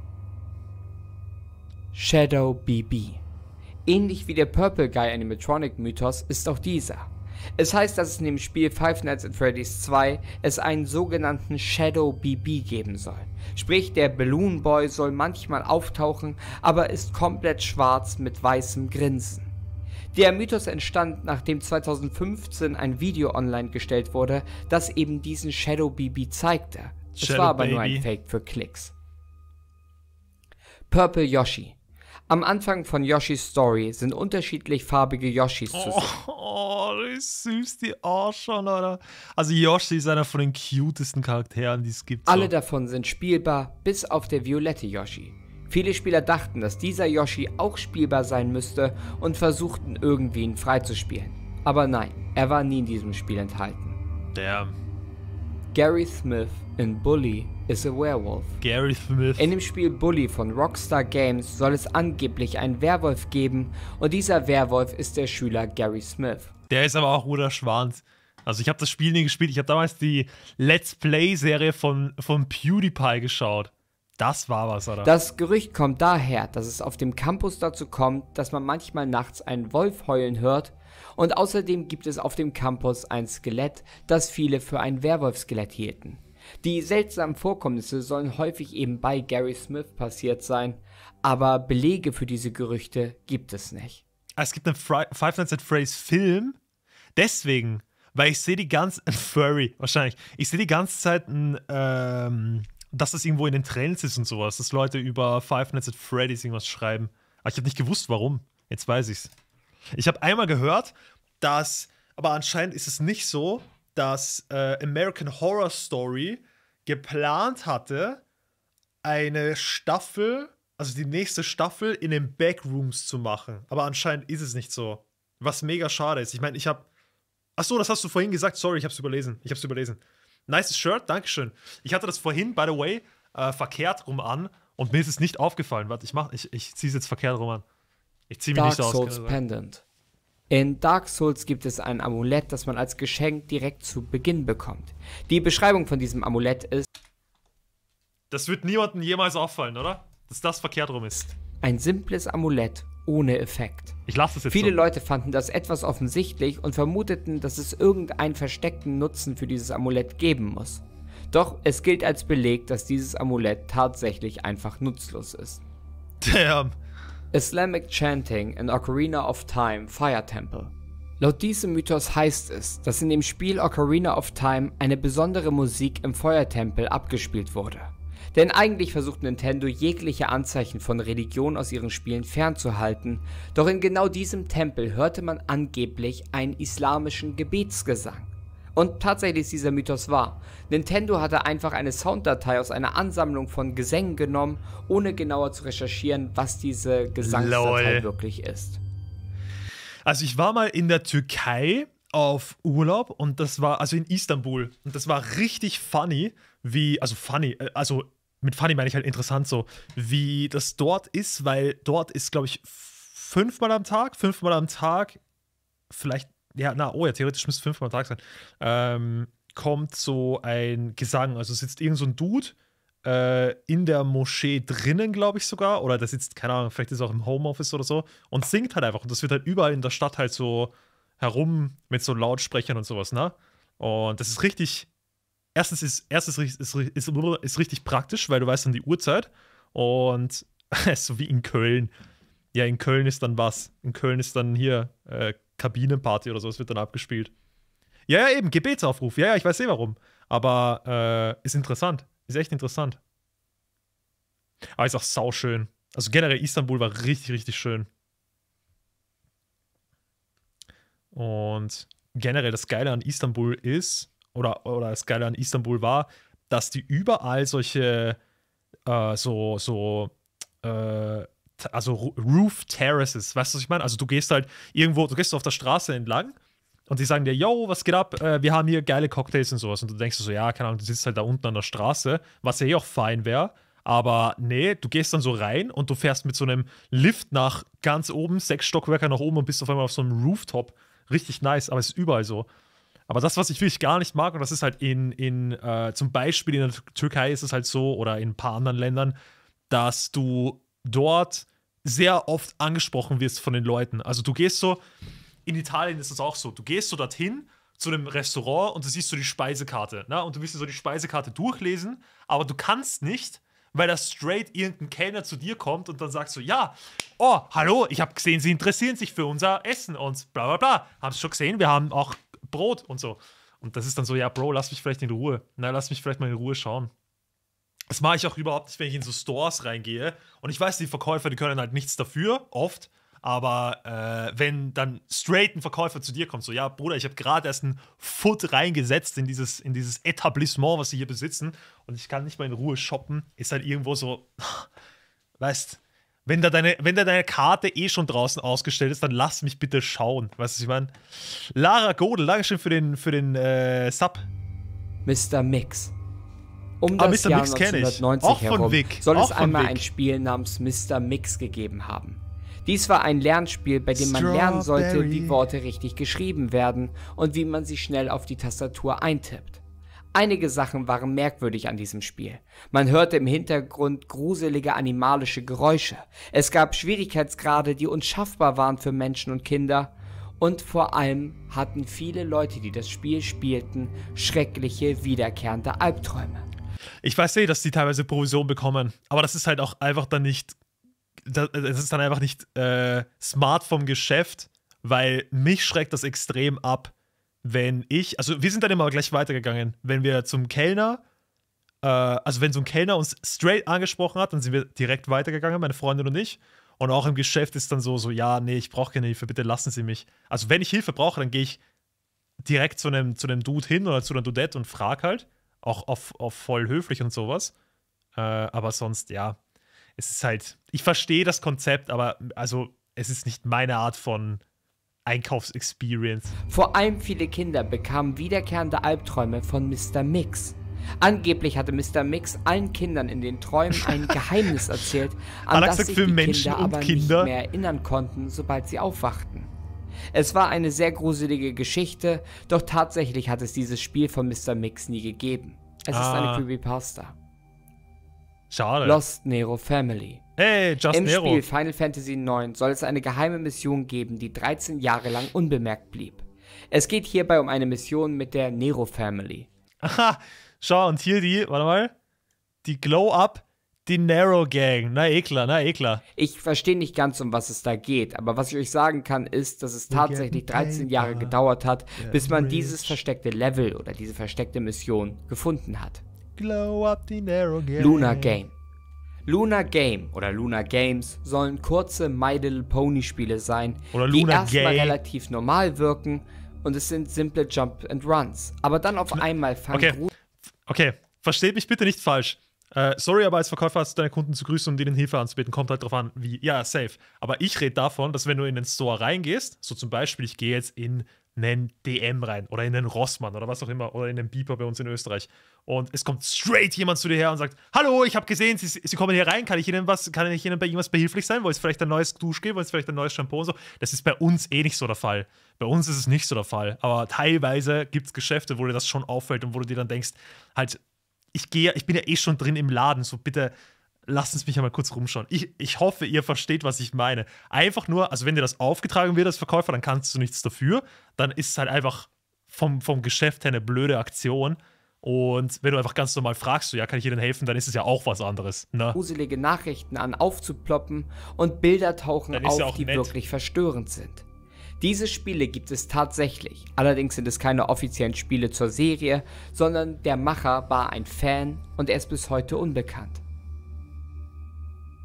Shadow BB Ähnlich wie der Purple Guy Animatronic Mythos ist auch dieser. Es heißt, dass es in dem Spiel Five Nights at Freddy's 2 es einen sogenannten Shadow BB geben soll. Sprich, der Balloon Boy soll manchmal auftauchen, aber ist komplett schwarz mit weißem Grinsen. Der Mythos entstand, nachdem 2015 ein Video online gestellt wurde, das eben diesen Shadow BB zeigte. Shadow es war aber Baby. nur ein Fake für Klicks. Purple Yoshi am Anfang von Yoshis Story sind unterschiedlich farbige Yoshis zu oh, sehen. Oh, oh ist süß, die Arschon, oder? Also Yoshi ist einer von den cutesten Charakteren, die es gibt. So. Alle davon sind spielbar, bis auf der violette Yoshi. Viele Spieler dachten, dass dieser Yoshi auch spielbar sein müsste und versuchten irgendwie ihn freizuspielen. Aber nein, er war nie in diesem Spiel enthalten. Damn. Gary Smith in Bully is a Werewolf. Gary Smith. In dem Spiel Bully von Rockstar Games soll es angeblich einen Werwolf geben und dieser Werwolf ist der Schüler Gary Smith. Der ist aber auch Ruder Schwanz. Also ich habe das Spiel nie gespielt. Ich habe damals die Let's Play-Serie von, von PewDiePie geschaut. Das war was, oder? Das Gerücht kommt daher, dass es auf dem Campus dazu kommt, dass man manchmal nachts einen Wolf heulen hört und außerdem gibt es auf dem Campus ein Skelett, das viele für ein Werwolf-Skelett hielten. Die seltsamen Vorkommnisse sollen häufig eben bei Gary Smith passiert sein, aber Belege für diese Gerüchte gibt es nicht. Ah, es gibt einen Fri Five Nights at Freddy's Film, deswegen, weil ich sehe die ganze Zeit, Furry wahrscheinlich, ich sehe die ganze Zeit ein, ähm, dass es irgendwo in den Trends ist und sowas, dass Leute über Five Nights at Freddy's irgendwas schreiben. Aber ich habe nicht gewusst, warum. Jetzt weiß ich's. Ich habe einmal gehört, dass, aber anscheinend ist es nicht so, dass äh, American Horror Story geplant hatte, eine Staffel, also die nächste Staffel in den Backrooms zu machen. Aber anscheinend ist es nicht so. Was mega schade ist. Ich meine, ich habe. Ach so, das hast du vorhin gesagt. Sorry, ich habe es überlesen. Ich habe es überlesen. Nice Shirt, Dankeschön. Ich hatte das vorhin, by the way, äh, verkehrt rum an und mir ist es nicht aufgefallen. Warte, ich ich, ich ziehe es jetzt verkehrt rum an. Ich ziehe mich Dark nicht so Souls aus, Pendant. In Dark Souls gibt es ein Amulett, das man als Geschenk direkt zu Beginn bekommt. Die Beschreibung von diesem Amulett ist. Das wird niemandem jemals auffallen, oder? Dass das verkehrt rum ist. Ein simples Amulett ohne Effekt. Ich lasse es jetzt. Viele so. Leute fanden das etwas offensichtlich und vermuteten, dass es irgendeinen versteckten Nutzen für dieses Amulett geben muss. Doch es gilt als Beleg, dass dieses Amulett tatsächlich einfach nutzlos ist. Damn. Islamic Chanting in Ocarina of Time Fire Temple. Laut diesem Mythos heißt es, dass in dem Spiel Ocarina of Time eine besondere Musik im Feuertempel abgespielt wurde. Denn eigentlich versucht Nintendo jegliche Anzeichen von Religion aus ihren Spielen fernzuhalten, doch in genau diesem Tempel hörte man angeblich einen islamischen Gebetsgesang. Und tatsächlich ist dieser Mythos wahr. Nintendo hatte einfach eine Sounddatei aus einer Ansammlung von Gesängen genommen, ohne genauer zu recherchieren, was diese Gesangsdatei Lol. wirklich ist. Also ich war mal in der Türkei auf Urlaub und das war, also in Istanbul, und das war richtig funny, wie, also funny, äh, also mit funny meine ich halt interessant so, wie das dort ist, weil dort ist, glaube ich, fünfmal am Tag, fünfmal am Tag, vielleicht ja, na, oh ja, theoretisch müsste es fünfmal am Tag sein, ähm, kommt so ein Gesang. Also sitzt irgend so ein Dude äh, in der Moschee drinnen, glaube ich sogar, oder der sitzt, keine Ahnung, vielleicht ist er auch im Homeoffice oder so und singt halt einfach. Und das wird halt überall in der Stadt halt so herum mit so Lautsprechern und sowas, ne? Und das ist richtig, erstens ist, erstens ist, ist, ist, ist richtig praktisch, weil du weißt dann die Uhrzeit und so wie in Köln. Ja, in Köln ist dann was. In Köln ist dann hier äh, Kabinenparty oder sowas wird dann abgespielt. Ja, ja, eben, Gebetsaufruf. Ja, ja, ich weiß eh warum. Aber äh, ist interessant. Ist echt interessant. Aber ist auch sauschön. Also generell Istanbul war richtig, richtig schön. Und generell das Geile an Istanbul ist, oder, oder das Geile an Istanbul war, dass die überall solche äh, so, so äh, also Roof Terraces, weißt du, was ich meine? Also du gehst halt irgendwo, du gehst auf der Straße entlang und die sagen dir, yo, was geht ab? Äh, wir haben hier geile Cocktails und sowas. Und du denkst so, ja, keine Ahnung, du sitzt halt da unten an der Straße, was ja eh auch fein wäre. Aber nee, du gehst dann so rein und du fährst mit so einem Lift nach ganz oben, sechs Stockwerke nach oben und bist auf einmal auf so einem Rooftop. Richtig nice, aber es ist überall so. Aber das, was ich wirklich gar nicht mag, und das ist halt in, in äh, zum Beispiel in der Türkei ist es halt so, oder in ein paar anderen Ländern, dass du dort sehr oft angesprochen wirst von den Leuten. Also du gehst so, in Italien ist das auch so, du gehst so dorthin zu einem Restaurant und du siehst so die Speisekarte. Ne? Und du willst so die Speisekarte durchlesen, aber du kannst nicht, weil da straight irgendein Kellner zu dir kommt und dann sagt so, ja, oh, hallo, ich habe gesehen, Sie interessieren sich für unser Essen und bla bla bla. Haben Sie schon gesehen, wir haben auch Brot und so. Und das ist dann so, ja, Bro, lass mich vielleicht in Ruhe. Na, lass mich vielleicht mal in Ruhe schauen. Das mache ich auch überhaupt nicht, wenn ich in so Stores reingehe. Und ich weiß, die Verkäufer, die können halt nichts dafür, oft. Aber äh, wenn dann straight ein Verkäufer zu dir kommt, so, ja, Bruder, ich habe gerade erst einen Foot reingesetzt in dieses, in dieses Etablissement, was sie hier besitzen, und ich kann nicht mal in Ruhe shoppen, ist halt irgendwo so, weißt, wenn da deine, wenn da deine Karte eh schon draußen ausgestellt ist, dann lass mich bitte schauen. Weißt du, was ich meine? Lara Godel, Dankeschön für den, für den äh, Sub. Mr. Mix. Um das Jahr Mix 1990 Auch herum Vic. soll Auch es einmal Vic. ein Spiel namens Mr. Mix gegeben haben. Dies war ein Lernspiel, bei dem man lernen sollte, wie Worte richtig geschrieben werden und wie man sie schnell auf die Tastatur eintippt. Einige Sachen waren merkwürdig an diesem Spiel. Man hörte im Hintergrund gruselige animalische Geräusche. Es gab Schwierigkeitsgrade, die unschaffbar waren für Menschen und Kinder. Und vor allem hatten viele Leute, die das Spiel spielten, schreckliche, wiederkehrende Albträume. Ich weiß nicht, eh, dass die teilweise Provision bekommen, aber das ist halt auch einfach dann nicht, äh, das ist dann einfach nicht äh, smart vom Geschäft, weil mich schreckt das extrem ab, wenn ich, also wir sind dann immer gleich weitergegangen, wenn wir zum Kellner, äh, also wenn so ein Kellner uns straight angesprochen hat, dann sind wir direkt weitergegangen, meine Freundin und ich. Und auch im Geschäft ist dann so, so, ja, nee, ich brauche keine Hilfe, bitte lassen Sie mich. Also wenn ich Hilfe brauche, dann gehe ich direkt zu einem, zu einem Dude hin oder zu einer Dudette und frage halt. Auch auf, auf voll höflich und sowas. Äh, aber sonst, ja, es ist halt, ich verstehe das Konzept, aber also es ist nicht meine Art von Einkaufsexperience. Vor allem viele Kinder bekamen wiederkehrende Albträume von Mr. Mix. Angeblich hatte Mr. Mix allen Kindern in den Träumen ein Geheimnis erzählt, an Alex das sich die Menschen Kinder aber Kinder. nicht mehr erinnern konnten, sobald sie aufwachten. Es war eine sehr gruselige Geschichte, doch tatsächlich hat es dieses Spiel von Mr. Mix nie gegeben. Es ah. ist eine ah. Creepypasta. Schade. Lost Nero Family. Hey, Just Im Nero. Spiel Final Fantasy IX soll es eine geheime Mission geben, die 13 Jahre lang unbemerkt blieb. Es geht hierbei um eine Mission mit der Nero Family. Aha, schau, und hier die, warte mal, die Glow-Up die Narrow Gang, na eh na eh Ich verstehe nicht ganz, um was es da geht, aber was ich euch sagen kann, ist, dass es tatsächlich 13 Jahre gedauert hat, bis man dieses versteckte Level oder diese versteckte Mission gefunden hat. Glow up die Narrow Gang. Luna Game. Luna Game oder Luna Games sollen kurze My Little Pony Spiele sein, oder die erstmal Game. relativ normal wirken und es sind simple Jump and Runs, aber dann auf einmal fangen Okay, okay. versteht mich bitte nicht falsch. Äh, sorry, aber als Verkäufer hast du deine Kunden zu grüßen und ihnen Hilfe anzubieten. Kommt halt drauf an, wie. Ja, safe. Aber ich rede davon, dass wenn du in den Store reingehst, so zum Beispiel, ich gehe jetzt in einen DM rein oder in einen Rossmann oder was auch immer oder in einen Beeper bei uns in Österreich und es kommt straight jemand zu dir her und sagt: Hallo, ich habe gesehen, Sie, Sie, kommen hier rein, kann ich Ihnen was, kann ich Ihnen bei irgendwas behilflich sein? Wollen Sie vielleicht ein neues Duschgel, wollen Sie vielleicht ein neues Shampoo und so? Das ist bei uns eh nicht so der Fall. Bei uns ist es nicht so der Fall, aber teilweise gibt es Geschäfte, wo dir das schon auffällt und wo du dir dann denkst, halt, ich gehe, ich bin ja eh schon drin im Laden, so bitte lasst uns mich einmal kurz rumschauen. Ich, ich hoffe, ihr versteht, was ich meine. Einfach nur, also wenn dir das aufgetragen wird als Verkäufer, dann kannst du nichts dafür. Dann ist es halt einfach vom, vom Geschäft her eine blöde Aktion. Und wenn du einfach ganz normal fragst, so, ja, kann ich Ihnen helfen, dann ist es ja auch was anderes. Ne? Gruselige Nachrichten an aufzuploppen und Bilder tauchen auf, ja die nett. wirklich verstörend sind. Diese Spiele gibt es tatsächlich, allerdings sind es keine offiziellen Spiele zur Serie, sondern der Macher war ein Fan und er ist bis heute unbekannt.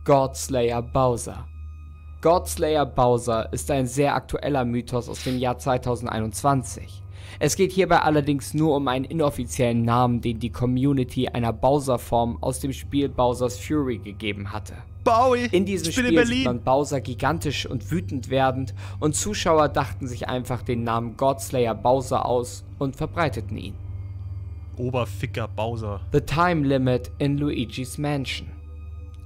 Godslayer Bowser Godslayer Bowser ist ein sehr aktueller Mythos aus dem Jahr 2021. Es geht hierbei allerdings nur um einen inoffiziellen Namen, den die Community einer Bowser-Form aus dem Spiel Bowser's Fury gegeben hatte. Bowie. In diesem ich Spiel sieht man Bowser gigantisch und wütend werdend und Zuschauer dachten sich einfach den Namen Godslayer Bowser aus und verbreiteten ihn. Oberficker Bowser. The Time Limit in Luigi's Mansion.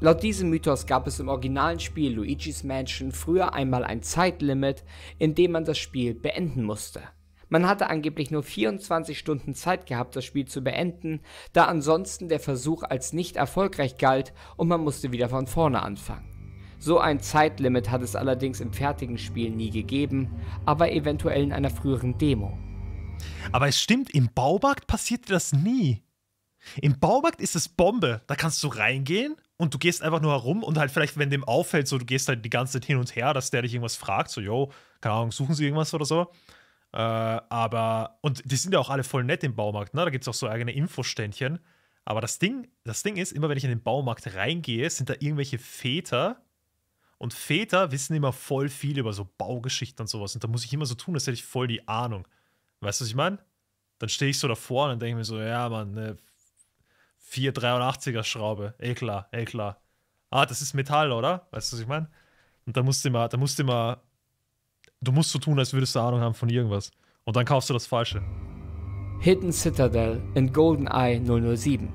Laut diesem Mythos gab es im originalen Spiel Luigi's Mansion früher einmal ein Zeitlimit, in dem man das Spiel beenden musste. Man hatte angeblich nur 24 Stunden Zeit gehabt, das Spiel zu beenden, da ansonsten der Versuch als nicht erfolgreich galt und man musste wieder von vorne anfangen. So ein Zeitlimit hat es allerdings im fertigen Spiel nie gegeben, aber eventuell in einer früheren Demo. Aber es stimmt, im Baubakt passiert das nie. Im Baubakt ist es Bombe. Da kannst du reingehen und du gehst einfach nur herum und halt vielleicht, wenn dem auffällt, so du gehst halt die ganze Zeit hin und her, dass der dich irgendwas fragt, so, yo, keine Ahnung, suchen sie irgendwas oder so. Äh, aber, und die sind ja auch alle voll nett im Baumarkt, ne? Da gibt es auch so eigene Infoständchen. Aber das Ding, das Ding ist, immer wenn ich in den Baumarkt reingehe, sind da irgendwelche Väter. Und Väter wissen immer voll viel über so Baugeschichten und sowas. Und da muss ich immer so tun, als hätte ich voll die Ahnung. Weißt du, was ich meine? Dann stehe ich so davor und denke mir so, ja, Mann, ne 483er Schraube. Ey eh klar, ey eh klar. Ah, das ist Metall, oder? Weißt du, was ich meine? Und da musst du immer, da musst du immer Du musst so tun, als würdest du Ahnung haben von irgendwas. Und dann kaufst du das Falsche. Hidden Citadel in GoldenEye 007.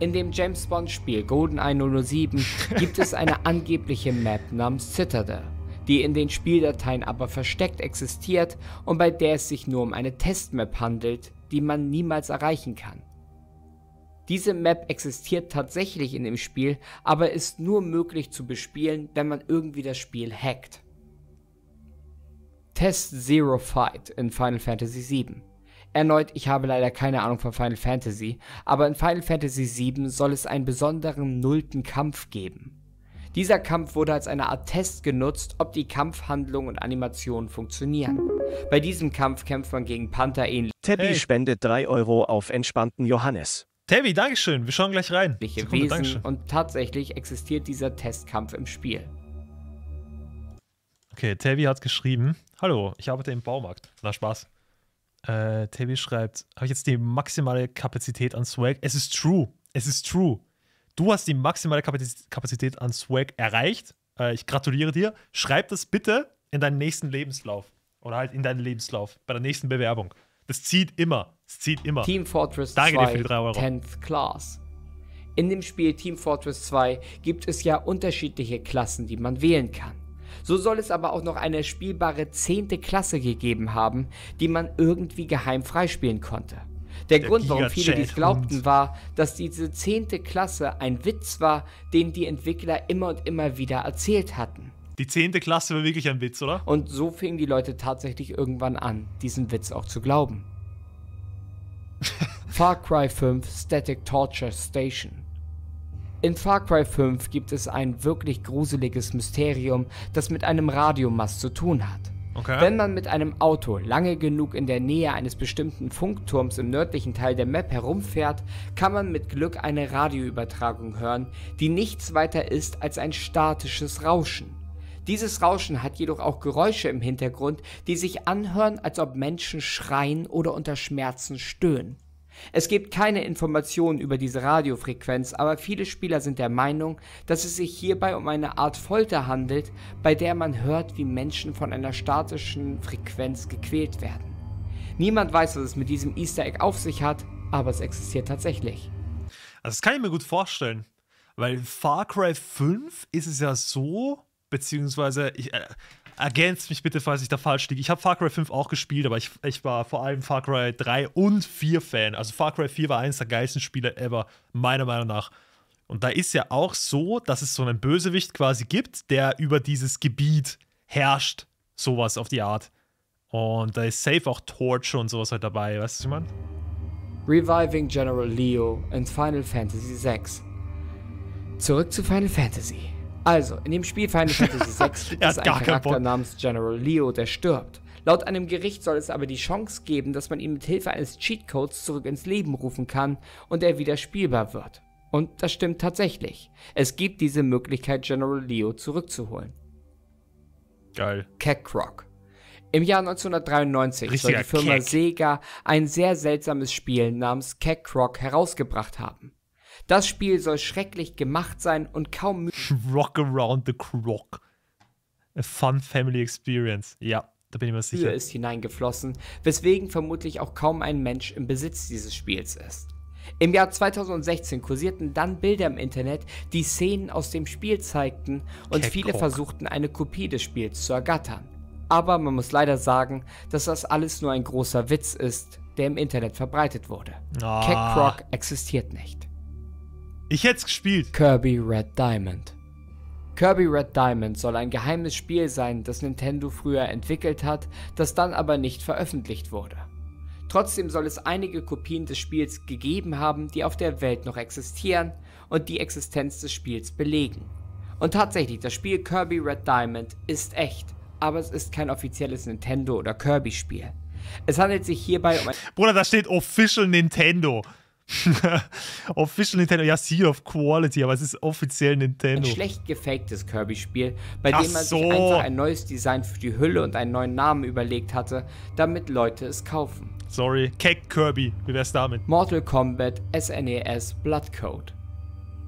In dem James Bond-Spiel GoldenEye 007 gibt es eine angebliche Map namens Citadel, die in den Spieldateien aber versteckt existiert und bei der es sich nur um eine Testmap handelt, die man niemals erreichen kann. Diese Map existiert tatsächlich in dem Spiel, aber ist nur möglich zu bespielen, wenn man irgendwie das Spiel hackt. Test Zero Fight in Final Fantasy VII. Erneut, ich habe leider keine Ahnung von Final Fantasy, aber in Final Fantasy VII soll es einen besonderen nullten Kampf geben. Dieser Kampf wurde als eine Art Test genutzt, ob die Kampfhandlung und Animationen funktionieren. Bei diesem Kampf kämpft man gegen Panther ähnlich. Tebby hey. spendet 3 Euro auf entspannten Johannes. Tabby, Dankeschön, wir schauen gleich rein. Sekunde, Wesen und tatsächlich existiert dieser Testkampf im Spiel. Okay, Tabby hat geschrieben. Hallo, ich arbeite im Baumarkt. Na, Spaß. Äh, Tebi schreibt, habe ich jetzt die maximale Kapazität an Swag? Es ist true. Es ist true. Du hast die maximale Kapazität an Swag erreicht. Äh, ich gratuliere dir. Schreib das bitte in deinen nächsten Lebenslauf. Oder halt in deinen Lebenslauf. Bei der nächsten Bewerbung. Das zieht immer. Das zieht immer. Team Fortress Danke 2, dir für die 3 Euro. 10th Class. In dem Spiel Team Fortress 2 gibt es ja unterschiedliche Klassen, die man wählen kann. So soll es aber auch noch eine spielbare 10. Klasse gegeben haben, die man irgendwie geheim freispielen konnte. Der, der, Grund, warum viele dies glaubten, war, dass diese 10. Klasse ein Witz war, den die Entwickler immer und immer wieder erzählt hatten. Die 10. Klasse war wirklich ein Witz, oder? Und so fingen die Leute tatsächlich irgendwann an, diesen Witz auch zu glauben. Far Cry 5 Static Torture Station in Far Cry 5 gibt es ein wirklich gruseliges Mysterium, das mit einem Radiomast zu tun hat. Okay. Wenn man mit einem Auto lange genug in der Nähe eines bestimmten Funkturms im nördlichen Teil der Map herumfährt, kann man mit Glück eine Radioübertragung hören, die nichts weiter ist als ein statisches Rauschen. Dieses Rauschen hat jedoch auch Geräusche im Hintergrund, die sich anhören, als ob Menschen schreien oder unter Schmerzen stöhnen. Es gibt keine Informationen über diese Radiofrequenz, aber viele Spieler sind der Meinung, dass es sich hierbei um eine Art Folter handelt, bei der man hört, wie Menschen von einer statischen Frequenz gequält werden. Niemand weiß, was es mit diesem Easter Egg auf sich hat, aber es existiert tatsächlich. Also das kann ich mir gut vorstellen, weil in Far Cry 5 ist es ja so, beziehungsweise ich, äh, ergänzt mich bitte, falls ich da falsch liege. Ich habe Far Cry 5 auch gespielt, aber ich, ich war vor allem Far Cry 3 und 4 Fan. Also Far Cry 4 war eines der geilsten Spiele ever, meiner Meinung nach. Und da ist ja auch so, dass es so einen Bösewicht quasi gibt, der über dieses Gebiet herrscht. Sowas auf die Art. Und da ist safe auch Torch und sowas halt dabei, weißt du, was Reviving General Leo in Final Fantasy VI. Zurück zu Final Fantasy. Also, in dem Spiel Final Fantasy VI gibt es einen Charakter namens General Leo, der stirbt. Laut einem Gericht soll es aber die Chance geben, dass man ihn mit Hilfe eines Cheatcodes zurück ins Leben rufen kann und er wieder spielbar wird. Und das stimmt tatsächlich. Es gibt diese Möglichkeit, General Leo zurückzuholen. Geil. Cackrock. Im Jahr 1993 Richtiger soll die Firma Keck. Sega ein sehr seltsames Spiel namens Cackrock herausgebracht haben. Das Spiel soll schrecklich gemacht sein und kaum. Rock around the crock. A fun family experience. Ja, da bin ich mir sicher. Mühe ist hineingeflossen, weswegen vermutlich auch kaum ein Mensch im Besitz dieses Spiels ist. Im Jahr 2016 kursierten dann Bilder im Internet, die Szenen aus dem Spiel zeigten und Keck viele Rock. versuchten, eine Kopie des Spiels zu ergattern. Aber man muss leider sagen, dass das alles nur ein großer Witz ist, der im Internet verbreitet wurde. Ah. Keck Rock existiert nicht. Ich hätte es gespielt. Kirby Red Diamond. Kirby Red Diamond soll ein geheimes Spiel sein, das Nintendo früher entwickelt hat, das dann aber nicht veröffentlicht wurde. Trotzdem soll es einige Kopien des Spiels gegeben haben, die auf der Welt noch existieren und die Existenz des Spiels belegen. Und tatsächlich, das Spiel Kirby Red Diamond ist echt, aber es ist kein offizielles Nintendo- oder Kirby-Spiel. Es handelt sich hierbei um ein. Bruder, da steht Official Nintendo. Official Nintendo, ja, Sea of Quality, aber es ist offiziell Nintendo. Ein schlecht gefaktes Kirby-Spiel, bei Ach dem man so. sich einfach ein neues Design für die Hülle und einen neuen Namen überlegt hatte, damit Leute es kaufen. Sorry, Cake Kirby, wie wär's damit? Mortal Kombat, SNES, Blood Code.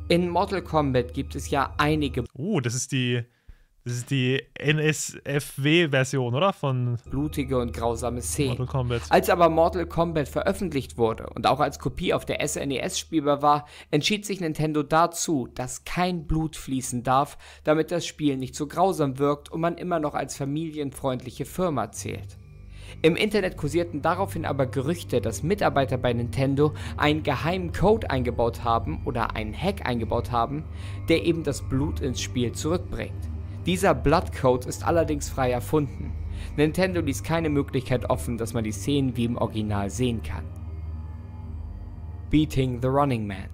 In Mortal Kombat gibt es ja einige. Oh, das ist die das ist die NSFW-Version, oder? Von blutige und grausame Szenen. Mortal Kombat. Als aber Mortal Kombat veröffentlicht wurde und auch als Kopie auf der SNES e spielbar war, entschied sich Nintendo dazu, dass kein Blut fließen darf, damit das Spiel nicht so grausam wirkt und man immer noch als familienfreundliche Firma zählt. Im Internet kursierten daraufhin aber Gerüchte, dass Mitarbeiter bei Nintendo einen geheimen Code eingebaut haben oder einen Hack eingebaut haben, der eben das Blut ins Spiel zurückbringt. Dieser Bloodcode ist allerdings frei erfunden. Nintendo ließ keine Möglichkeit offen, dass man die Szenen wie im Original sehen kann. Beating the Running Man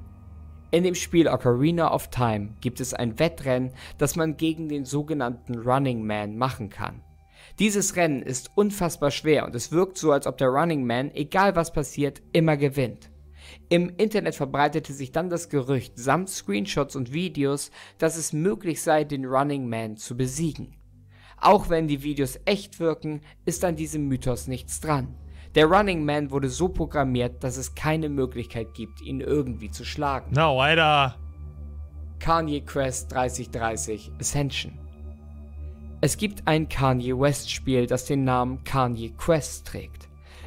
in dem Spiel Ocarina of Time gibt es ein Wettrennen, das man gegen den sogenannten Running Man machen kann. Dieses Rennen ist unfassbar schwer und es wirkt so, als ob der Running Man, egal was passiert, immer gewinnt. Im Internet verbreitete sich dann das Gerücht samt Screenshots und Videos, dass es möglich sei, den Running Man zu besiegen. Auch wenn die Videos echt wirken, ist an diesem Mythos nichts dran. Der Running Man wurde so programmiert, dass es keine Möglichkeit gibt, ihn irgendwie zu schlagen. No, weiter! Kanye Quest 3030 Ascension Es gibt ein Kanye West Spiel, das den Namen Kanye Quest trägt.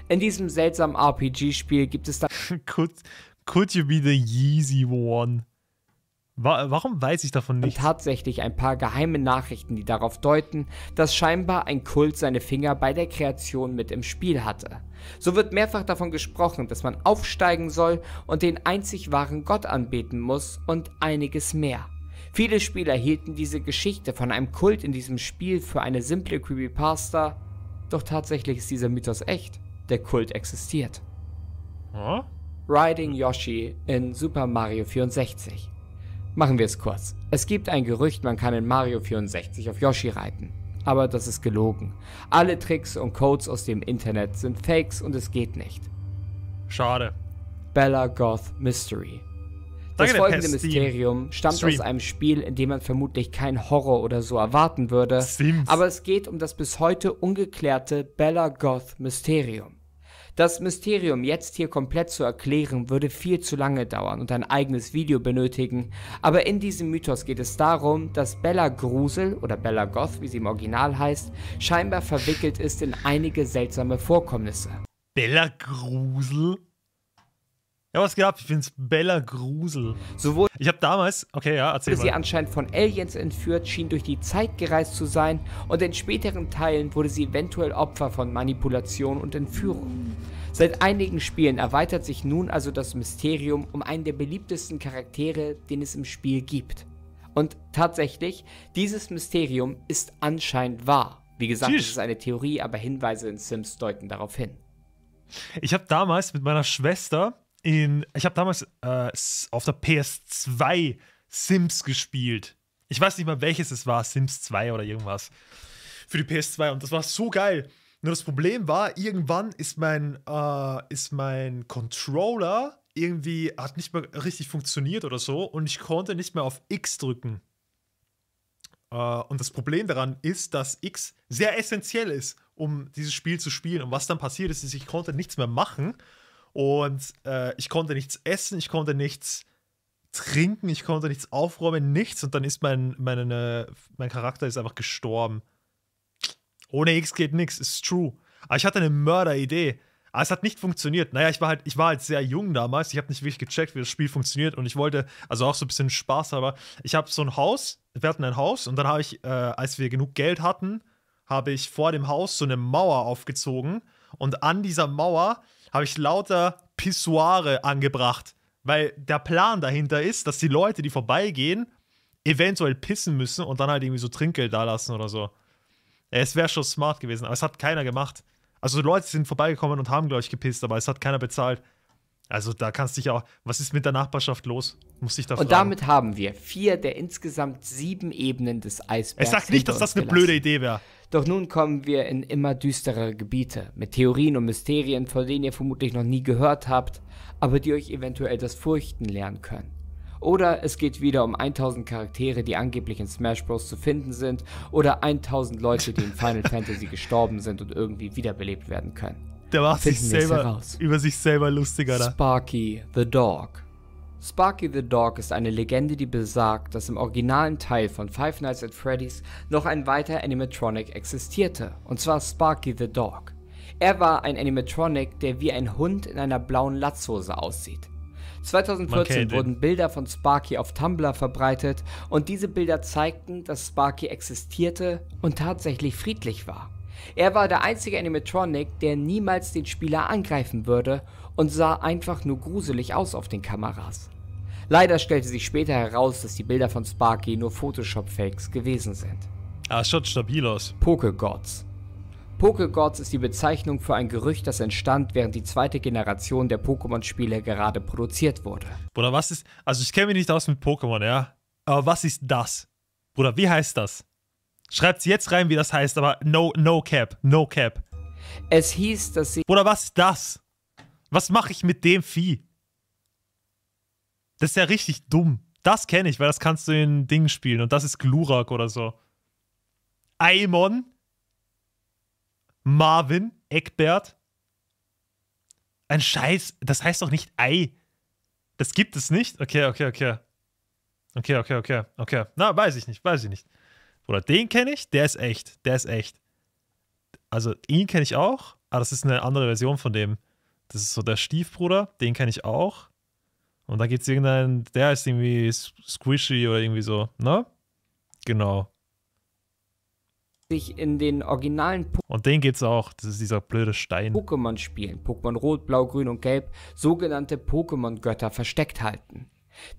In diesem seltsamen RPG-Spiel gibt es da. could, could you be the Yeezy One? Warum weiß ich davon nicht? Tatsächlich ein paar geheime Nachrichten, die darauf deuten, dass scheinbar ein Kult seine Finger bei der Kreation mit im Spiel hatte. So wird mehrfach davon gesprochen, dass man aufsteigen soll und den einzig wahren Gott anbeten muss und einiges mehr. Viele Spieler hielten diese Geschichte von einem Kult in diesem Spiel für eine simple Creepypasta, doch tatsächlich ist dieser Mythos echt der Kult existiert. Huh? Riding Yoshi in Super Mario 64. Machen wir es kurz. Es gibt ein Gerücht, man kann in Mario 64 auf Yoshi reiten. Aber das ist gelogen. Alle Tricks und Codes aus dem Internet sind Fakes und es geht nicht. Schade. Bella Goth Mystery. Das folgende Mysterium stammt Stream. aus einem Spiel, in dem man vermutlich keinen Horror oder so erwarten würde, Sims. aber es geht um das bis heute ungeklärte Bella Goth Mysterium. Das Mysterium jetzt hier komplett zu erklären, würde viel zu lange dauern und ein eigenes Video benötigen, aber in diesem Mythos geht es darum, dass Bella Grusel oder Bella Goth, wie sie im Original heißt, scheinbar verwickelt ist in einige seltsame Vorkommnisse. Bella Grusel? Ja, was gehabt? Ich bin's, Bella Grusel. Sowohl ich habe damals, okay, ja, erzähl wurde sie anscheinend von Aliens entführt, schien durch die Zeit gereist zu sein und in späteren Teilen wurde sie eventuell Opfer von Manipulation und Entführung. Seit einigen Spielen erweitert sich nun also das Mysterium um einen der beliebtesten Charaktere, den es im Spiel gibt. Und tatsächlich, dieses Mysterium ist anscheinend wahr. Wie gesagt, Tschüss. es ist eine Theorie, aber Hinweise in Sims deuten darauf hin. Ich habe damals mit meiner Schwester in, ich habe damals äh, auf der PS2 Sims gespielt. Ich weiß nicht mal, welches es war, Sims 2 oder irgendwas. Für die PS2. Und das war so geil. Nur das Problem war, irgendwann ist mein, äh, ist mein Controller irgendwie, hat nicht mehr richtig funktioniert oder so und ich konnte nicht mehr auf X drücken. Äh, und das Problem daran ist, dass X sehr essentiell ist, um dieses Spiel zu spielen. Und was dann passiert ist, ist, ich konnte nichts mehr machen und äh, ich konnte nichts essen, ich konnte nichts trinken, ich konnte nichts aufräumen, nichts. Und dann ist mein, meine, ne, mein Charakter ist einfach gestorben. Ohne X geht nichts, ist true. Aber ich hatte eine Mörderidee. Aber es hat nicht funktioniert. Naja, ich war halt, ich war halt sehr jung damals. Ich habe nicht wirklich gecheckt, wie das Spiel funktioniert. Und ich wollte, also auch so ein bisschen Spaß, aber ich habe so ein Haus, wir hatten ein Haus und dann habe ich, äh, als wir genug Geld hatten, habe ich vor dem Haus so eine Mauer aufgezogen. Und an dieser Mauer habe ich lauter Pissoire angebracht, weil der Plan dahinter ist, dass die Leute, die vorbeigehen, eventuell pissen müssen und dann halt irgendwie so Trinkgeld da lassen oder so. Es wäre schon smart gewesen, aber es hat keiner gemacht. Also Leute sind vorbeigekommen und haben, glaube ich, gepisst, aber es hat keiner bezahlt. Also da kannst du dich auch. Was ist mit der Nachbarschaft los? Muss ich da Und damit haben wir vier der insgesamt sieben Ebenen des Eisbergs. Es sagt nicht, dass das eine gelassen. blöde Idee wäre. Doch nun kommen wir in immer düsterere Gebiete, mit Theorien und Mysterien, von denen ihr vermutlich noch nie gehört habt, aber die euch eventuell das Furchten lernen können. Oder es geht wieder um 1000 Charaktere, die angeblich in Smash Bros. zu finden sind, oder 1000 Leute, die in Final Fantasy gestorben sind und irgendwie wiederbelebt werden können. Der macht finden sich selber heraus. über sich selber lustiger. Sparky the Dog. Sparky the Dog ist eine Legende, die besagt, dass im originalen Teil von Five Nights at Freddy's noch ein weiter Animatronic existierte, und zwar Sparky the Dog. Er war ein Animatronic, der wie ein Hund in einer blauen Latzhose aussieht. 2014 wurden Bilder von Sparky auf Tumblr verbreitet und diese Bilder zeigten, dass Sparky existierte und tatsächlich friedlich war. Er war der einzige Animatronic, der niemals den Spieler angreifen würde und sah einfach nur gruselig aus auf den Kameras. Leider stellte sich später heraus, dass die Bilder von Sparky nur Photoshop-Fakes gewesen sind. Ah, schaut stabil aus. Pokegods. Pokegods ist die Bezeichnung für ein Gerücht, das entstand, während die zweite Generation der Pokémon-Spiele gerade produziert wurde. Bruder, was ist. Also, ich kenne mich nicht aus mit Pokémon, ja? Aber was ist das? Bruder, wie heißt das? Schreibt's jetzt rein, wie das heißt, aber no, no cap, no cap. Es hieß, dass sie. Bruder, was ist das? Was mache ich mit dem Vieh? Das ist ja richtig dumm. Das kenne ich, weil das kannst du in Dingen spielen und das ist Glurak oder so. Aimon, Marvin, Eckbert. Ein Scheiß, das heißt doch nicht Ei. Das gibt es nicht. Okay, okay, okay. Okay, okay, okay, okay. Na, weiß ich nicht, weiß ich nicht. Oder den kenne ich, der ist echt, der ist echt. Also ihn kenne ich auch, aber das ist eine andere Version von dem. Das ist so der Stiefbruder, den kenne ich auch. Und da gibt es irgendeinen, der ist irgendwie squishy oder irgendwie so, ne? Genau. Sich in den originalen po Und den geht's auch, das ist dieser blöde Stein. Pokémon-Spielen, Pokémon Rot, Blau, Grün und Gelb, sogenannte Pokémon-Götter versteckt halten.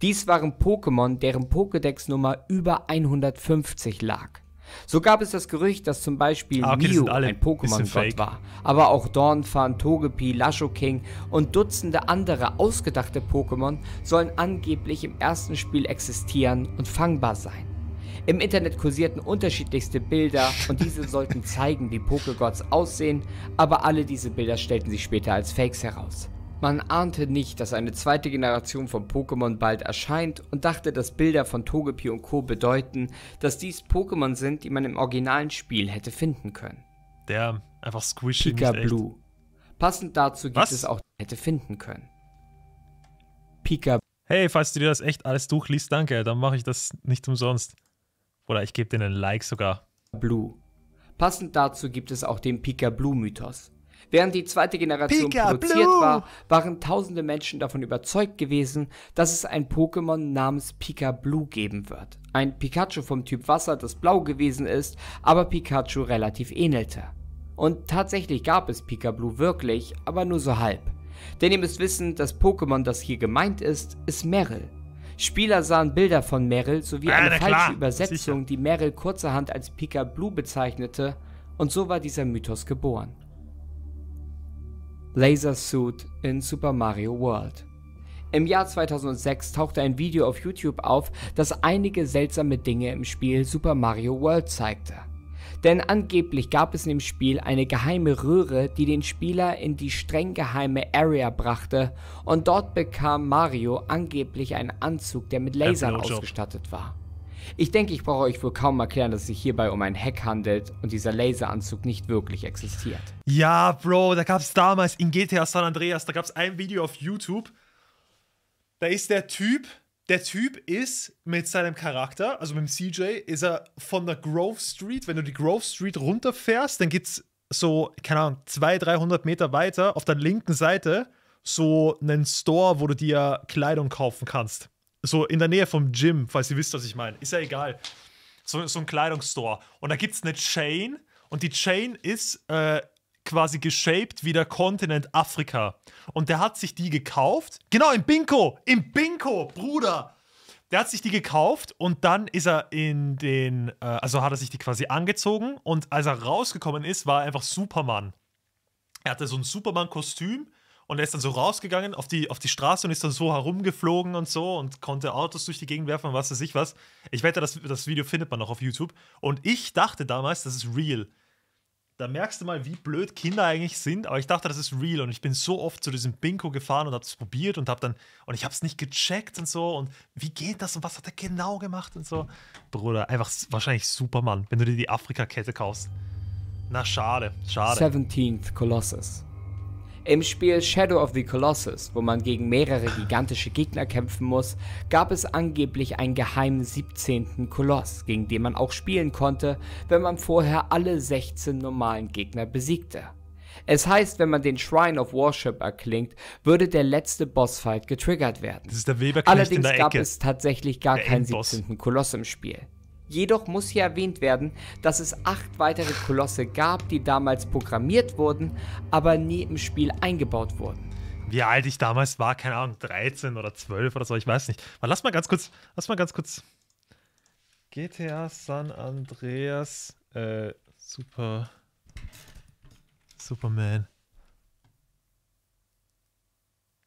Dies waren Pokémon, deren Pokédex-Nummer über 150 lag. So gab es das Gerücht, dass zum Beispiel ah, okay, Mew ein Pokémon-Gott war, aber auch Dornfan, Togepi, Lashoking und Dutzende andere ausgedachte Pokémon sollen angeblich im ersten Spiel existieren und fangbar sein. Im Internet kursierten unterschiedlichste Bilder und diese sollten zeigen, wie Pokégods aussehen, aber alle diese Bilder stellten sich später als Fakes heraus. Man ahnte nicht, dass eine zweite Generation von Pokémon bald erscheint und dachte, dass Bilder von Togepi und Co. bedeuten, dass dies Pokémon sind, die man im originalen Spiel hätte finden können. Der einfach squishy. Pika Blue. Passend dazu gibt Was? es auch hätte finden können. Pika. Hey, falls du dir das echt alles durchliest, danke, dann mache ich das nicht umsonst. Oder ich gebe dir einen Like sogar. Blue. Passend dazu gibt es auch den Pika Blue Mythos. Während die zweite Generation Pika produziert Blue. war, waren tausende Menschen davon überzeugt gewesen, dass es ein Pokémon namens Pika Blue geben wird. Ein Pikachu vom Typ Wasser, das blau gewesen ist, aber Pikachu relativ ähnelte. Und tatsächlich gab es Pika Blue wirklich, aber nur so halb. Denn ihr müsst wissen, das Pokémon, das hier gemeint ist, ist Meryl, Spieler sahen Bilder von Meryl sowie ja, eine falsche klar, Übersetzung, sicher. die Meryl kurzerhand als Pika Blue bezeichnete, und so war dieser Mythos geboren. Laser Suit in Super Mario World. Im Jahr 2006 tauchte ein Video auf YouTube auf, das einige seltsame Dinge im Spiel Super Mario World zeigte. Denn angeblich gab es in dem Spiel eine geheime Röhre, die den Spieler in die streng geheime Area brachte und dort bekam Mario angeblich einen Anzug, der mit Lasern ausgestattet war. Ich denke, ich brauche euch wohl kaum erklären, dass es sich hierbei um einen Hack handelt und dieser Laseranzug nicht wirklich existiert. Ja, Bro, da gab es damals in GTA San Andreas, da gab es ein Video auf YouTube. Da ist der Typ, der Typ ist mit seinem Charakter, also mit dem CJ, ist er von der Grove Street, wenn du die Grove Street runterfährst, dann gibt es so, keine Ahnung, 200, 300 Meter weiter auf der linken Seite so einen Store, wo du dir Kleidung kaufen kannst. So in der Nähe vom Gym, falls ihr wisst, was ich meine. Ist ja egal. So, so ein Kleidungsstore. Und da gibt es eine Chain. Und die Chain ist äh, quasi geshaped wie der Kontinent Afrika. Und der hat sich die gekauft. Genau, im Binko. Im Binko, Bruder. Der hat sich die gekauft und dann ist er in den, äh, also hat er sich die quasi angezogen und als er rausgekommen ist, war er einfach Superman. Er hatte so ein Superman-Kostüm und er ist dann so rausgegangen auf die, auf die Straße und ist dann so herumgeflogen und so und konnte Autos durch die Gegend werfen und was weiß ich was. Ich wette, das, das Video findet man noch auf YouTube. Und ich dachte damals, das ist real. Da merkst du mal, wie blöd Kinder eigentlich sind, aber ich dachte, das ist real. Und ich bin so oft zu diesem Binko gefahren und hab's probiert und hab dann, und ich hab's nicht gecheckt und so. Und wie geht das und was hat er genau gemacht und so. Bruder, einfach wahrscheinlich Superman, wenn du dir die Afrika-Kette kaufst. Na, schade, schade. 17th Colossus. Im Spiel Shadow of the Colossus, wo man gegen mehrere gigantische Gegner kämpfen muss, gab es angeblich einen geheimen 17. Koloss, gegen den man auch spielen konnte, wenn man vorher alle 16 normalen Gegner besiegte. Es heißt, wenn man den Shrine of Worship erklingt, würde der letzte Bossfight getriggert werden. Das ist der Weberknecht Allerdings in der Ecke. gab es tatsächlich gar der keinen 17. Koloss im Spiel. Jedoch muss hier erwähnt werden, dass es acht weitere Kolosse gab, die damals programmiert wurden, aber nie im Spiel eingebaut wurden. Wie alt ich damals war, keine Ahnung, 13 oder 12 oder so, ich weiß nicht. Aber lass mal ganz kurz, lass mal ganz kurz. GTA San Andreas, äh, Super. Superman.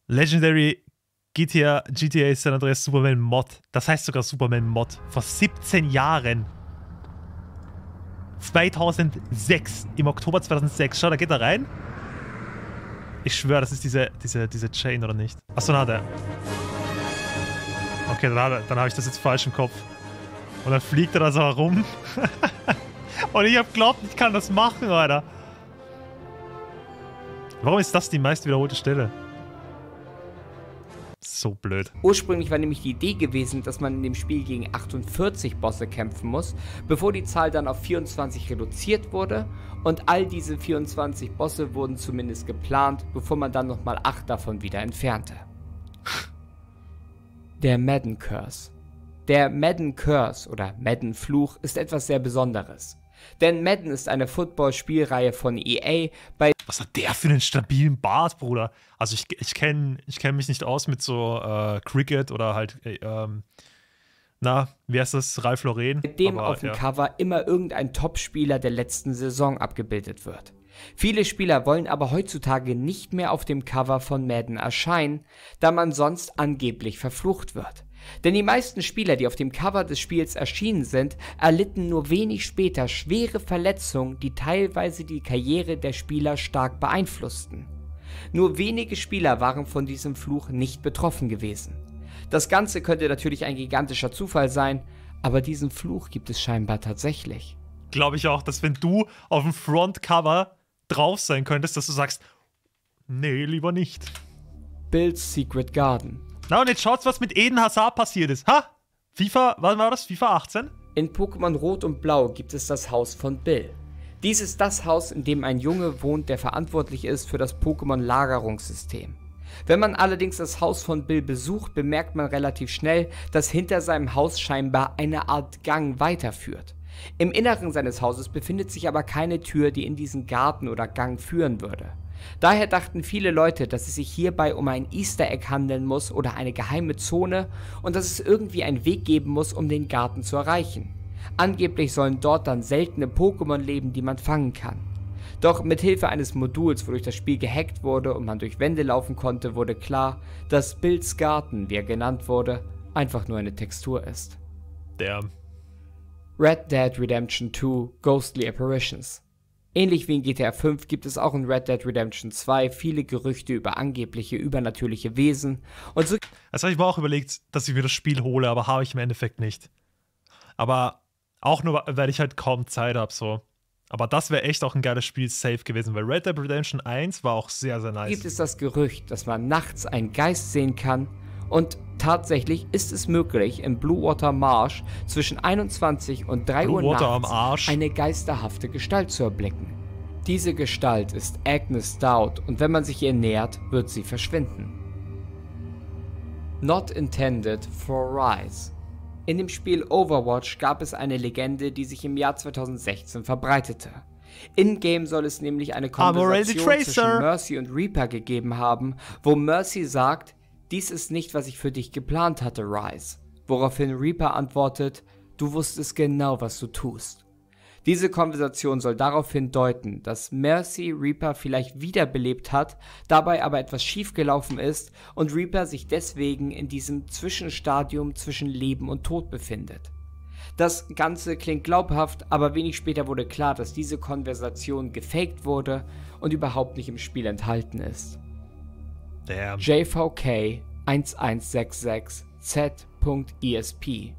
Legendary GTA, GTA San Andreas Superman Mod. Das heißt sogar Superman Mod. Vor 17 Jahren. 2006. Im Oktober 2006. Schau, da geht er rein. Ich schwöre, das ist diese, diese, diese Chain, oder nicht? Achso, na, der. Okay, dann, dann habe ich das jetzt falsch im Kopf. Und dann fliegt er da so herum. Und ich habe geglaubt, ich kann das machen, Alter. Warum ist das die meist wiederholte Stelle? So blöd. Ursprünglich war nämlich die Idee gewesen, dass man in dem Spiel gegen 48 Bosse kämpfen muss, bevor die Zahl dann auf 24 reduziert wurde. Und all diese 24 Bosse wurden zumindest geplant, bevor man dann nochmal 8 davon wieder entfernte. Der Madden Curse. Der Madden Curse oder Madden Fluch ist etwas sehr Besonderes. Denn Madden ist eine Football-Spielreihe von EA, bei Was hat der für einen stabilen Bart, Bruder? Also ich, ich kenne ich kenn mich nicht aus mit so äh, Cricket oder halt äh, ähm na, wie heißt das? Ralf Lauren? Mit dem Aber, auf dem ja. Cover immer irgendein Topspieler der letzten Saison abgebildet wird. Viele Spieler wollen aber heutzutage nicht mehr auf dem Cover von Madden erscheinen, da man sonst angeblich verflucht wird. Denn die meisten Spieler, die auf dem Cover des Spiels erschienen sind, erlitten nur wenig später schwere Verletzungen, die teilweise die Karriere der Spieler stark beeinflussten. Nur wenige Spieler waren von diesem Fluch nicht betroffen gewesen. Das Ganze könnte natürlich ein gigantischer Zufall sein, aber diesen Fluch gibt es scheinbar tatsächlich. Glaube ich auch, dass wenn du auf dem Frontcover drauf sein könntest, dass du sagst, nee, lieber nicht. Bill's Secret Garden. Na und jetzt schaut's, was mit Eden Hazard passiert ist. Ha! FIFA, wann war das? FIFA 18? In Pokémon Rot und Blau gibt es das Haus von Bill. Dies ist das Haus, in dem ein Junge wohnt, der verantwortlich ist für das Pokémon-Lagerungssystem. Wenn man allerdings das Haus von Bill besucht, bemerkt man relativ schnell, dass hinter seinem Haus scheinbar eine Art Gang weiterführt. Im Inneren seines Hauses befindet sich aber keine Tür, die in diesen Garten oder Gang führen würde. Daher dachten viele Leute, dass es sich hierbei um ein Easter Egg handeln muss oder eine geheime Zone und dass es irgendwie einen Weg geben muss, um den Garten zu erreichen. Angeblich sollen dort dann seltene Pokémon leben, die man fangen kann. Doch mit Hilfe eines Moduls, wodurch das Spiel gehackt wurde und man durch Wände laufen konnte, wurde klar, dass Bills Garten, wie er genannt wurde, einfach nur eine Textur ist. Damn. Red Dead Redemption 2 Ghostly Apparitions Ähnlich wie in GTA 5 gibt es auch in Red Dead Redemption 2 viele Gerüchte über angebliche übernatürliche Wesen und so. Also habe ich mir auch überlegt, dass ich mir das Spiel hole, aber habe ich im Endeffekt nicht. Aber auch nur, weil ich halt kaum Zeit habe, so. Aber das wäre echt auch ein geiles Spiel safe gewesen, weil Red Dead Redemption 1 war auch sehr, sehr nice. Gibt es das Gerücht, dass man nachts einen Geist sehen kann, und tatsächlich ist es möglich, im Blue Water Marsh zwischen 21 und 3 Blue Uhr Water nachts eine geisterhafte Gestalt zu erblicken. Diese Gestalt ist Agnes Dowd und wenn man sich ihr nähert, wird sie verschwinden. Not intended for Rise. In dem Spiel Overwatch gab es eine Legende, die sich im Jahr 2016 verbreitete. In-game soll es nämlich eine Konversation zwischen Mercy und Reaper gegeben haben, wo Mercy sagt, dies ist nicht, was ich für dich geplant hatte, Rise. Woraufhin Reaper antwortet, du wusstest genau, was du tust. Diese Konversation soll darauf hindeuten, dass Mercy Reaper vielleicht wiederbelebt hat, dabei aber etwas schiefgelaufen ist und Reaper sich deswegen in diesem Zwischenstadium zwischen Leben und Tod befindet. Das Ganze klingt glaubhaft, aber wenig später wurde klar, dass diese Konversation gefaked wurde und überhaupt nicht im Spiel enthalten ist. Damn. JVK 1166Z.ESP.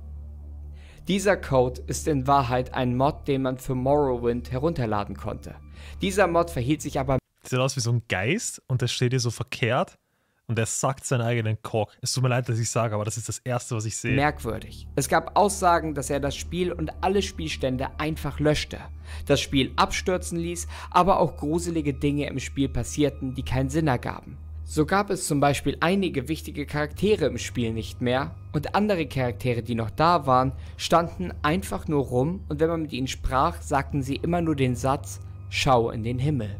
Dieser Code ist in Wahrheit ein Mod, den man für Morrowind herunterladen konnte. Dieser Mod verhielt sich aber. Sieht aus wie so ein Geist und der steht hier so verkehrt und er sackt seinen eigenen Kork. Es tut mir leid, dass ich sage, aber das ist das Erste, was ich sehe. Merkwürdig. Es gab Aussagen, dass er das Spiel und alle Spielstände einfach löschte, das Spiel abstürzen ließ, aber auch gruselige Dinge im Spiel passierten, die keinen Sinn ergaben. So gab es zum Beispiel einige wichtige Charaktere im Spiel nicht mehr und andere Charaktere, die noch da waren, standen einfach nur rum und wenn man mit ihnen sprach, sagten sie immer nur den Satz Schau in den Himmel.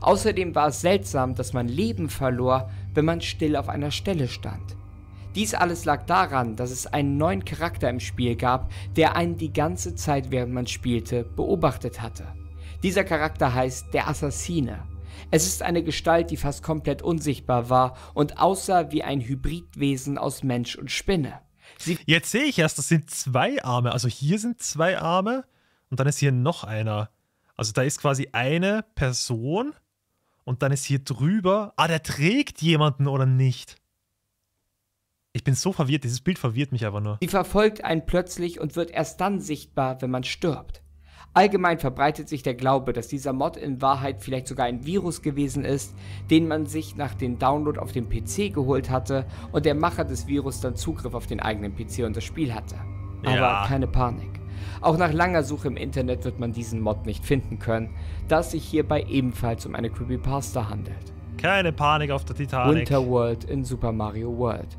Außerdem war es seltsam, dass man Leben verlor, wenn man still auf einer Stelle stand. Dies alles lag daran, dass es einen neuen Charakter im Spiel gab, der einen die ganze Zeit, während man spielte, beobachtet hatte. Dieser Charakter heißt der Assassine es ist eine Gestalt, die fast komplett unsichtbar war und aussah wie ein Hybridwesen aus Mensch und Spinne. Sie Jetzt sehe ich erst, das sind zwei Arme. Also hier sind zwei Arme und dann ist hier noch einer. Also da ist quasi eine Person und dann ist hier drüber. Ah, der trägt jemanden oder nicht? Ich bin so verwirrt, dieses Bild verwirrt mich aber nur. Sie verfolgt einen plötzlich und wird erst dann sichtbar, wenn man stirbt. Allgemein verbreitet sich der Glaube, dass dieser Mod in Wahrheit vielleicht sogar ein Virus gewesen ist, den man sich nach dem Download auf dem PC geholt hatte und der Macher des Virus dann Zugriff auf den eigenen PC und das Spiel hatte. Aber keine Panik. Auch nach langer Suche im Internet wird man diesen Mod nicht finden können, da es sich hierbei ebenfalls um eine Creepypasta handelt. Keine Panik auf der Titanic. Winterworld in Super Mario World.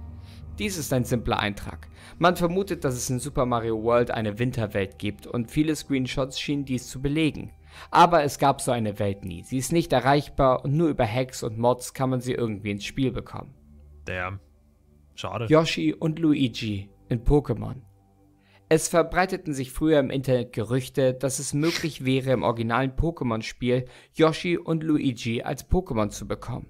Dies ist ein simpler Eintrag. Man vermutet, dass es in Super Mario World eine Winterwelt gibt und viele Screenshots schienen dies zu belegen. Aber es gab so eine Welt nie. Sie ist nicht erreichbar und nur über Hacks und Mods kann man sie irgendwie ins Spiel bekommen. Damn. Schade. Yoshi und Luigi in Pokémon. Es verbreiteten sich früher im Internet Gerüchte, dass es möglich wäre, im originalen Pokémon-Spiel Yoshi und Luigi als Pokémon zu bekommen.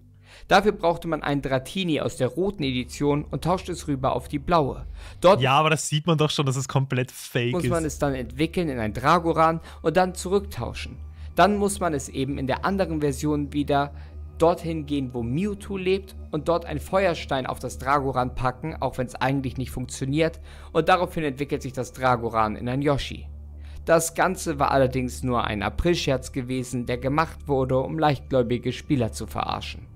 Dafür brauchte man einen Dratini aus der roten Edition und tauschte es rüber auf die blaue. Dort ja, aber das sieht man doch schon, dass es komplett fake ist. Muss man es dann entwickeln in ein Dragoran und dann zurücktauschen. Dann muss man es eben in der anderen Version wieder dorthin gehen, wo Mewtwo lebt und dort einen Feuerstein auf das Dragoran packen, auch wenn es eigentlich nicht funktioniert, und daraufhin entwickelt sich das Dragoran in ein Yoshi. Das Ganze war allerdings nur ein Aprilscherz gewesen, der gemacht wurde, um leichtgläubige Spieler zu verarschen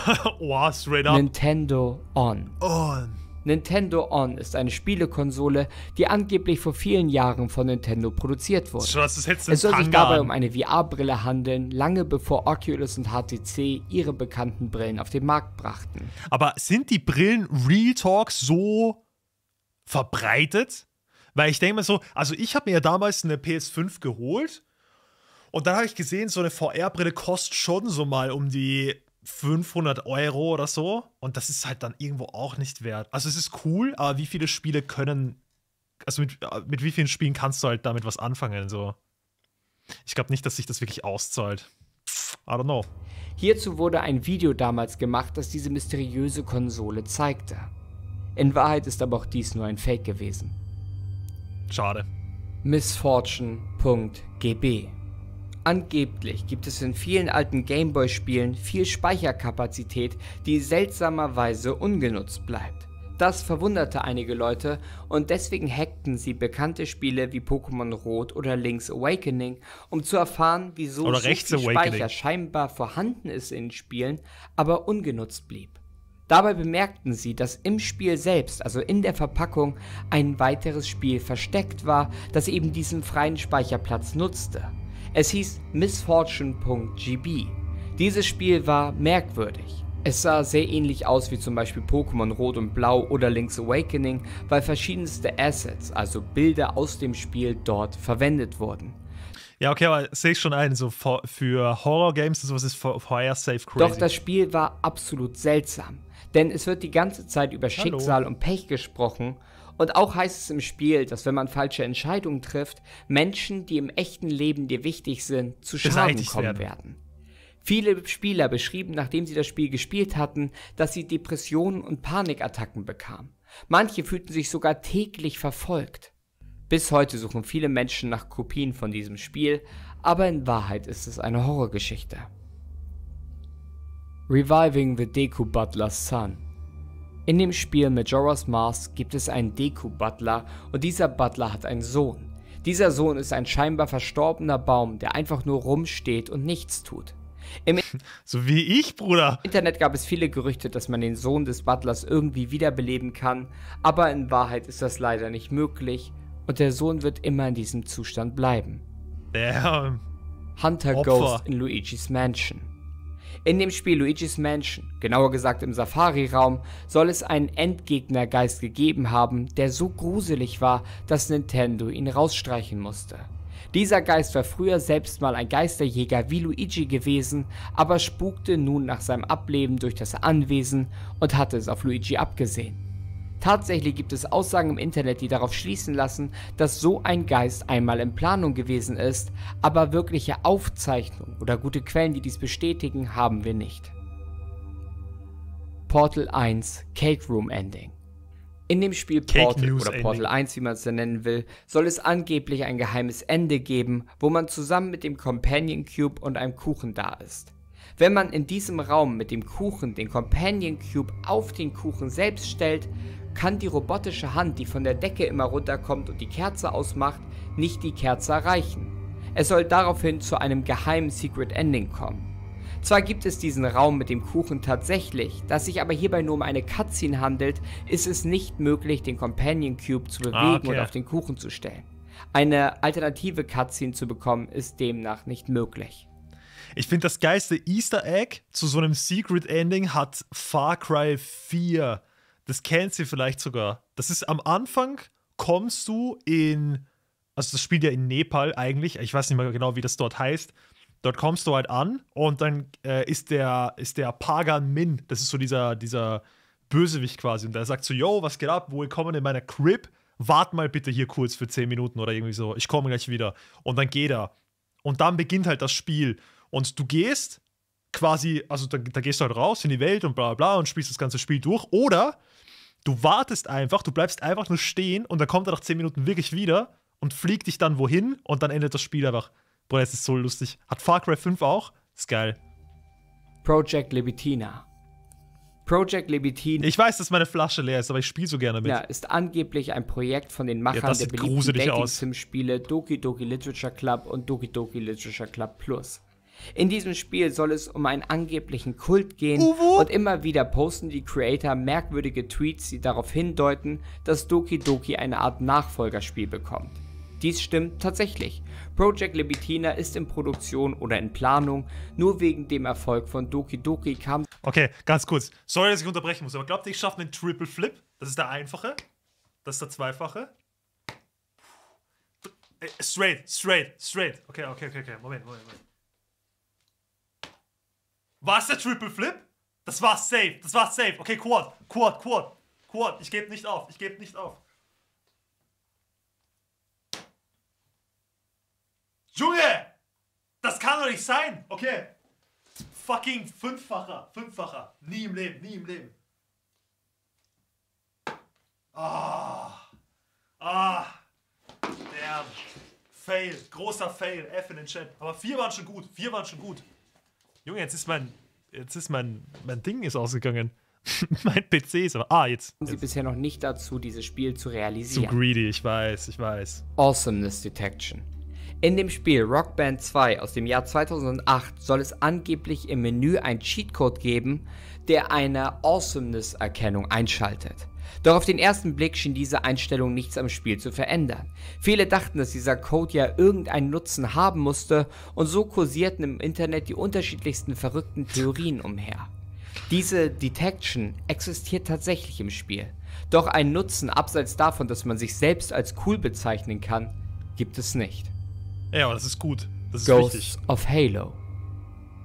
wow, oh, straight up. Nintendo On. On. Nintendo On ist eine Spielekonsole, die angeblich vor vielen Jahren von Nintendo produziert wurde. Schon, das es soll sich dabei um eine VR-Brille handeln, lange bevor Oculus und HTC ihre bekannten Brillen auf den Markt brachten. Aber sind die Brillen Real Talk so verbreitet? Weil ich denke mir so, also ich habe mir ja damals eine PS5 geholt und dann habe ich gesehen, so eine VR-Brille kostet schon so mal um die 500 Euro oder so. Und das ist halt dann irgendwo auch nicht wert. Also es ist cool, aber wie viele Spiele können, also mit, äh, mit wie vielen Spielen kannst du halt damit was anfangen? So. Ich glaube nicht, dass sich das wirklich auszahlt. I don't know. Hierzu wurde ein Video damals gemacht, das diese mysteriöse Konsole zeigte. In Wahrheit ist aber auch dies nur ein Fake gewesen. Schade. Misfortune.gb Angeblich gibt es in vielen alten Gameboy-Spielen viel Speicherkapazität, die seltsamerweise ungenutzt bleibt. Das verwunderte einige Leute und deswegen hackten sie bekannte Spiele wie Pokémon Rot oder Link's Awakening, um zu erfahren, wieso oder so viel Awakening. Speicher scheinbar vorhanden ist in Spielen, aber ungenutzt blieb. Dabei bemerkten sie, dass im Spiel selbst, also in der Verpackung, ein weiteres Spiel versteckt war, das eben diesen freien Speicherplatz nutzte. Es hieß misfortune.gb. Dieses Spiel war merkwürdig. Es sah sehr ähnlich aus wie zum Beispiel Pokémon Rot und Blau oder Link's Awakening, weil verschiedenste Assets, also Bilder aus dem Spiel, dort verwendet wurden. Ja, okay, aber sehe ich schon ein, so für Horror-Games und sowas ist Fire Safe crazy. Doch das Spiel war absolut seltsam, denn es wird die ganze Zeit über Hallo. Schicksal und Pech gesprochen und auch heißt es im Spiel, dass wenn man falsche Entscheidungen trifft, Menschen, die im echten Leben dir wichtig sind, zu Schaden kommen werden. werden. Viele Spieler beschrieben, nachdem sie das Spiel gespielt hatten, dass sie Depressionen und Panikattacken bekamen. Manche fühlten sich sogar täglich verfolgt. Bis heute suchen viele Menschen nach Kopien von diesem Spiel, aber in Wahrheit ist es eine Horrorgeschichte. Reviving the Deku Butler's Son in dem Spiel Majora's Mask gibt es einen Deku-Butler und dieser Butler hat einen Sohn. Dieser Sohn ist ein scheinbar verstorbener Baum, der einfach nur rumsteht und nichts tut. Im so wie ich, Bruder. Im Internet gab es viele Gerüchte, dass man den Sohn des Butlers irgendwie wiederbeleben kann, aber in Wahrheit ist das leider nicht möglich und der Sohn wird immer in diesem Zustand bleiben. Damn. Hunter Opfer. Ghost in Luigi's Mansion. In dem Spiel Luigi's Mansion, genauer gesagt im Safari-Raum, soll es einen Endgegnergeist gegeben haben, der so gruselig war, dass Nintendo ihn rausstreichen musste. Dieser Geist war früher selbst mal ein Geisterjäger wie Luigi gewesen, aber spukte nun nach seinem Ableben durch das Anwesen und hatte es auf Luigi abgesehen. Tatsächlich gibt es Aussagen im Internet, die darauf schließen lassen, dass so ein Geist einmal in Planung gewesen ist, aber wirkliche Aufzeichnungen oder gute Quellen, die dies bestätigen, haben wir nicht. Portal 1 Cake Room Ending in dem Spiel Portal oder Portal Ending. 1, wie man es dann nennen will, soll es angeblich ein geheimes Ende geben, wo man zusammen mit dem Companion Cube und einem Kuchen da ist. Wenn man in diesem Raum mit dem Kuchen den Companion Cube auf den Kuchen selbst stellt, kann die robotische Hand, die von der Decke immer runterkommt und die Kerze ausmacht, nicht die Kerze erreichen. Es soll daraufhin zu einem geheimen Secret Ending kommen. Zwar gibt es diesen Raum mit dem Kuchen tatsächlich, da es sich aber hierbei nur um eine Cutscene handelt, ist es nicht möglich, den Companion Cube zu ah, bewegen okay. und auf den Kuchen zu stellen. Eine alternative Cutscene zu bekommen, ist demnach nicht möglich. Ich finde, das geilste Easter Egg zu so einem Secret Ending hat Far Cry 4 das kennst du vielleicht sogar. Das ist am Anfang kommst du in, also das spielt ja in Nepal eigentlich, ich weiß nicht mehr genau, wie das dort heißt. Dort kommst du halt an und dann äh, ist der, ist der Pagan Min, das ist so dieser, dieser Bösewicht quasi. Und der sagt so, yo, was geht ab? Willkommen in meiner Crib. Wart mal bitte hier kurz für 10 Minuten oder irgendwie so. Ich komme gleich wieder. Und dann geht er. Und dann beginnt halt das Spiel. Und du gehst quasi, also da, da, gehst du halt raus in die Welt und bla bla und spielst das ganze Spiel durch. Oder Du wartest einfach, du bleibst einfach nur stehen und dann kommt er nach 10 Minuten wirklich wieder und fliegt dich dann wohin und dann endet das Spiel einfach. Boah, das ist so lustig. Hat Far Cry 5 auch? Ist geil. Project Lebitina. Project Lebitina. Ich weiß, dass meine Flasche leer ist, aber ich spiele so gerne mit. Ja, ist angeblich ein Projekt von den Machern ja, der beliebten Dating-Sim-Spiele Doki Doki Literature Club und Doki Doki Literature Club Plus. In diesem Spiel soll es um einen angeblichen Kult gehen Uwo? und immer wieder posten die Creator merkwürdige Tweets, die darauf hindeuten, dass Doki Doki eine Art Nachfolgerspiel bekommt. Dies stimmt tatsächlich. Project Libitina ist in Produktion oder in Planung, nur wegen dem Erfolg von Doki Doki kam. Okay, ganz kurz. Sorry, dass ich unterbrechen muss, aber glaubt ihr, ich schaffe einen Triple Flip? Das ist der einfache. Das ist der zweifache. Äh, straight, straight, straight. Okay, okay, okay, okay. Moment, Moment, Moment. War es der Triple Flip? Das war safe, das war safe. Okay, Quad, Quad, Quad, Quad. Ich gebe nicht auf, ich gebe nicht auf. Junge! Das kann doch nicht sein! Okay. Fucking Fünffacher, Fünffacher. Nie im Leben, nie im Leben. Ah. Ah. Damn. Fail. Großer Fail. F in den Chat. Aber vier waren schon gut. Vier waren schon gut. Junge, jetzt ist mein, jetzt ist mein, mein Ding ist ausgegangen. mein PC ist aber. Ah, jetzt. Sie jetzt. bisher noch nicht dazu, dieses Spiel zu realisieren. Zu greedy, ich weiß, ich weiß. Awesomeness Detection. In dem Spiel Rock Band 2 aus dem Jahr 2008 soll es angeblich im Menü einen Cheatcode geben, der eine Awesomeness-Erkennung einschaltet. Doch auf den ersten Blick schien diese Einstellung nichts am Spiel zu verändern. Viele dachten, dass dieser Code ja irgendeinen Nutzen haben musste und so kursierten im Internet die unterschiedlichsten verrückten Theorien umher. Diese Detection existiert tatsächlich im Spiel, doch einen Nutzen abseits davon, dass man sich selbst als cool bezeichnen kann, gibt es nicht. Ja, aber das ist gut. Das ist Ghosts wichtig. of Halo.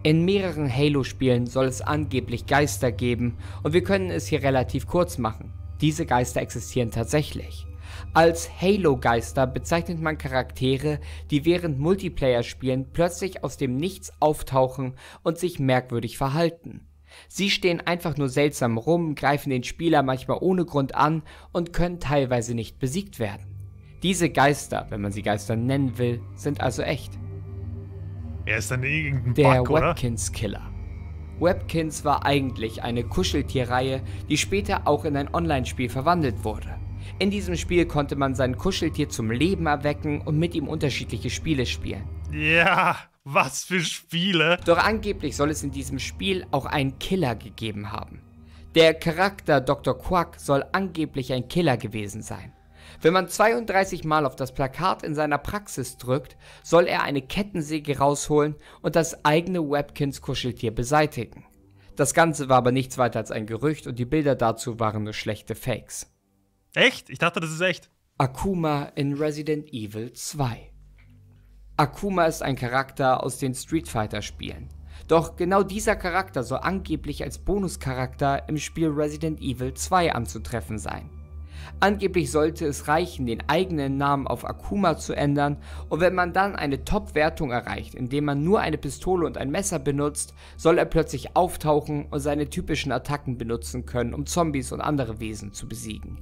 In mehreren Halo-Spielen soll es angeblich Geister geben und wir können es hier relativ kurz machen. Diese Geister existieren tatsächlich. Als Halo-Geister bezeichnet man Charaktere, die während Multiplayer-Spielen plötzlich aus dem Nichts auftauchen und sich merkwürdig verhalten. Sie stehen einfach nur seltsam rum, greifen den Spieler manchmal ohne Grund an und können teilweise nicht besiegt werden. Diese Geister, wenn man sie Geister nennen will, sind also echt. Er ist dann irgendein Der Watkins-Killer. Webkins war eigentlich eine Kuscheltierreihe, die später auch in ein Online-Spiel verwandelt wurde. In diesem Spiel konnte man sein Kuscheltier zum Leben erwecken und mit ihm unterschiedliche Spiele spielen. Ja, was für Spiele! Doch angeblich soll es in diesem Spiel auch einen Killer gegeben haben. Der Charakter Dr. Quack soll angeblich ein Killer gewesen sein. Wenn man 32 Mal auf das Plakat in seiner Praxis drückt, soll er eine Kettensäge rausholen und das eigene Webkins Kuscheltier beseitigen. Das Ganze war aber nichts weiter als ein Gerücht und die Bilder dazu waren nur schlechte Fakes. Echt? Ich dachte, das ist echt. Akuma in Resident Evil 2. Akuma ist ein Charakter aus den Street Fighter Spielen. Doch genau dieser Charakter soll angeblich als Bonuscharakter im Spiel Resident Evil 2 anzutreffen sein. Angeblich sollte es reichen, den eigenen Namen auf Akuma zu ändern und wenn man dann eine Top-Wertung erreicht, indem man nur eine Pistole und ein Messer benutzt, soll er plötzlich auftauchen und seine typischen Attacken benutzen können, um Zombies und andere Wesen zu besiegen.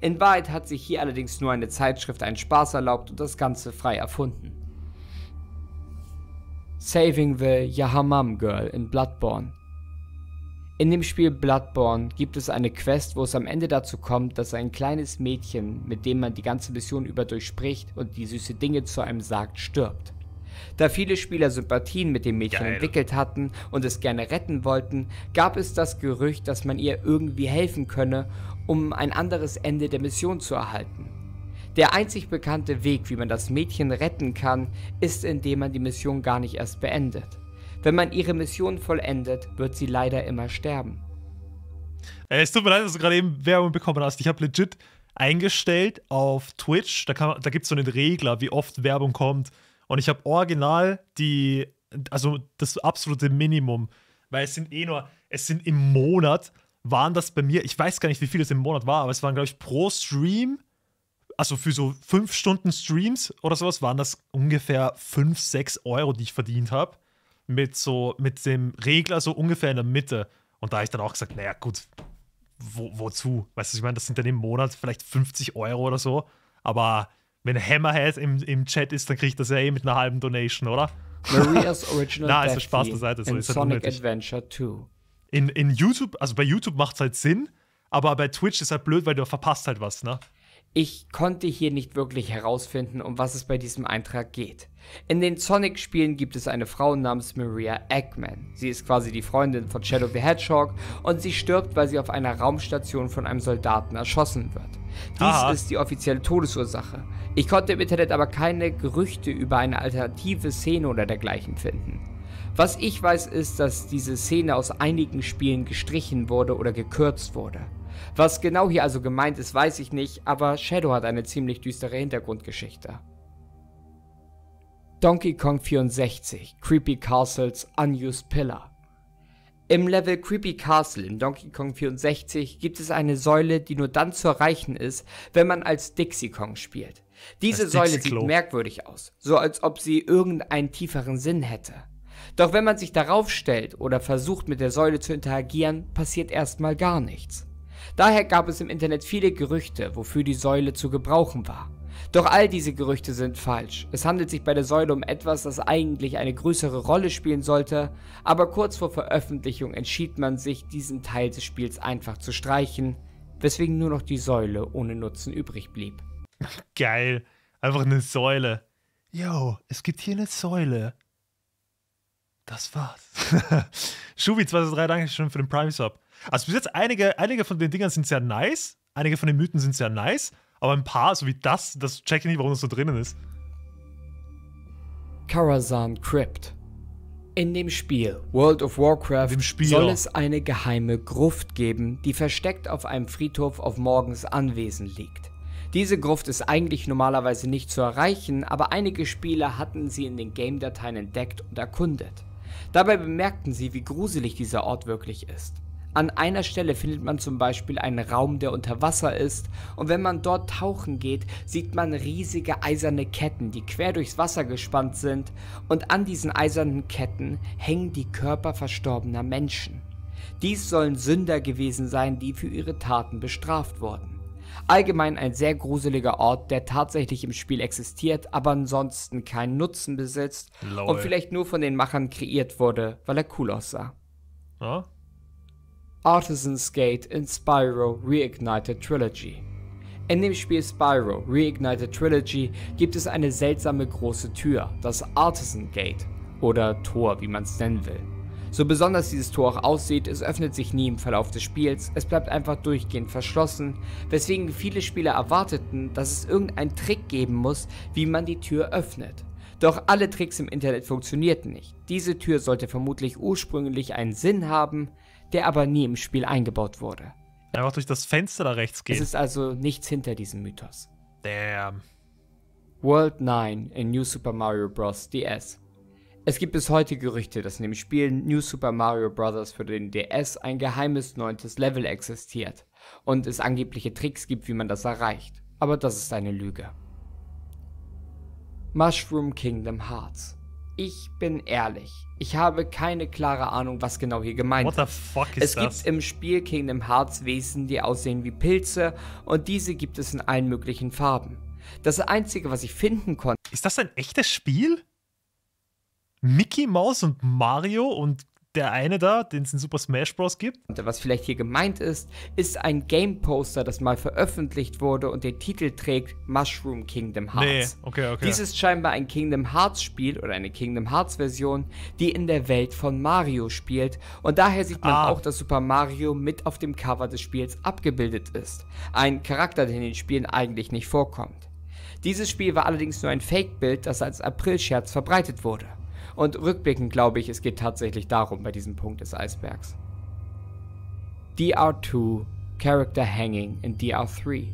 In Wahrheit hat sich hier allerdings nur eine Zeitschrift einen Spaß erlaubt und das Ganze frei erfunden. Saving the Yahamam Girl in Bloodborne in dem Spiel Bloodborne gibt es eine Quest, wo es am Ende dazu kommt, dass ein kleines Mädchen, mit dem man die ganze Mission über durchspricht und die süße Dinge zu einem sagt, stirbt. Da viele Spieler Sympathien mit dem Mädchen Geil. entwickelt hatten und es gerne retten wollten, gab es das Gerücht, dass man ihr irgendwie helfen könne, um ein anderes Ende der Mission zu erhalten. Der einzig bekannte Weg, wie man das Mädchen retten kann, ist, indem man die Mission gar nicht erst beendet. Wenn man ihre Mission vollendet, wird sie leider immer sterben. Äh, es tut mir leid, dass du gerade eben Werbung bekommen hast. Ich habe legit eingestellt auf Twitch. Da, da gibt es so einen Regler, wie oft Werbung kommt. Und ich habe original die, also das absolute Minimum. Weil es sind eh nur, es sind im Monat, waren das bei mir, ich weiß gar nicht, wie viel es im Monat war, aber es waren, glaube ich, pro Stream, also für so fünf Stunden Streams oder sowas, waren das ungefähr fünf, sechs Euro, die ich verdient habe mit so, mit dem Regler so ungefähr in der Mitte. Und da habe ich dann auch gesagt, naja, gut, wo, wozu? Weißt du, ich meine, das sind dann im Monat vielleicht 50 Euro oder so. Aber wenn Hammerhead im, im Chat ist, dann kriege ich das ja eh mit einer halben Donation, oder? Maria's Original Na, also Spaß beiseite. So, ist halt Sonic halt Adventure 2. In, in YouTube, also bei YouTube macht es halt Sinn, aber bei Twitch ist halt blöd, weil du verpasst halt was, ne? Ich konnte hier nicht wirklich herausfinden, um was es bei diesem Eintrag geht. In den Sonic-Spielen gibt es eine Frau namens Maria Eggman. Sie ist quasi die Freundin von Shadow the Hedgehog und sie stirbt, weil sie auf einer Raumstation von einem Soldaten erschossen wird. Dies Aha. ist die offizielle Todesursache. Ich konnte im Internet aber keine Gerüchte über eine alternative Szene oder dergleichen finden. Was ich weiß ist, dass diese Szene aus einigen Spielen gestrichen wurde oder gekürzt wurde. Was genau hier also gemeint ist, weiß ich nicht, aber Shadow hat eine ziemlich düstere Hintergrundgeschichte. Donkey Kong 64 Creepy Castles Unused Pillar Im Level Creepy Castle in Donkey Kong 64 gibt es eine Säule, die nur dann zu erreichen ist, wenn man als Dixie Kong spielt. Diese Säule sieht merkwürdig aus, so als ob sie irgendeinen tieferen Sinn hätte. Doch wenn man sich darauf stellt oder versucht mit der Säule zu interagieren, passiert erstmal gar nichts. Daher gab es im Internet viele Gerüchte, wofür die Säule zu gebrauchen war. Doch all diese Gerüchte sind falsch. Es handelt sich bei der Säule um etwas, das eigentlich eine größere Rolle spielen sollte, aber kurz vor Veröffentlichung entschied man sich, diesen Teil des Spiels einfach zu streichen, weswegen nur noch die Säule ohne Nutzen übrig blieb. Geil, einfach eine Säule. Yo, es gibt hier eine Säule. Das war's. Schubi 2003, danke schön für den Prime Sub. Also bis jetzt, einige, einige von den Dingern sind sehr nice, einige von den Mythen sind sehr nice, aber ein paar, so wie das, das check ich nicht, warum das so drinnen ist. Karazhan Crypt. In dem Spiel World of Warcraft Spiel soll es eine geheime Gruft geben, die versteckt auf einem Friedhof auf Morgens Anwesen liegt. Diese Gruft ist eigentlich normalerweise nicht zu erreichen, aber einige Spieler hatten sie in den Game-Dateien entdeckt und erkundet. Dabei bemerkten sie, wie gruselig dieser Ort wirklich ist. An einer Stelle findet man zum Beispiel einen Raum, der unter Wasser ist, und wenn man dort tauchen geht, sieht man riesige eiserne Ketten, die quer durchs Wasser gespannt sind, und an diesen eisernen Ketten hängen die Körper verstorbener Menschen. Dies sollen Sünder gewesen sein, die für ihre Taten bestraft wurden. Allgemein ein sehr gruseliger Ort, der tatsächlich im Spiel existiert, aber ansonsten keinen Nutzen besitzt Lol. und vielleicht nur von den Machern kreiert wurde, weil er cool aussah. Ja? Artisan's Gate in Spyro Reignited Trilogy. In dem Spiel Spyro Reignited Trilogy gibt es eine seltsame große Tür, das Artisan Gate oder Tor, wie man es nennen will. So besonders dieses Tor auch aussieht, es öffnet sich nie im Verlauf des Spiels, es bleibt einfach durchgehend verschlossen, weswegen viele Spieler erwarteten, dass es irgendeinen Trick geben muss, wie man die Tür öffnet. Doch alle Tricks im Internet funktionierten nicht. Diese Tür sollte vermutlich ursprünglich einen Sinn haben, der aber nie im Spiel eingebaut wurde. Einfach durch das Fenster da rechts gehen. Es ist also nichts hinter diesem Mythos. Damn. World 9 in New Super Mario Bros. DS. Es gibt bis heute Gerüchte, dass in dem Spiel New Super Mario Bros. für den DS ein geheimes neuntes Level existiert und es angebliche Tricks gibt, wie man das erreicht. Aber das ist eine Lüge. Mushroom Kingdom Hearts. Ich bin ehrlich, ich habe keine klare Ahnung, was genau hier gemeint What the fuck ist. Es das? gibt im Spiel Kingdom Hearts Wesen, die aussehen wie Pilze und diese gibt es in allen möglichen Farben. Das einzige, was ich finden konnte. Ist das ein echtes Spiel? Mickey Mouse und Mario und der eine da, den es in Super Smash Bros. gibt. Was vielleicht hier gemeint ist, ist ein Game-Poster, das mal veröffentlicht wurde und den Titel trägt Mushroom Kingdom Hearts. Nee, okay, okay. Dies ist scheinbar ein Kingdom Hearts-Spiel oder eine Kingdom Hearts-Version, die in der Welt von Mario spielt und daher sieht man ah. auch, dass Super Mario mit auf dem Cover des Spiels abgebildet ist. Ein Charakter, der in den Spielen eigentlich nicht vorkommt. Dieses Spiel war allerdings nur ein Fake-Bild, das als April-Scherz verbreitet wurde. Und rückblickend glaube ich, es geht tatsächlich darum bei diesem Punkt des Eisbergs. DR2 Character Hanging in DR3.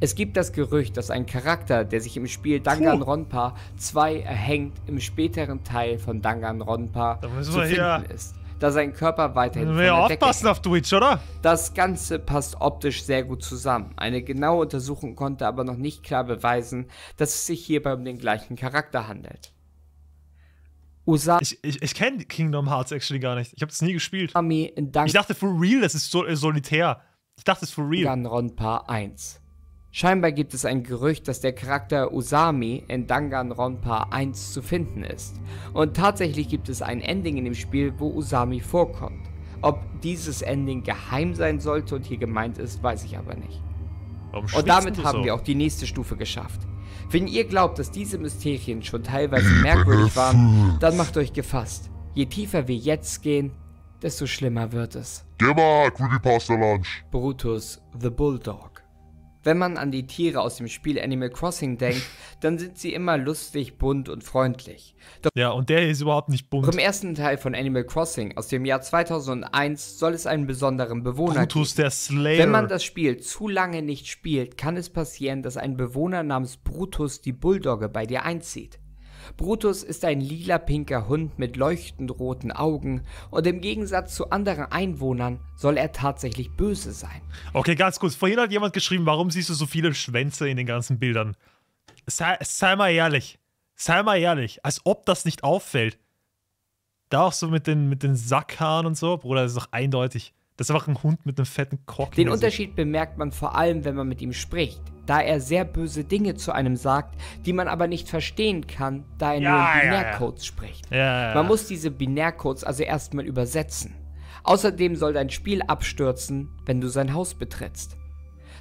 Es gibt das Gerücht, dass ein Charakter, der sich im Spiel Danganronpa 2 erhängt, im späteren Teil von Danganronpa da zu finden ist da sein Körper weiterhin von der aufpassen Decke auf Twitch, oder? Das Ganze passt optisch sehr gut zusammen. Eine genaue Untersuchung konnte aber noch nicht klar beweisen, dass es sich hierbei um den gleichen Charakter handelt. Usami. Ich, ich, ich kenne Kingdom Hearts actually gar nicht. Ich habe es nie gespielt. Usami, dank ich dachte for real, das ist so, äh, solitär. Ich dachte es ist for real. Danganronpa 1. Scheinbar gibt es ein Gerücht, dass der Charakter Usami in Danganronpa 1 zu finden ist. Und tatsächlich gibt es ein Ending in dem Spiel, wo Usami vorkommt. Ob dieses Ending geheim sein sollte und hier gemeint ist, weiß ich aber nicht. Warum und damit haben so? wir auch die nächste Stufe geschafft. Wenn ihr glaubt, dass diese Mysterien schon teilweise merkwürdig waren, dann macht euch gefasst. Je tiefer wir jetzt gehen, desto schlimmer wird es. Geh mal, Creepypasta Lunch. Brutus, the Bulldog. Wenn man an die Tiere aus dem Spiel Animal Crossing denkt, dann sind sie immer lustig, bunt und freundlich. Doch ja, und der ist überhaupt nicht bunt. Im ersten Teil von Animal Crossing aus dem Jahr 2001 soll es einen besonderen Bewohner Brutus, geben. der Slayer. Wenn man das Spiel zu lange nicht spielt, kann es passieren, dass ein Bewohner namens Brutus die Bulldogge bei dir einzieht. Brutus ist ein lila-pinker Hund mit leuchtend roten Augen und im Gegensatz zu anderen Einwohnern soll er tatsächlich böse sein. Okay, ganz kurz. Vorhin hat jemand geschrieben, warum siehst du so viele Schwänze in den ganzen Bildern? Sei, sei mal ehrlich. Sei mal ehrlich. Als ob das nicht auffällt. Da auch so mit den, mit den Sackhaaren und so. Bruder, das ist doch eindeutig. Das ist einfach ein Hund mit einem fetten Cock. Den Unterschied bemerkt man vor allem, wenn man mit ihm spricht da er sehr böse Dinge zu einem sagt, die man aber nicht verstehen kann, da er ja, nur in Binärcodes ja, ja. spricht. Man muss diese Binärcodes also erstmal übersetzen. Außerdem soll dein Spiel abstürzen, wenn du sein Haus betrittst.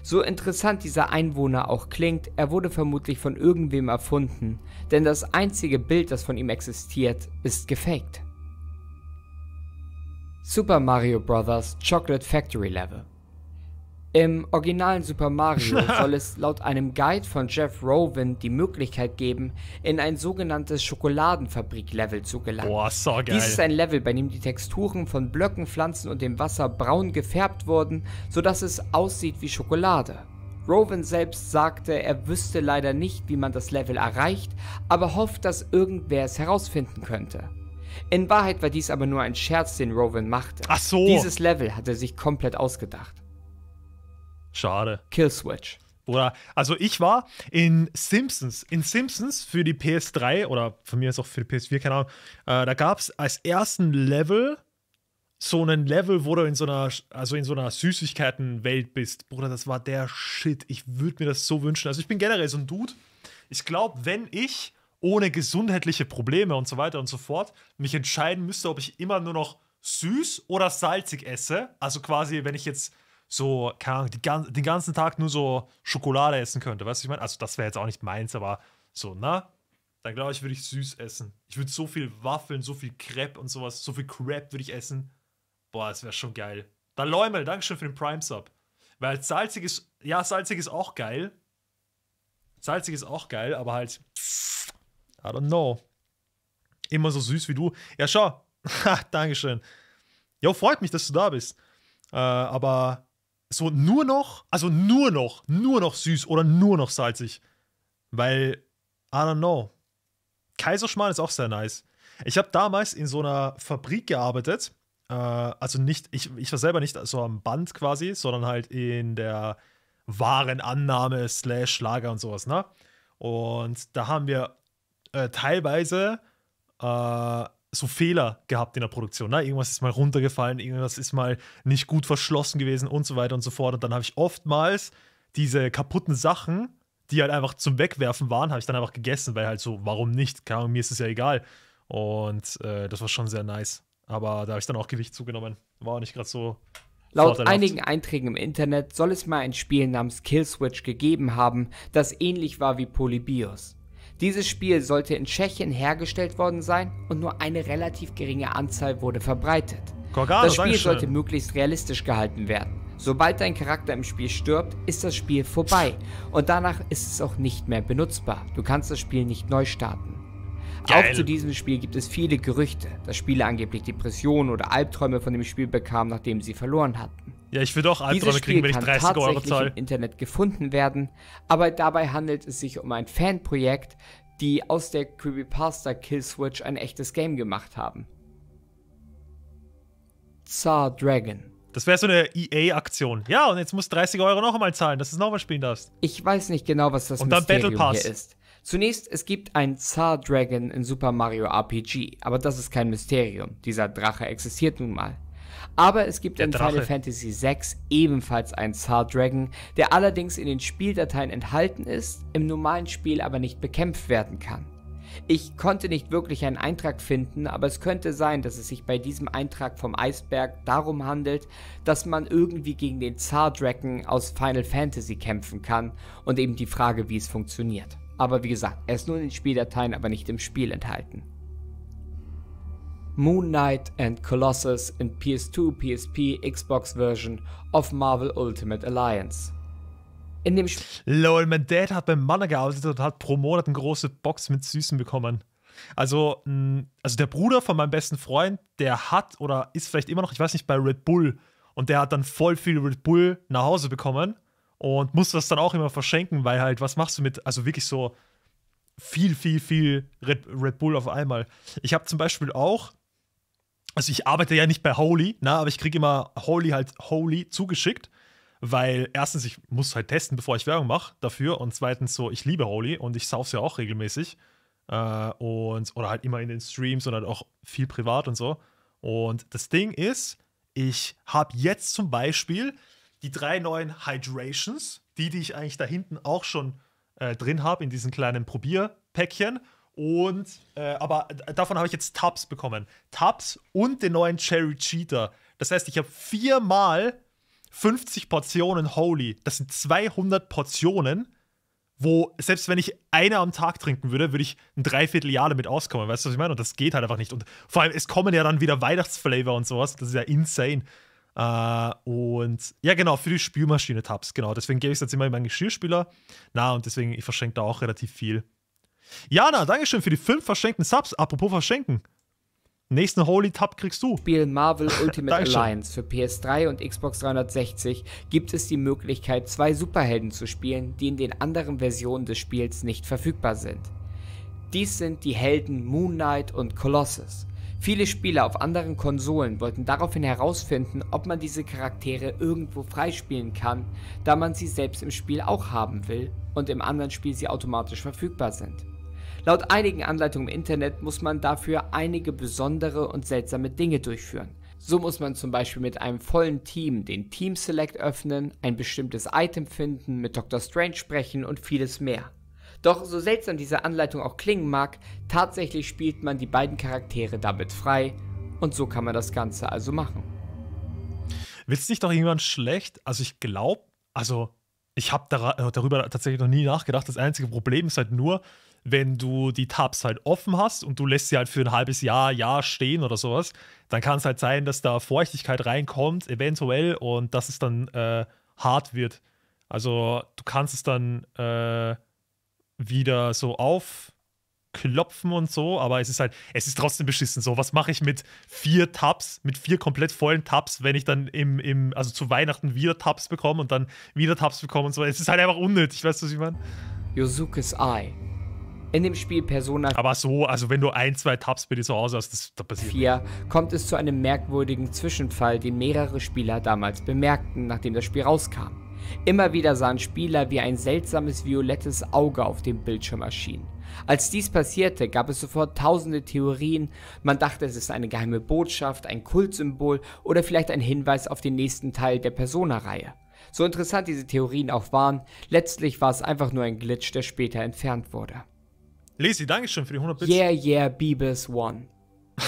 So interessant dieser Einwohner auch klingt, er wurde vermutlich von irgendwem erfunden, denn das einzige Bild, das von ihm existiert, ist gefaked. Super Mario Bros. Chocolate Factory Level im originalen Super Mario soll es laut einem Guide von Jeff Rowan die Möglichkeit geben, in ein sogenanntes Schokoladenfabrik-Level zu gelangen. Boah, so geil. Dies ist ein Level, bei dem die Texturen von Blöcken, Pflanzen und dem Wasser braun gefärbt wurden, sodass es aussieht wie Schokolade. Rowan selbst sagte, er wüsste leider nicht, wie man das Level erreicht, aber hofft, dass irgendwer es herausfinden könnte. In Wahrheit war dies aber nur ein Scherz, den Rowan machte. Ach so. Dieses Level hat er sich komplett ausgedacht. Schade. Kill Switch. Oder, also ich war in Simpsons, in Simpsons für die PS3 oder von mir ist auch für die PS4, keine Ahnung, äh, da gab es als ersten Level so einen Level, wo du in so einer, also in so einer Süßigkeiten-Welt bist. Bruder, das war der Shit. Ich würde mir das so wünschen. Also ich bin generell so ein Dude. Ich glaube, wenn ich ohne gesundheitliche Probleme und so weiter und so fort mich entscheiden müsste, ob ich immer nur noch süß oder salzig esse, also quasi, wenn ich jetzt so, keine Ahnung, die, den ganzen Tag nur so Schokolade essen könnte. Weißt du, ich meine? Also, das wäre jetzt auch nicht meins, aber so, na, ne? dann glaube ich, würde ich süß essen. Ich würde so viel Waffeln, so viel Crepe und sowas, so viel Crepe würde ich essen. Boah, das wäre schon geil. Dann Leumel, schön für den Prime-Sub. Weil salzig ist, ja, salzig ist auch geil. Salzig ist auch geil, aber halt, I don't know. Immer so süß wie du. Ja, schau. Dankeschön. Jo, freut mich, dass du da bist. Äh, aber so nur noch, also nur noch, nur noch süß oder nur noch salzig. Weil, I don't know. Kaiserschmarrn ist auch sehr nice. Ich habe damals in so einer Fabrik gearbeitet. Äh, also nicht, ich, ich war selber nicht so am Band quasi, sondern halt in der Warenannahme slash Lager und sowas, ne? Und da haben wir äh, teilweise äh, so Fehler gehabt in der Produktion. Ne? Irgendwas ist mal runtergefallen, irgendwas ist mal nicht gut verschlossen gewesen und so weiter und so fort. Und dann habe ich oftmals diese kaputten Sachen, die halt einfach zum Wegwerfen waren, habe ich dann einfach gegessen, weil halt so, warum nicht? Keine Ahnung, mir ist es ja egal. Und äh, das war schon sehr nice. Aber da habe ich dann auch Gewicht zugenommen. War auch nicht gerade so. Laut einigen Einträgen im Internet soll es mal ein Spiel namens Killswitch gegeben haben, das ähnlich war wie Polybios. Dieses Spiel sollte in Tschechien hergestellt worden sein und nur eine relativ geringe Anzahl wurde verbreitet. Gorgano, das Spiel sollte möglichst realistisch gehalten werden. Sobald dein Charakter im Spiel stirbt, ist das Spiel vorbei und danach ist es auch nicht mehr benutzbar. Du kannst das Spiel nicht neu starten. Geil. Auch zu diesem Spiel gibt es viele Gerüchte, dass Spieler angeblich Depressionen oder Albträume von dem Spiel bekamen, nachdem sie verloren hatten. Ja, ich würde auch Albträume kriegen, wenn ich 30 kann Euro zahle. im Internet gefunden werden, aber dabei handelt es sich um ein Fanprojekt, die aus der Creepypasta Kill Switch ein echtes Game gemacht haben. Tsar Dragon. Das wäre so eine EA-Aktion. Ja, und jetzt musst du 30 Euro noch einmal zahlen, dass du es nochmal spielen darfst. Ich weiß nicht genau, was das und dann Battle Pass. hier ist. Zunächst, es gibt ein Tsar Dragon in Super Mario RPG, aber das ist kein Mysterium. Dieser Drache existiert nun mal. Aber es gibt der in Drache. Final Fantasy VI ebenfalls einen Star Dragon, der allerdings in den Spieldateien enthalten ist, im normalen Spiel aber nicht bekämpft werden kann. Ich konnte nicht wirklich einen Eintrag finden, aber es könnte sein, dass es sich bei diesem Eintrag vom Eisberg darum handelt, dass man irgendwie gegen den Tsar Dragon aus Final Fantasy kämpfen kann und eben die Frage, wie es funktioniert. Aber wie gesagt, er ist nur in den Spieldateien, aber nicht im Spiel enthalten. Moon Knight and Colossus in PS2, PSP, Xbox Version of Marvel Ultimate Alliance. In dem Sp Lol, mein Dad hat beim Manner gearbeitet und hat pro Monat eine große Box mit Süßen bekommen. Also, mm, also der Bruder von meinem besten Freund, der hat oder ist vielleicht immer noch, ich weiß nicht, bei Red Bull. Und der hat dann voll viel Red Bull nach Hause bekommen und musste das dann auch immer verschenken, weil halt, was machst du mit, also wirklich so viel, viel, viel Red, Red Bull auf einmal. Ich habe zum Beispiel auch also ich arbeite ja nicht bei Holy, ne, aber ich kriege immer Holy halt Holy zugeschickt, weil erstens, ich muss halt testen, bevor ich Werbung mache dafür und zweitens so, ich liebe Holy und ich sauf's ja auch regelmäßig äh, und oder halt immer in den Streams und halt auch viel privat und so. Und das Ding ist, ich habe jetzt zum Beispiel die drei neuen Hydrations, die, die ich eigentlich da hinten auch schon äh, drin habe in diesen kleinen Probierpäckchen und, äh, aber äh, davon habe ich jetzt Tabs bekommen. Tabs und den neuen Cherry Cheater. Das heißt, ich habe viermal 50 Portionen Holy. Das sind 200 Portionen, wo selbst wenn ich eine am Tag trinken würde, würde ich ein Dreivierteljahr damit auskommen. Weißt du, was ich meine? Und das geht halt einfach nicht. Und vor allem, es kommen ja dann wieder Weihnachtsflavor und sowas. Das ist ja insane. Uh, und ja, genau, für die Spülmaschine Tabs, genau. Deswegen gebe ich es jetzt immer in meinen Geschirrspüler. Na, und deswegen, ich verschenke da auch relativ viel. Jana, Dankeschön für die fünf verschenkten Subs. Apropos verschenken. Nächsten Holy Tab kriegst du. Spiel Marvel Ultimate Alliance für PS3 und Xbox 360 gibt es die Möglichkeit, zwei Superhelden zu spielen, die in den anderen Versionen des Spiels nicht verfügbar sind. Dies sind die Helden Moon Knight und Colossus. Viele Spieler auf anderen Konsolen wollten daraufhin herausfinden, ob man diese Charaktere irgendwo freispielen kann, da man sie selbst im Spiel auch haben will und im anderen Spiel sie automatisch verfügbar sind. Laut einigen Anleitungen im Internet muss man dafür einige besondere und seltsame Dinge durchführen. So muss man zum Beispiel mit einem vollen Team den Team Select öffnen, ein bestimmtes Item finden, mit Dr. Strange sprechen und vieles mehr. Doch so seltsam diese Anleitung auch klingen mag, tatsächlich spielt man die beiden Charaktere damit frei und so kann man das Ganze also machen. Willst dich doch irgendwann schlecht? Also ich glaube, also ich habe äh, darüber tatsächlich noch nie nachgedacht. Das einzige Problem ist halt nur, wenn du die Tabs halt offen hast und du lässt sie halt für ein halbes Jahr, Jahr stehen oder sowas, dann kann es halt sein, dass da Feuchtigkeit reinkommt, eventuell, und dass es dann äh, hart wird. Also du kannst es dann äh, wieder so aufklopfen und so, aber es ist halt, es ist trotzdem beschissen so. Was mache ich mit vier Tabs, mit vier komplett vollen Tabs, wenn ich dann im, im, also zu Weihnachten wieder Tabs bekomme und dann wieder Tabs bekomme und so. Es ist halt einfach unnötig, weißt du, was ich meine? Yosukes Eye. In dem Spiel Persona. Aber so, also wenn du ein, zwei Tabs bitte so aus hast, das, das passiert. 4 kommt es zu einem merkwürdigen Zwischenfall, den mehrere Spieler damals bemerkten, nachdem das Spiel rauskam. Immer wieder sahen Spieler, wie ein seltsames violettes Auge auf dem Bildschirm erschien. Als dies passierte, gab es sofort tausende Theorien, man dachte es ist eine geheime Botschaft, ein Kultsymbol oder vielleicht ein Hinweis auf den nächsten Teil der Persona-Reihe. So interessant diese Theorien auch waren, letztlich war es einfach nur ein Glitch, der später entfernt wurde. Lisi, schön für die 100 Bits. Yeah, yeah, Beebus One.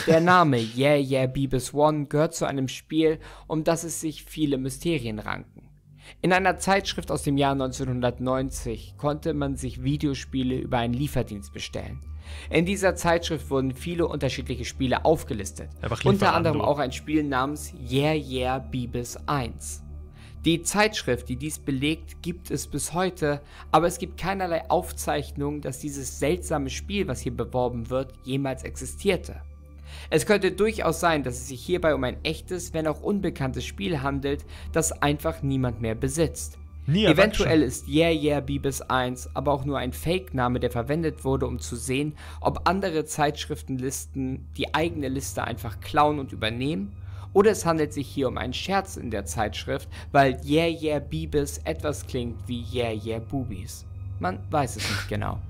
Der Name Yeah, yeah, Beebus One gehört zu einem Spiel, um das es sich viele Mysterien ranken. In einer Zeitschrift aus dem Jahr 1990 konnte man sich Videospiele über einen Lieferdienst bestellen. In dieser Zeitschrift wurden viele unterschiedliche Spiele aufgelistet, unter anderem auch ein Spiel namens Yeah Yeah Beavis 1. Die Zeitschrift, die dies belegt, gibt es bis heute, aber es gibt keinerlei Aufzeichnung, dass dieses seltsame Spiel, was hier beworben wird, jemals existierte. Es könnte durchaus sein, dass es sich hierbei um ein echtes, wenn auch unbekanntes Spiel handelt, das einfach niemand mehr besitzt. Nie Eventuell ist Yeah Yeah Beebus 1 aber auch nur ein Fake-Name, der verwendet wurde, um zu sehen, ob andere Zeitschriftenlisten die eigene Liste einfach klauen und übernehmen oder es handelt sich hier um einen Scherz in der Zeitschrift, weil Yeah Yeah Beebus etwas klingt wie Yeah Yeah Boobies. Man weiß es nicht genau.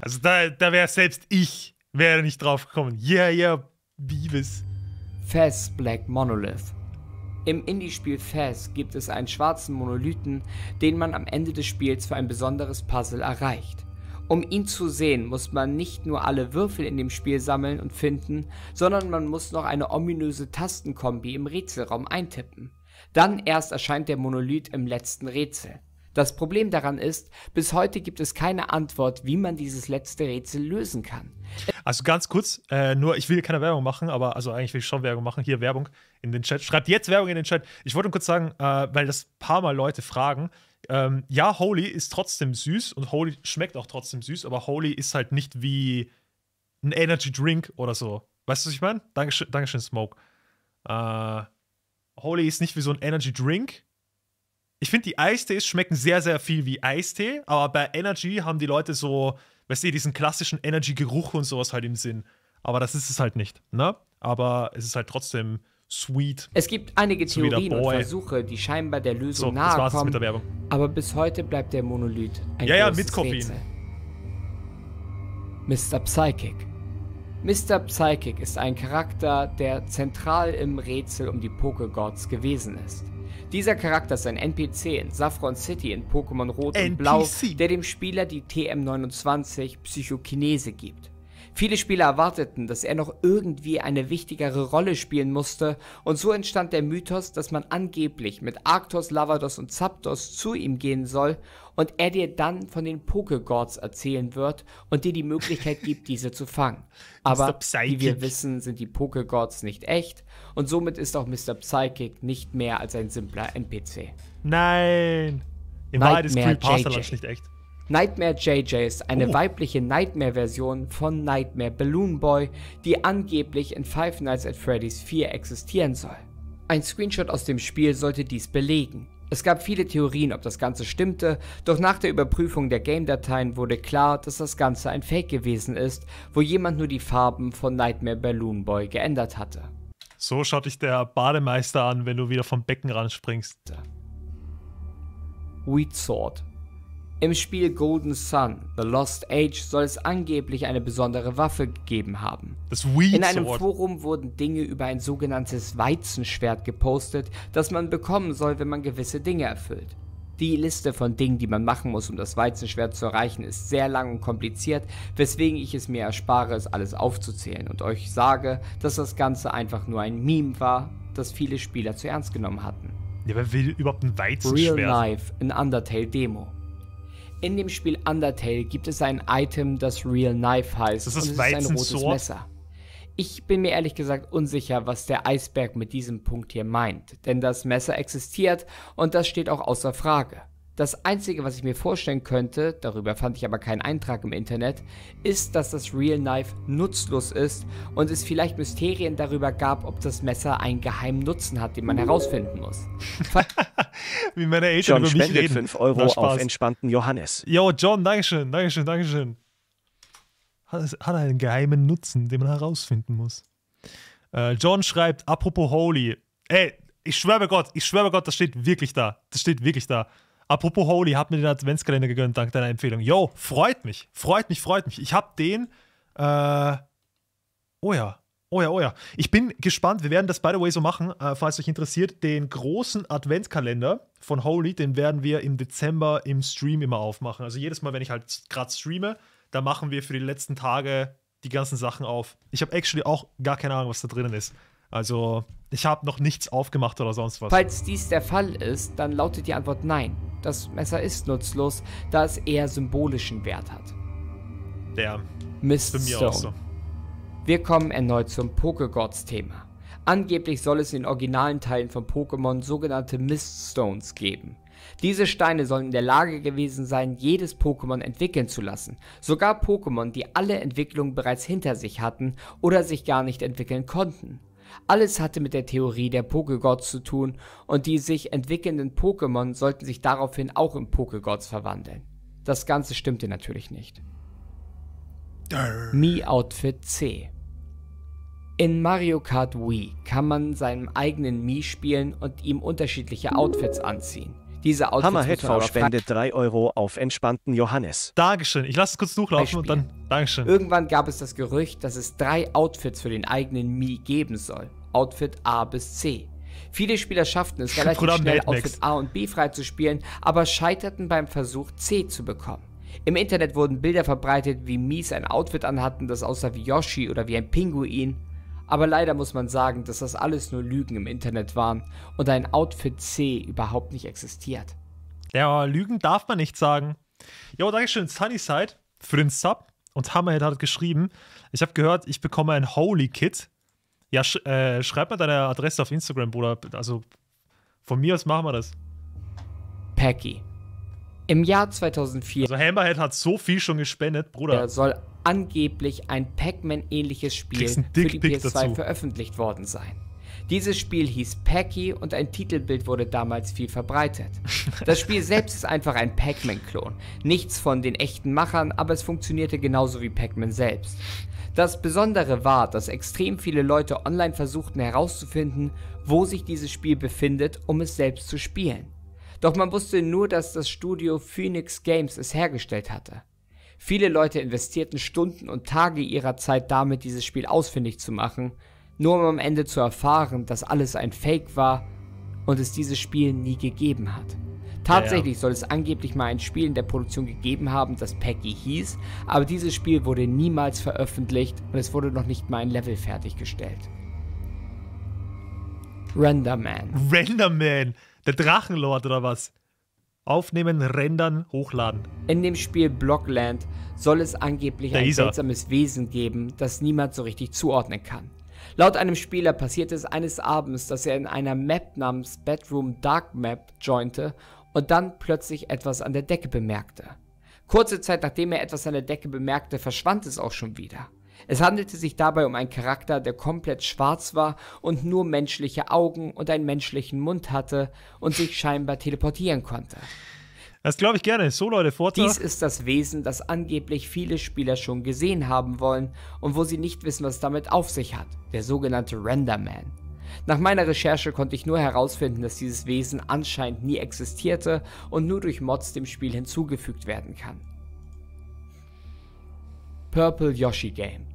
Also da, da wäre selbst ich Wäre nicht drauf gekommen. Yeah, yeah, Beavis. Fez Black Monolith. Im Indie-Spiel Fez gibt es einen schwarzen Monolithen, den man am Ende des Spiels für ein besonderes Puzzle erreicht. Um ihn zu sehen, muss man nicht nur alle Würfel in dem Spiel sammeln und finden, sondern man muss noch eine ominöse Tastenkombi im Rätselraum eintippen. Dann erst erscheint der Monolith im letzten Rätsel. Das Problem daran ist, bis heute gibt es keine Antwort, wie man dieses letzte Rätsel lösen kann. Also ganz kurz, äh, nur ich will keine Werbung machen, aber also eigentlich will ich schon Werbung machen. Hier Werbung in den Chat. Schreibt jetzt Werbung in den Chat. Ich wollte nur kurz sagen, äh, weil das paar Mal Leute fragen. Ähm, ja, Holy ist trotzdem süß und Holy schmeckt auch trotzdem süß, aber Holy ist halt nicht wie ein Energy Drink oder so. Weißt du, was ich meine? Dankeschön, Dankeschön, Smoke. Äh, Holy ist nicht wie so ein Energy Drink. Ich finde, die Eistees schmecken sehr, sehr viel wie Eistee, aber bei Energy haben die Leute so, weißt du, diesen klassischen Energy-Geruch und sowas halt im Sinn. Aber das ist es halt nicht, ne? Aber es ist halt trotzdem sweet. Es gibt einige Theorien und Versuche, die scheinbar der Lösung so, nahe das kommen, mit der Werbung. aber bis heute bleibt der Monolith ein Ja, ja, mit Koffein. Rätsel. Mr. Psychic. Mr. Psychic ist ein Charakter, der zentral im Rätsel um die Pokegods gewesen ist. Dieser Charakter ist ein NPC in Saffron City in Pokémon Rot NPC. und Blau, der dem Spieler die TM29 Psychokinese gibt. Viele Spieler erwarteten, dass er noch irgendwie eine wichtigere Rolle spielen musste und so entstand der Mythos, dass man angeblich mit Arctos, Lavados und Zapdos zu ihm gehen soll und er dir dann von den Pokegods erzählen wird und dir die Möglichkeit gibt, diese zu fangen. Aber wie wir wissen, sind die Pokegods nicht echt und somit ist auch Mr. Psychic nicht mehr als ein simpler NPC. Nein! In Wahrheit ist Creepypasta nicht echt. Nightmare JJ ist eine oh. weibliche Nightmare-Version von Nightmare Balloon Boy, die angeblich in Five Nights at Freddy's 4 existieren soll. Ein Screenshot aus dem Spiel sollte dies belegen. Es gab viele Theorien, ob das Ganze stimmte, doch nach der Überprüfung der Game-Dateien wurde klar, dass das Ganze ein Fake gewesen ist, wo jemand nur die Farben von Nightmare Balloon Boy geändert hatte. So schaut dich der Bademeister an, wenn du wieder vom Beckenrand springst. Weed Sword im Spiel Golden Sun, The Lost Age, soll es angeblich eine besondere Waffe gegeben haben. Das In einem Forum wurden Dinge über ein sogenanntes Weizenschwert gepostet, das man bekommen soll, wenn man gewisse Dinge erfüllt. Die Liste von Dingen, die man machen muss, um das Weizenschwert zu erreichen, ist sehr lang und kompliziert, weswegen ich es mir erspare, es alles aufzuzählen und euch sage, dass das Ganze einfach nur ein Meme war, das viele Spieler zu ernst genommen hatten. Ja, wer will überhaupt ein Weizenschwert? Real Life, in Undertale Demo. In dem Spiel Undertale gibt es ein Item, das Real Knife heißt. Das ist, und es ist ein rotes Sword? Messer. Ich bin mir ehrlich gesagt unsicher, was der Eisberg mit diesem Punkt hier meint, denn das Messer existiert und das steht auch außer Frage. Das einzige, was ich mir vorstellen könnte, darüber fand ich aber keinen Eintrag im Internet, ist, dass das Real Knife nutzlos ist und es vielleicht Mysterien darüber gab, ob das Messer einen geheimen Nutzen hat, den man herausfinden muss. Wie meine Eltern John über mich reden. 5 Euro auf entspannten Johannes. Jo, John, Dankeschön, Dankeschön, Dankeschön. Hat, hat einen geheimen Nutzen, den man herausfinden muss. Äh, John schreibt, apropos Holy. Ey, ich schwöre Gott, ich schwöre Gott, das steht wirklich da. Das steht wirklich da. Apropos Holy, hab mir den Adventskalender gegönnt, dank deiner Empfehlung. Yo, freut mich, freut mich, freut mich. Ich hab den. Äh, oh ja, oh ja, oh ja. Ich bin gespannt, wir werden das by the way so machen, äh, falls euch interessiert. Den großen Adventskalender von Holy, den werden wir im Dezember im Stream immer aufmachen. Also jedes Mal, wenn ich halt gerade streame, da machen wir für die letzten Tage die ganzen Sachen auf. Ich habe actually auch gar keine Ahnung, was da drinnen ist. Also, ich habe noch nichts aufgemacht oder sonst was. Falls dies der Fall ist, dann lautet die Antwort nein. Das Messer ist nutzlos, da es eher symbolischen Wert hat. Der. Miss für mich auch so. Wir kommen erneut zum Pokegods-Thema. Angeblich soll es in originalen Teilen von Pokémon sogenannte Miststones geben. Diese Steine sollen in der Lage gewesen sein, jedes Pokémon entwickeln zu lassen. Sogar Pokémon, die alle Entwicklungen bereits hinter sich hatten oder sich gar nicht entwickeln konnten. Alles hatte mit der Theorie der Pokegods zu tun und die sich entwickelnden Pokémon sollten sich daraufhin auch in Pokegods verwandeln. Das Ganze stimmte natürlich nicht. Mii-Outfit C in Mario Kart Wii kann man seinem eigenen Mii spielen und ihm unterschiedliche Outfits anziehen. Diese Outfits Hammerhead V spendet 3 Euro auf entspannten Johannes. Dankeschön. Ich lasse es kurz durchlaufen und dann. Dankeschön. Irgendwann gab es das Gerücht, dass es drei Outfits für den eigenen Mii geben soll: Outfit A bis C. Viele Spieler schafften es relativ Bruder, schnell, Outfit next. A und B freizuspielen, aber scheiterten beim Versuch, C zu bekommen. Im Internet wurden Bilder verbreitet, wie Mies ein Outfit anhatten, das aussah wie Yoshi oder wie ein Pinguin. Aber leider muss man sagen, dass das alles nur Lügen im Internet waren und ein Outfit C überhaupt nicht existiert. Ja, Lügen darf man nicht sagen. Jo, Dankeschön, Sunnyside, für den Sub. Und Hammerhead hat geschrieben, ich habe gehört, ich bekomme ein Holy Kit. Ja, sch äh, schreib mal deine Adresse auf Instagram, Bruder. Also, von mir aus machen wir das. Packy. Im Jahr 2004. Also, Hammerhead hat so viel schon gespendet, Bruder. Er soll angeblich ein Pac-Man-ähnliches Spiel für die PS2 dazu. veröffentlicht worden sein. Dieses Spiel hieß Packy und ein Titelbild wurde damals viel verbreitet. Das Spiel selbst ist einfach ein Pac-Man-Klon. Nichts von den echten Machern, aber es funktionierte genauso wie Pac-Man selbst. Das Besondere war, dass extrem viele Leute online versuchten herauszufinden, wo sich dieses Spiel befindet, um es selbst zu spielen. Doch man wusste nur, dass das Studio Phoenix Games es hergestellt hatte. Viele Leute investierten Stunden und Tage ihrer Zeit damit, dieses Spiel ausfindig zu machen, nur um am Ende zu erfahren, dass alles ein Fake war und es dieses Spiel nie gegeben hat. Tatsächlich ja, ja. soll es angeblich mal ein Spiel in der Produktion gegeben haben, das Peggy hieß, aber dieses Spiel wurde niemals veröffentlicht und es wurde noch nicht mal ein Level fertiggestellt. Renderman. Renderman, der Drachenlord oder was? Aufnehmen, rendern, hochladen. In dem Spiel Blockland soll es angeblich da ein seltsames Wesen geben, das niemand so richtig zuordnen kann. Laut einem Spieler passierte es eines Abends, dass er in einer Map namens Bedroom Dark Map jointe und dann plötzlich etwas an der Decke bemerkte. Kurze Zeit nachdem er etwas an der Decke bemerkte, verschwand es auch schon wieder. Es handelte sich dabei um einen Charakter, der komplett schwarz war und nur menschliche Augen und einen menschlichen Mund hatte und sich scheinbar teleportieren konnte. Das glaube ich gerne. So, Leute, Vortrag. Dies ist das Wesen, das angeblich viele Spieler schon gesehen haben wollen und wo sie nicht wissen, was damit auf sich hat. Der sogenannte Renderman. Nach meiner Recherche konnte ich nur herausfinden, dass dieses Wesen anscheinend nie existierte und nur durch Mods dem Spiel hinzugefügt werden kann. Purple Yoshi Game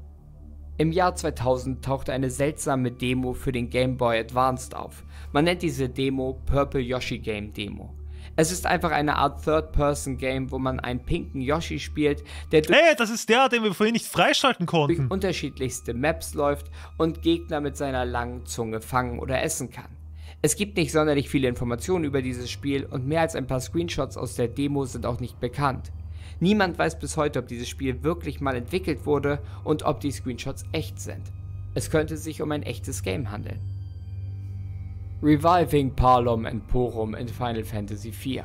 im Jahr 2000 tauchte eine seltsame Demo für den Game Boy Advanced auf. Man nennt diese Demo Purple Yoshi Game Demo. Es ist einfach eine Art Third-Person-Game, wo man einen pinken Yoshi spielt, der durch hey, das ist der, den wir vorhin nicht freischalten konnten. unterschiedlichste Maps läuft und Gegner mit seiner langen Zunge fangen oder essen kann. Es gibt nicht sonderlich viele Informationen über dieses Spiel und mehr als ein paar Screenshots aus der Demo sind auch nicht bekannt. Niemand weiß bis heute, ob dieses Spiel wirklich mal entwickelt wurde und ob die Screenshots echt sind. Es könnte sich um ein echtes Game handeln. Reviving Palom Emporum in Final Fantasy IV.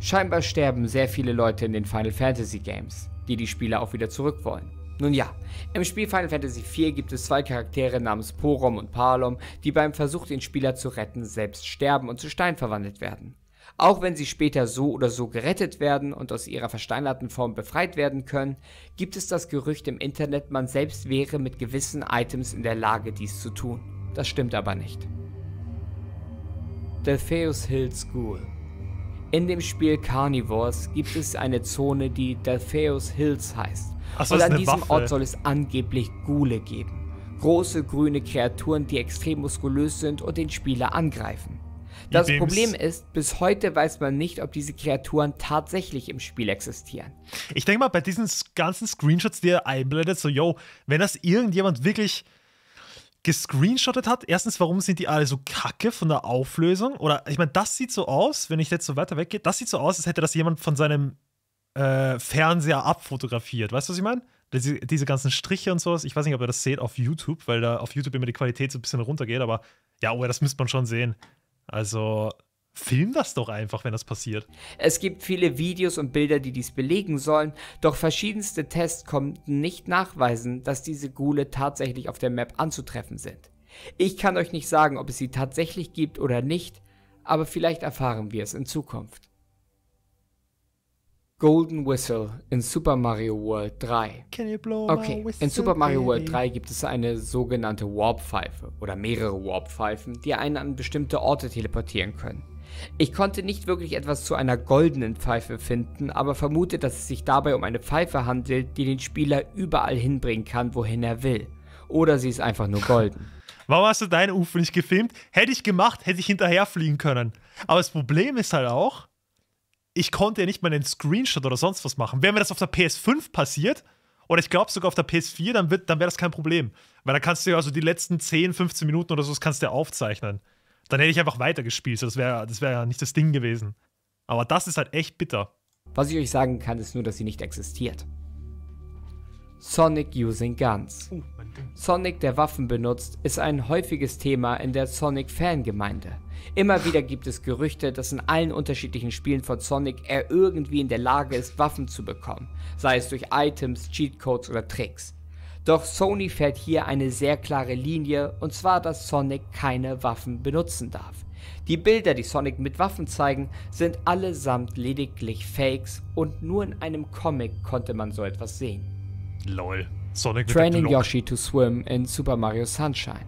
Scheinbar sterben sehr viele Leute in den Final Fantasy Games, die die Spieler auch wieder zurück wollen. Nun ja, im Spiel Final Fantasy IV gibt es zwei Charaktere namens Porom und Palom, die beim Versuch, den Spieler zu retten, selbst sterben und zu Stein verwandelt werden. Auch wenn sie später so oder so gerettet werden und aus ihrer versteinerten Form befreit werden können, gibt es das Gerücht im Internet, man selbst wäre mit gewissen Items in der Lage, dies zu tun. Das stimmt aber nicht. Delpheus Hill School in dem Spiel Carnivores gibt es eine Zone, die Delpheus Hills heißt. Ach, und an diesem Waffe. Ort soll es angeblich Ghule geben. Große grüne Kreaturen, die extrem muskulös sind und den Spieler angreifen. Das Ideen Problem ist, bis heute weiß man nicht, ob diese Kreaturen tatsächlich im Spiel existieren. Ich denke mal, bei diesen ganzen Screenshots, die er einblendet, so, yo, wenn das irgendjemand wirklich gescreenshottet hat, erstens, warum sind die alle so kacke von der Auflösung? Oder, ich meine, das sieht so aus, wenn ich jetzt so weiter weggehe, das sieht so aus, als hätte das jemand von seinem äh, Fernseher abfotografiert. Weißt du, was ich meine? Diese, diese, ganzen Striche und sowas. Ich weiß nicht, ob ihr das seht auf YouTube, weil da auf YouTube immer die Qualität so ein bisschen runtergeht, aber ja, oh, das müsste man schon sehen. Also film das doch einfach, wenn das passiert. Es gibt viele Videos und Bilder, die dies belegen sollen, doch verschiedenste Tests konnten nicht nachweisen, dass diese Gule tatsächlich auf der Map anzutreffen sind. Ich kann euch nicht sagen, ob es sie tatsächlich gibt oder nicht, aber vielleicht erfahren wir es in Zukunft. Golden Whistle in Super Mario World 3. okay, in Super Mario World 3 gibt es eine sogenannte Warp-Pfeife oder mehrere Warp-Pfeifen, die einen an bestimmte Orte teleportieren können. Ich konnte nicht wirklich etwas zu einer goldenen Pfeife finden, aber vermute, dass es sich dabei um eine Pfeife handelt, die den Spieler überall hinbringen kann, wohin er will. Oder sie ist einfach nur golden. Warum hast du deinen UFO nicht gefilmt? Hätte ich gemacht, hätte ich hinterherfliegen können. Aber das Problem ist halt auch, ich konnte ja nicht mal einen Screenshot oder sonst was machen. Wäre mir das auf der PS5 passiert, oder ich glaube sogar auf der PS4, dann, dann wäre das kein Problem. Weil da kannst du ja also die letzten 10, 15 Minuten oder so, das kannst du ja aufzeichnen. Dann hätte ich einfach weitergespielt. das wäre das wär ja nicht das Ding gewesen. Aber das ist halt echt bitter. Was ich euch sagen kann, ist nur, dass sie nicht existiert. Sonic Using Guns. Oh, Sonic, der Waffen benutzt, ist ein häufiges Thema in der Sonic-Fangemeinde. Immer wieder gibt es Gerüchte, dass in allen unterschiedlichen Spielen von Sonic er irgendwie in der Lage ist, Waffen zu bekommen, sei es durch Items, Cheatcodes oder Tricks. Doch Sony fährt hier eine sehr klare Linie, und zwar, dass Sonic keine Waffen benutzen darf. Die Bilder, die Sonic mit Waffen zeigen, sind allesamt lediglich Fakes und nur in einem Comic konnte man so etwas sehen. Lol. Sonic Training Yoshi to swim in Super Mario Sunshine.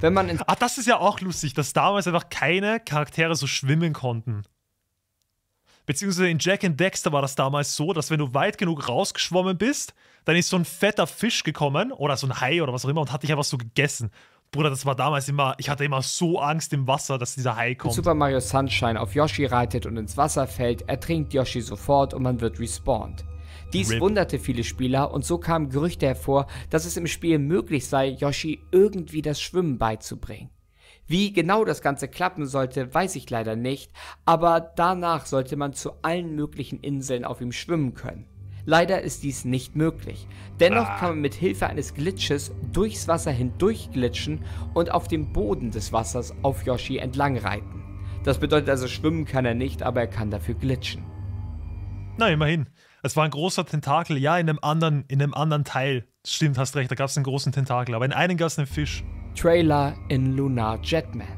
Wenn man in Ach, das ist ja auch lustig, dass damals einfach keine Charaktere so schwimmen konnten. Beziehungsweise in Jack and Dexter war das damals so, dass wenn du weit genug rausgeschwommen bist, dann ist so ein fetter Fisch gekommen oder so ein Hai oder was auch immer und hat dich einfach so gegessen. Bruder, das war damals immer, ich hatte immer so Angst im Wasser, dass dieser Hai kommt. In Super Mario Sunshine auf Yoshi reitet und ins Wasser fällt, ertrinkt Yoshi sofort und man wird respawned. Dies Rip. wunderte viele Spieler und so kamen Gerüchte hervor, dass es im Spiel möglich sei, Yoshi irgendwie das Schwimmen beizubringen. Wie genau das Ganze klappen sollte, weiß ich leider nicht, aber danach sollte man zu allen möglichen Inseln auf ihm schwimmen können. Leider ist dies nicht möglich. Dennoch ah. kann man mit Hilfe eines Glitches durchs Wasser hindurchglitschen und auf dem Boden des Wassers auf Yoshi entlang reiten. Das bedeutet also, schwimmen kann er nicht, aber er kann dafür glitschen. Na, immerhin. Es war ein großer Tentakel, ja, in einem anderen, in einem anderen Teil. Stimmt, hast recht, da gab es einen großen Tentakel, aber in einem gab es einen Fisch. Trailer in Lunar Jetman.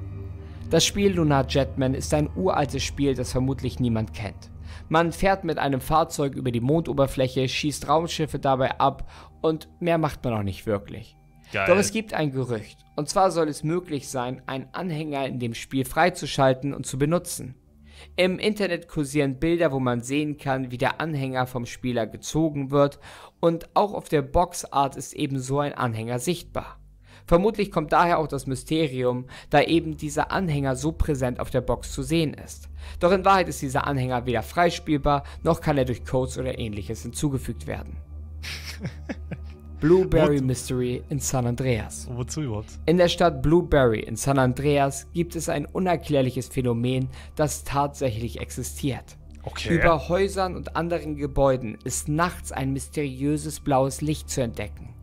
Das Spiel Lunar Jetman ist ein uraltes Spiel, das vermutlich niemand kennt. Man fährt mit einem Fahrzeug über die Mondoberfläche, schießt Raumschiffe dabei ab und mehr macht man auch nicht wirklich. Geil. Doch es gibt ein Gerücht. Und zwar soll es möglich sein, einen Anhänger in dem Spiel freizuschalten und zu benutzen. Im Internet kursieren Bilder, wo man sehen kann, wie der Anhänger vom Spieler gezogen wird und auch auf der Boxart ist eben so ein Anhänger sichtbar. Vermutlich kommt daher auch das Mysterium, da eben dieser Anhänger so präsent auf der Box zu sehen ist. Doch in Wahrheit ist dieser Anhänger weder freispielbar, noch kann er durch Codes oder ähnliches hinzugefügt werden. Blueberry What? Mystery in San Andreas. Wozu überhaupt? In der Stadt Blueberry in San Andreas gibt es ein unerklärliches Phänomen, das tatsächlich existiert. Okay. Über Häusern und anderen Gebäuden ist nachts ein mysteriöses blaues Licht zu entdecken.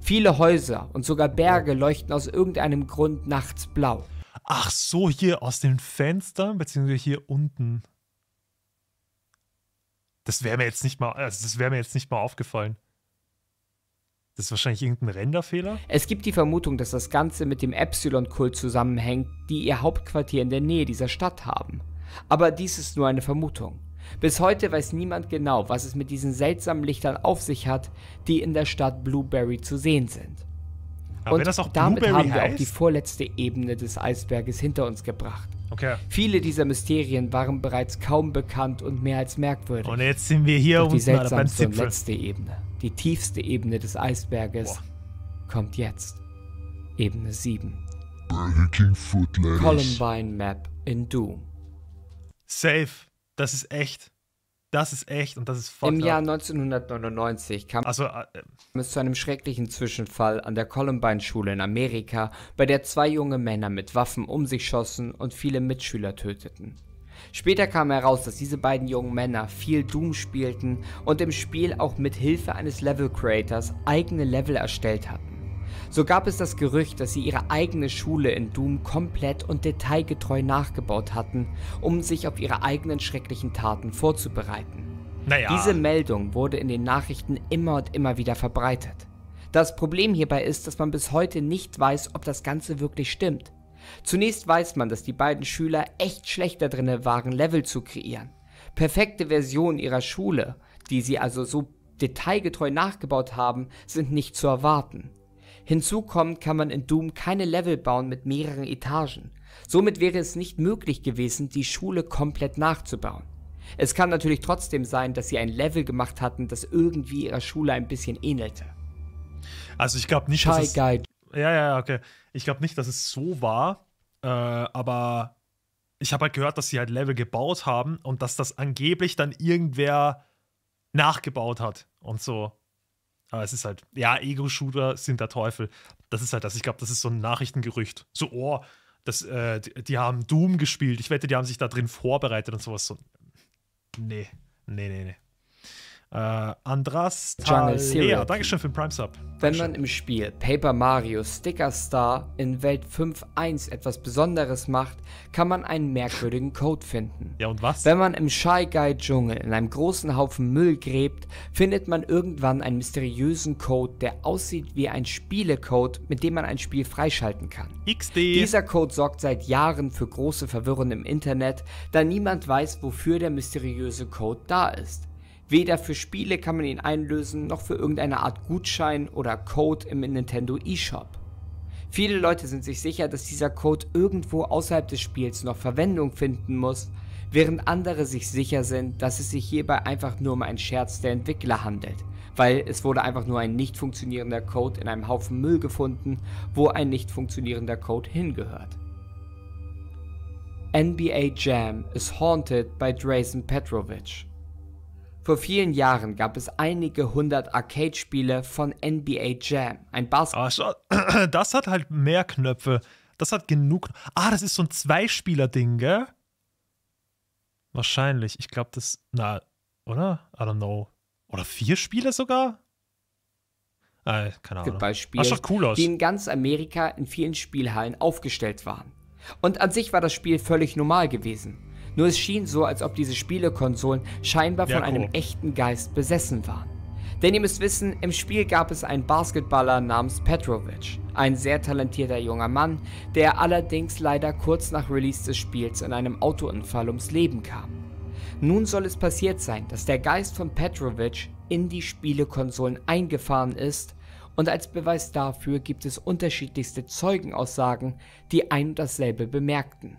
Viele Häuser und sogar Berge leuchten aus irgendeinem Grund nachts blau. Ach so, hier aus den Fenstern, beziehungsweise hier unten. Das wäre mir also das wäre mir jetzt nicht mal aufgefallen. Das ist wahrscheinlich irgendein Renderfehler? Es gibt die Vermutung, dass das Ganze mit dem Epsilon-Kult zusammenhängt, die ihr Hauptquartier in der Nähe dieser Stadt haben. Aber dies ist nur eine Vermutung. Bis heute weiß niemand genau, was es mit diesen seltsamen Lichtern auf sich hat, die in der Stadt Blueberry zu sehen sind. Aber Und damit Blueberry haben wir heißt? auch die vorletzte Ebene des Eisberges hinter uns gebracht. Okay. Viele dieser Mysterien waren bereits kaum bekannt und mehr als merkwürdig. Und jetzt sind wir hier Doch die seltsamste und letzte Ebene, die tiefste Ebene des Eisberges, Boah. kommt jetzt. Ebene 7. Columbine Map in Doom. Safe. Das ist echt. Das ist echt und das ist voll. Im Jahr 1999 kam also, äh, äh. es zu einem schrecklichen Zwischenfall an der Columbine-Schule in Amerika, bei der zwei junge Männer mit Waffen um sich schossen und viele Mitschüler töteten. Später kam heraus, dass diese beiden jungen Männer viel Doom spielten und im Spiel auch mit Hilfe eines Level Creators eigene Level erstellt hatten. So gab es das Gerücht, dass sie ihre eigene Schule in Doom komplett und detailgetreu nachgebaut hatten, um sich auf ihre eigenen schrecklichen Taten vorzubereiten. Naja. Diese Meldung wurde in den Nachrichten immer und immer wieder verbreitet. Das Problem hierbei ist, dass man bis heute nicht weiß, ob das Ganze wirklich stimmt. Zunächst weiß man, dass die beiden Schüler echt schlecht da drinne waren, Level zu kreieren. Perfekte Versionen ihrer Schule, die sie also so detailgetreu nachgebaut haben, sind nicht zu erwarten. Hinzu kommt, kann man in Doom keine Level bauen mit mehreren Etagen. Somit wäre es nicht möglich gewesen, die Schule komplett nachzubauen. Es kann natürlich trotzdem sein, dass sie ein Level gemacht hatten, das irgendwie ihrer Schule ein bisschen ähnelte. Also ich glaube nicht, dass es, Ja, ja, okay. Ich glaube nicht, dass es so war, äh, aber ich habe halt gehört, dass sie halt Level gebaut haben und dass das angeblich dann irgendwer nachgebaut hat und so. Aber es ist halt, ja, Ego-Shooter sind der Teufel. Das ist halt das. Ich glaube, das ist so ein Nachrichtengerücht. So, oh, das, äh, die, die, haben Doom gespielt. Ich wette, die haben sich da drin vorbereitet und sowas. So, nee, nee, nee, nee. Äh, Andras Jungle danke schön für den Prime Sub. Wenn man im Spiel Paper Mario Sticker Star in Welt 5.1 etwas Besonderes macht, kann man einen merkwürdigen Code finden. Ja, und was? Wenn man im Shy Guy Dschungel in einem großen Haufen Müll gräbt, findet man irgendwann einen mysteriösen Code, der aussieht wie ein Spielecode, mit dem man ein Spiel freischalten kann. XD. Dieser Code sorgt seit Jahren für große Verwirrung im Internet, da niemand weiß, wofür der mysteriöse Code da ist. Weder für Spiele kann man ihn einlösen, noch für irgendeine Art Gutschein oder Code im Nintendo eShop. Viele Leute sind sich sicher, dass dieser Code irgendwo außerhalb des Spiels noch Verwendung finden muss, während andere sich sicher sind, dass es sich hierbei einfach nur um einen Scherz der Entwickler handelt, weil es wurde einfach nur ein nicht funktionierender Code in einem Haufen Müll gefunden, wo ein nicht funktionierender Code hingehört. NBA Jam is haunted by Drazen Petrovic. Vor vielen Jahren gab es einige hundert Arcade-Spiele von NBA Jam, ein Basketball. Oh, das hat halt mehr Knöpfe. Das hat genug. Ah, das ist so ein Zweispieler-Ding, gell? Wahrscheinlich. Ich glaube, das. Na, oder? I don't know. Oder vier Spiele sogar? Äh, ah, keine Ahnung. Basketballspiele, schaut cool aus. die in ganz Amerika in vielen Spielhallen aufgestellt waren. Und an sich war das Spiel völlig normal gewesen. Nur es schien so, als ob diese Spielekonsolen scheinbar von cool. einem echten Geist besessen waren. Denn ihr müsst wissen, im Spiel gab es einen Basketballer namens Petrovic, ein sehr talentierter junger Mann, der allerdings leider kurz nach Release des Spiels in einem Autounfall ums Leben kam. Nun soll es passiert sein, dass der Geist von Petrovic in die Spielekonsolen eingefahren ist und als Beweis dafür gibt es unterschiedlichste Zeugenaussagen, die ein und dasselbe bemerkten.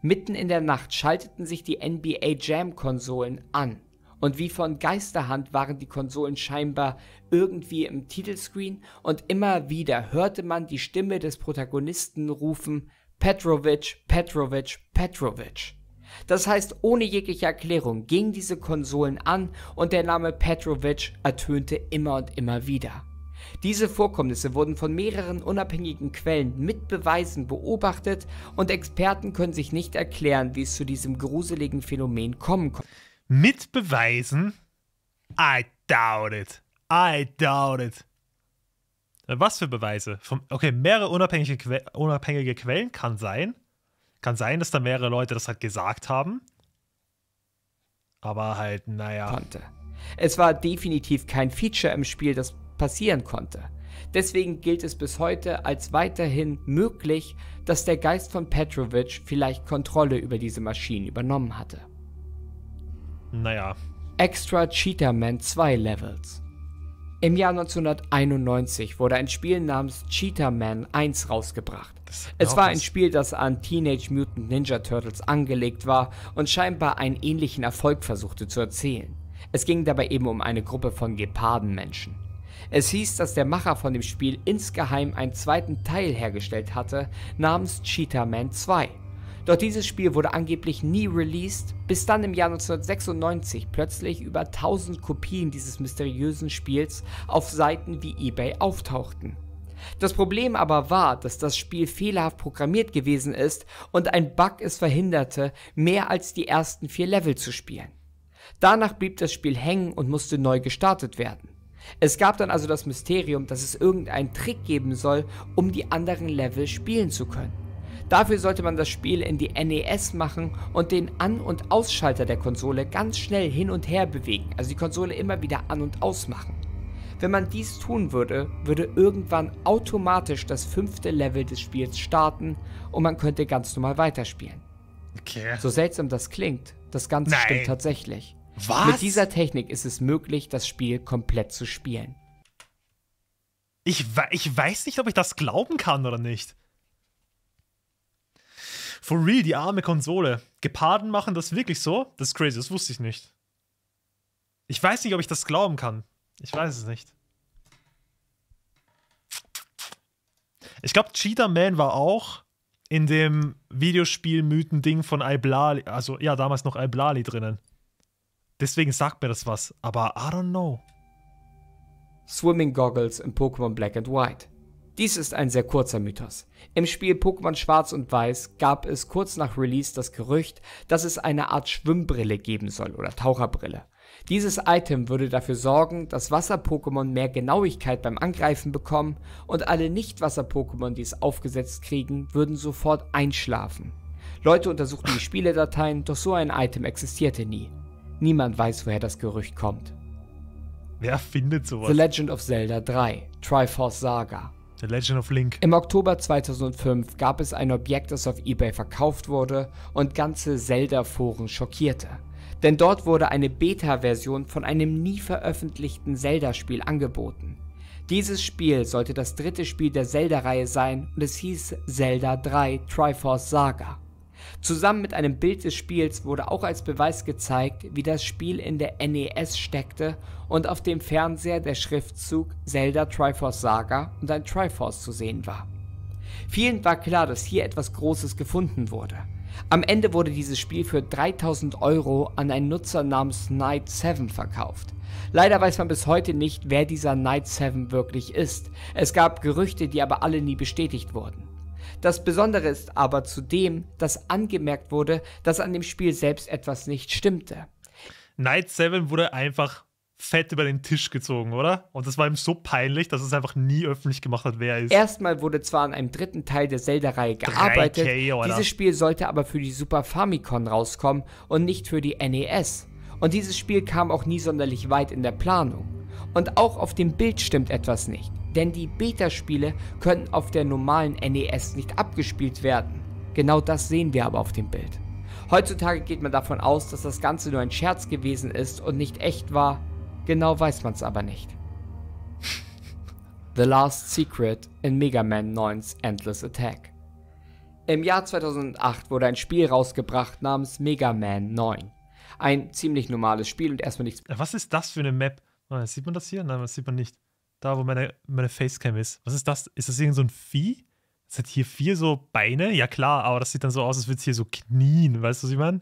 Mitten in der Nacht schalteten sich die NBA Jam-Konsolen an. Und wie von Geisterhand waren die Konsolen scheinbar irgendwie im Titelscreen und immer wieder hörte man die Stimme des Protagonisten rufen Petrovic, Petrovic, Petrovic. Das heißt, ohne jegliche Erklärung gingen diese Konsolen an und der Name Petrovic ertönte immer und immer wieder. Diese Vorkommnisse wurden von mehreren unabhängigen Quellen mit Beweisen beobachtet und Experten können sich nicht erklären, wie es zu diesem gruseligen Phänomen kommen konnte. Mit Beweisen? I doubt it. I doubt it. Was für Beweise? okay, mehrere unabhängige, que unabhängige Quellen kann sein. Kann sein, dass da mehrere Leute das halt gesagt haben. Aber halt, naja. Konnte. Es war definitiv kein Feature im Spiel, das passieren konnte. Deswegen gilt es bis heute als weiterhin möglich, dass der Geist von Petrovic vielleicht Kontrolle über diese Maschinen übernommen hatte. Naja. Extra Cheetah Man 2 Levels. Im Jahr 1991 wurde ein Spiel namens Cheetah Man 1 rausgebracht. Es war ein Spiel, das an Teenage Mutant Ninja Turtles angelegt war und scheinbar einen ähnlichen Erfolg versuchte zu erzielen. Es ging dabei eben um eine Gruppe von Gepardenmenschen. Es hieß, dass der Macher von dem Spiel insgeheim einen zweiten Teil hergestellt hatte, namens Cheetah Man 2. Doch dieses Spiel wurde angeblich nie released, bis dann im Jahr 1996 plötzlich über 1000 Kopien dieses mysteriösen Spiels auf Seiten wie eBay auftauchten. Das Problem aber war, dass das Spiel fehlerhaft programmiert gewesen ist und ein Bug es verhinderte, mehr als die ersten vier Level zu spielen. Danach blieb das Spiel hängen und musste neu gestartet werden. Es gab dann also das Mysterium, dass es irgendeinen Trick geben soll, um die anderen Level spielen zu können. Dafür sollte man das Spiel in die NES machen und den An- und Ausschalter der Konsole ganz schnell hin und her bewegen, also die Konsole immer wieder an- und ausmachen. Wenn man dies tun würde, würde irgendwann automatisch das fünfte Level des Spiels starten und man könnte ganz normal weiterspielen. Okay. So seltsam das klingt, das Ganze Nein. stimmt tatsächlich. Was? Mit dieser Technik ist es möglich, das Spiel komplett zu spielen. Ich, we ich weiß nicht, ob ich das glauben kann oder nicht. For real, die arme Konsole. Geparden machen das wirklich so? Das ist crazy, das wusste ich nicht. Ich weiß nicht, ob ich das glauben kann. Ich weiß es nicht. Ich glaube, Cheetah Man war auch in dem Videospiel-Mythen-Ding von Iblali, also ja, damals noch Iblali drinnen. Deswegen sagt mir das was, aber I don't know. Swimming Goggles in Pokémon Black and White. Dies ist ein sehr kurzer Mythos. Im Spiel Pokémon Schwarz und Weiß gab es kurz nach Release das Gerücht, dass es eine Art Schwimmbrille geben soll oder Taucherbrille. Dieses Item würde dafür sorgen, dass Wasser-Pokémon mehr Genauigkeit beim Angreifen bekommen und alle Nicht-Wasser-Pokémon, die es aufgesetzt kriegen, würden sofort einschlafen. Leute untersuchten die Spieledateien, doch so ein Item existierte nie. Niemand weiß, woher das Gerücht kommt. Wer findet sowas? The Legend of Zelda 3, Triforce Saga. The Legend of Link. Im Oktober 2005 gab es ein Objekt, das auf eBay verkauft wurde und ganze Zelda-Foren schockierte. Denn dort wurde eine Beta-Version von einem nie veröffentlichten Zelda-Spiel angeboten. Dieses Spiel sollte das dritte Spiel der Zelda-Reihe sein und es hieß Zelda 3 Triforce Saga. Zusammen mit einem Bild des Spiels wurde auch als Beweis gezeigt, wie das Spiel in der NES steckte und auf dem Fernseher der Schriftzug Zelda Triforce Saga und ein Triforce zu sehen war. Vielen war klar, dass hier etwas Großes gefunden wurde. Am Ende wurde dieses Spiel für 3000 Euro an einen Nutzer namens Night 7 verkauft. Leider weiß man bis heute nicht, wer dieser Night 7 wirklich ist. Es gab Gerüchte, die aber alle nie bestätigt wurden. Das Besondere ist aber zudem, dass angemerkt wurde, dass an dem Spiel selbst etwas nicht stimmte. Night 7 wurde einfach fett über den Tisch gezogen, oder? Und das war ihm so peinlich, dass es einfach nie öffentlich gemacht hat, wer er ist. Erstmal wurde zwar an einem dritten Teil der Zelda-Reihe gearbeitet. 3K, dieses Spiel sollte aber für die Super Famicom rauskommen und nicht für die NES. Und dieses Spiel kam auch nie sonderlich weit in der Planung. Und auch auf dem Bild stimmt etwas nicht. Denn die Beta-Spiele können auf der normalen NES nicht abgespielt werden. Genau das sehen wir aber auf dem Bild. Heutzutage geht man davon aus, dass das Ganze nur ein Scherz gewesen ist und nicht echt war. Genau weiß man es aber nicht. The Last Secret in Mega Man 9's Endless Attack. Im Jahr 2008 wurde ein Spiel rausgebracht namens Mega Man 9. Ein ziemlich normales Spiel und erstmal nichts. Was ist das für eine Map? Sieht man das hier? Nein, das sieht man nicht da wo meine, meine Facecam ist. Was ist das? Ist das irgendein so ein Vieh? Es hat hier vier so Beine? Ja klar, aber das sieht dann so aus, als würde es hier so knien. Weißt du, was ich meine?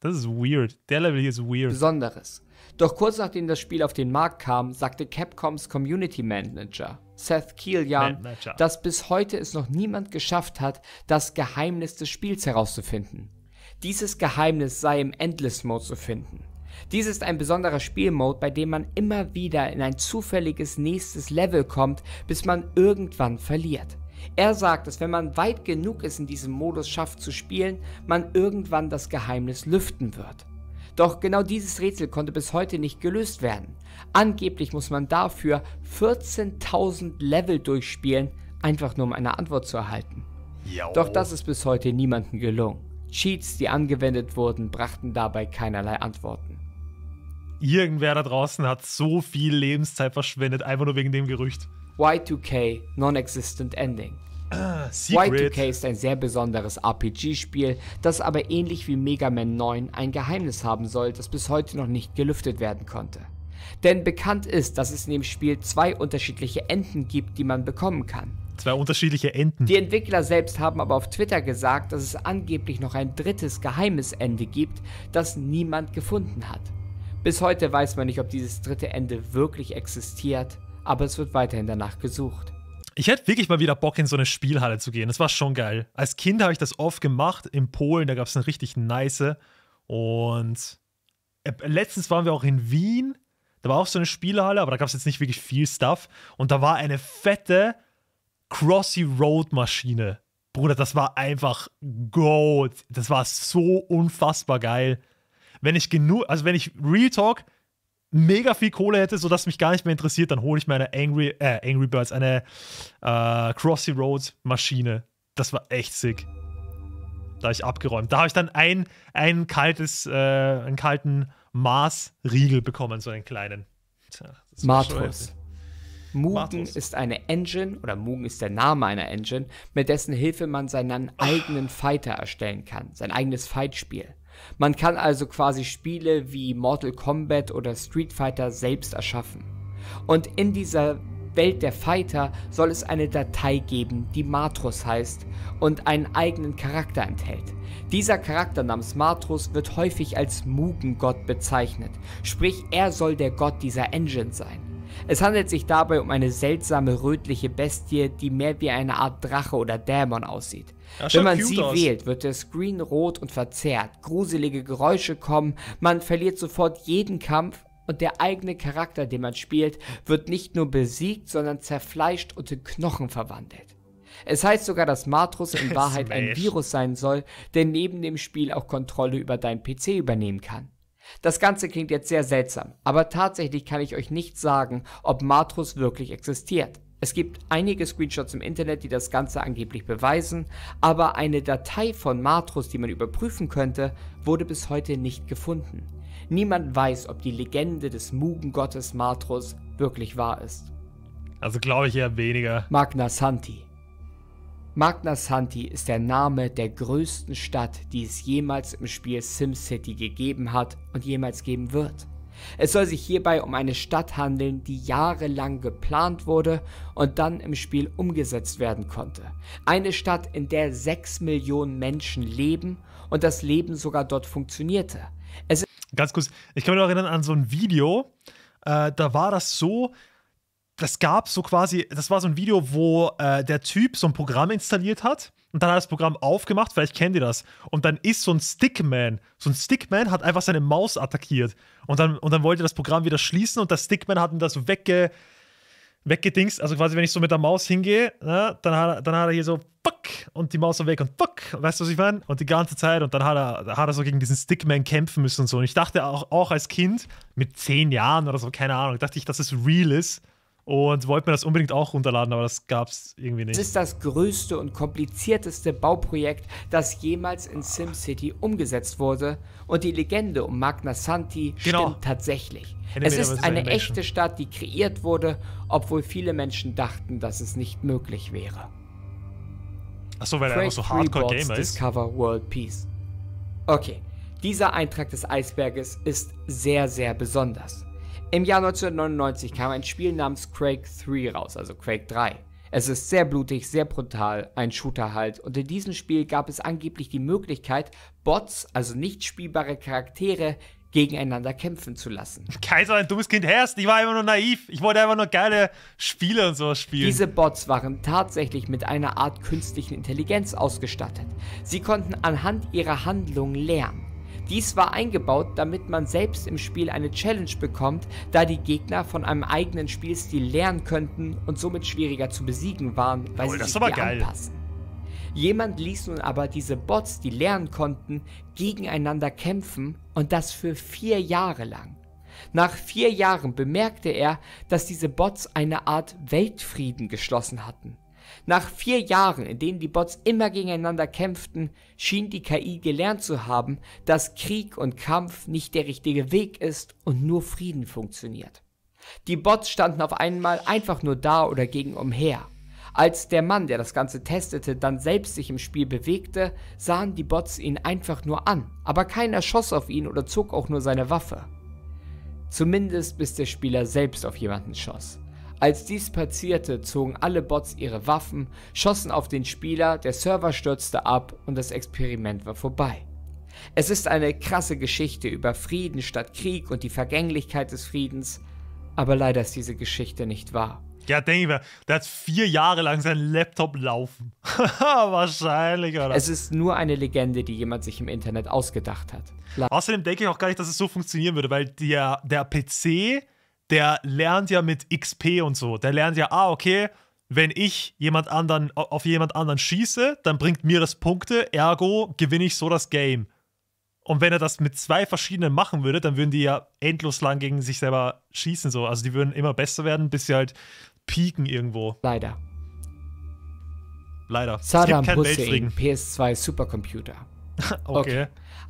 Das ist weird. Der Level hier ist weird. Besonderes. Doch kurz nachdem das Spiel auf den Markt kam, sagte Capcoms Community Manager Seth Kielian, Manager. dass bis heute es noch niemand geschafft hat, das Geheimnis des Spiels herauszufinden. Dieses Geheimnis sei im Endless Mode zu finden. Dies ist ein besonderer Spielmode, bei dem man immer wieder in ein zufälliges nächstes Level kommt, bis man irgendwann verliert. Er sagt, dass wenn man weit genug ist in diesem Modus schafft zu spielen, man irgendwann das Geheimnis lüften wird. Doch genau dieses Rätsel konnte bis heute nicht gelöst werden. Angeblich muss man dafür 14.000 Level durchspielen, einfach nur um eine Antwort zu erhalten. Yo. Doch das ist bis heute niemandem gelungen. Cheats, die angewendet wurden, brachten dabei keinerlei Antworten. Irgendwer da draußen hat so viel Lebenszeit verschwendet, einfach nur wegen dem Gerücht. Y2K Non-Existent Ending. Ah, Y2K ist ein sehr besonderes RPG-Spiel, das aber ähnlich wie Mega Man 9 ein Geheimnis haben soll, das bis heute noch nicht gelüftet werden konnte. Denn bekannt ist, dass es in dem Spiel zwei unterschiedliche Enden gibt, die man bekommen kann. Zwei unterschiedliche Enden. Die Entwickler selbst haben aber auf Twitter gesagt, dass es angeblich noch ein drittes geheimes Ende gibt, das niemand gefunden hat. Bis heute weiß man nicht, ob dieses dritte Ende wirklich existiert, aber es wird weiterhin danach gesucht. Ich hätte wirklich mal wieder Bock, in so eine Spielhalle zu gehen. Das war schon geil. Als Kind habe ich das oft gemacht. In Polen, da gab es eine richtig nice. Und äh, letztens waren wir auch in Wien. Da war auch so eine Spielhalle, aber da gab es jetzt nicht wirklich viel Stuff. Und da war eine fette Crossy Road Maschine. Bruder, das war einfach Gold. Das war so unfassbar geil wenn ich genug, also wenn ich Real Talk mega viel Kohle hätte, sodass mich gar nicht mehr interessiert, dann hole ich mir eine Angry, äh, Angry Birds, eine äh, Crossy Road Maschine. Das war echt sick. Da habe ich abgeräumt. Da habe ich dann ein, ein kaltes, äh, einen kalten Mars-Riegel bekommen, so einen kleinen. Tja, Martos. Mugen ist eine Engine, oder Mugen ist der Name einer Engine, mit dessen Hilfe man seinen eigenen Fighter erstellen kann, sein eigenes Fightspiel. Man kann also quasi Spiele wie Mortal Kombat oder Street Fighter selbst erschaffen. Und in dieser Welt der Fighter soll es eine Datei geben, die Matrus heißt und einen eigenen Charakter enthält. Dieser Charakter namens Matrus wird häufig als Mugengott bezeichnet, sprich er soll der Gott dieser Engine sein. Es handelt sich dabei um eine seltsame rötliche Bestie, die mehr wie eine Art Drache oder Dämon aussieht. Ja, Wenn man sie aus. wählt, wird der Screen rot und verzerrt, gruselige Geräusche kommen, man verliert sofort jeden Kampf und der eigene Charakter, den man spielt, wird nicht nur besiegt, sondern zerfleischt und in Knochen verwandelt. Es heißt sogar, dass Matrus in Wahrheit ein Virus sein soll, der neben dem Spiel auch Kontrolle über deinen PC übernehmen kann. Das Ganze klingt jetzt sehr seltsam, aber tatsächlich kann ich euch nicht sagen, ob Matrus wirklich existiert. Es gibt einige Screenshots im Internet, die das Ganze angeblich beweisen, aber eine Datei von Matros, die man überprüfen könnte, wurde bis heute nicht gefunden. Niemand weiß, ob die Legende des Mugengottes Matros wirklich wahr ist. Also glaube ich eher weniger. Magna Santi. Magna Santi ist der Name der größten Stadt, die es jemals im Spiel SimCity gegeben hat und jemals geben wird. Es soll sich hierbei um eine Stadt handeln, die jahrelang geplant wurde und dann im Spiel umgesetzt werden konnte. Eine Stadt, in der 6 Millionen Menschen leben und das Leben sogar dort funktionierte. Es Ganz kurz, ich kann mich noch erinnern an so ein Video, äh, da war das so, das gab so quasi, das war so ein Video, wo äh, der Typ so ein Programm installiert hat und dann hat das Programm aufgemacht, vielleicht kennt ihr das. Und dann ist so ein Stickman, so ein Stickman hat einfach seine Maus attackiert. Und dann, und dann wollte das Programm wieder schließen und der Stickman hat ihm das wegge, weggedingst. Also quasi, wenn ich so mit der Maus hingehe, ne, dann, hat er, dann hat er hier so fuck und die Maus war weg und fuck, weißt du, was ich meine? Und die ganze Zeit und dann hat er, hat er so gegen diesen Stickman kämpfen müssen und so. Und ich dachte auch, auch als Kind mit zehn Jahren oder so, keine Ahnung, dachte ich, dass es real ist und wollte mir das unbedingt auch runterladen, aber das gab es irgendwie nicht. Es ist das größte und komplizierteste Bauprojekt, das jemals in SimCity umgesetzt wurde und die Legende um Magna Santi genau. stimmt tatsächlich. Animated es ist eine Animation. echte Stadt, die kreiert wurde, obwohl viele Menschen dachten, dass es nicht möglich wäre. Achso, weil Craig er einfach so Hardcore-Gamer ist. Discover World Peace. Okay, dieser Eintrag des Eisberges ist sehr, sehr besonders. Im Jahr 1999 kam ein Spiel namens Quake 3 raus, also Quake 3. Es ist sehr blutig, sehr brutal, ein Shooter halt, und in diesem Spiel gab es angeblich die Möglichkeit, Bots, also nicht spielbare Charaktere, gegeneinander kämpfen zu lassen. Kaiser, ein dummes Kind herrscht. Ich war immer nur naiv. Ich wollte einfach nur geile Spiele und sowas spielen. Diese Bots waren tatsächlich mit einer Art künstlichen Intelligenz ausgestattet. Sie konnten anhand ihrer Handlungen lernen. Dies war eingebaut, damit man selbst im Spiel eine Challenge bekommt, da die Gegner von einem eigenen Spielstil lernen könnten und somit schwieriger zu besiegen waren, weil oh, sie sich anpassen. Jemand ließ nun aber diese Bots, die lernen konnten, gegeneinander kämpfen und das für vier Jahre lang. Nach vier Jahren bemerkte er, dass diese Bots eine Art Weltfrieden geschlossen hatten. Nach vier Jahren, in denen die Bots immer gegeneinander kämpften, schien die KI gelernt zu haben, dass Krieg und Kampf nicht der richtige Weg ist und nur Frieden funktioniert. Die Bots standen auf einmal einfach nur da oder gingen umher. Als der Mann, der das Ganze testete, dann selbst sich im Spiel bewegte, sahen die Bots ihn einfach nur an, aber keiner schoss auf ihn oder zog auch nur seine Waffe. Zumindest bis der Spieler selbst auf jemanden schoss. Als dies passierte, zogen alle Bots ihre Waffen, schossen auf den Spieler, der Server stürzte ab und das Experiment war vorbei. Es ist eine krasse Geschichte über Frieden statt Krieg und die Vergänglichkeit des Friedens, aber leider ist diese Geschichte nicht wahr. Ja, denke ich mir, der hat vier Jahre lang seinen Laptop laufen. Wahrscheinlich, oder? Es ist nur eine Legende, die jemand sich im Internet ausgedacht hat. Außerdem denke ich auch gar nicht, dass es so funktionieren würde, weil der, der PC der lernt ja mit XP und so. Der lernt ja, ah, okay, wenn ich jemand anderen, auf jemand anderen schieße, dann bringt mir das Punkte, ergo gewinne ich so das Game. Und wenn er das mit zwei verschiedenen machen würde, dann würden die ja endlos lang gegen sich selber schießen. So. Also die würden immer besser werden, bis sie halt pieken irgendwo. Leider. Leider. Saddam Hussein, PS2 Supercomputer. okay. okay.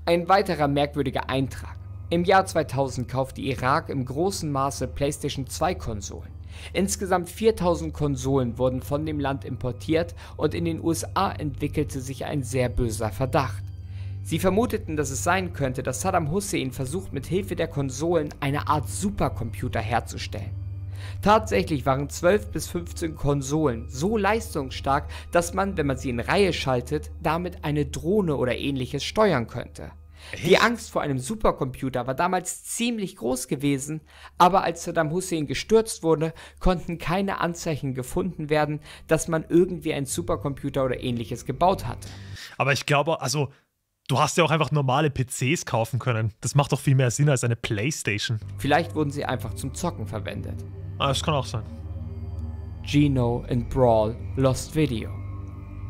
Ein weiterer merkwürdiger Eintrag. Im Jahr 2000 kaufte Irak im großen Maße PlayStation 2 Konsolen. Insgesamt 4000 Konsolen wurden von dem Land importiert und in den USA entwickelte sich ein sehr böser Verdacht. Sie vermuteten, dass es sein könnte, dass Saddam Hussein versucht, mit Hilfe der Konsolen eine Art Supercomputer herzustellen. Tatsächlich waren 12 bis 15 Konsolen so leistungsstark, dass man, wenn man sie in Reihe schaltet, damit eine Drohne oder ähnliches steuern könnte. Die Angst vor einem Supercomputer war damals ziemlich groß gewesen, aber als Saddam Hussein gestürzt wurde, konnten keine Anzeichen gefunden werden, dass man irgendwie einen Supercomputer oder ähnliches gebaut hatte. Aber ich glaube, also Du hast ja auch einfach normale PCs kaufen können. Das macht doch viel mehr Sinn als eine Playstation. Vielleicht wurden sie einfach zum Zocken verwendet. Ah, das kann auch sein. Geno in Brawl Lost Video.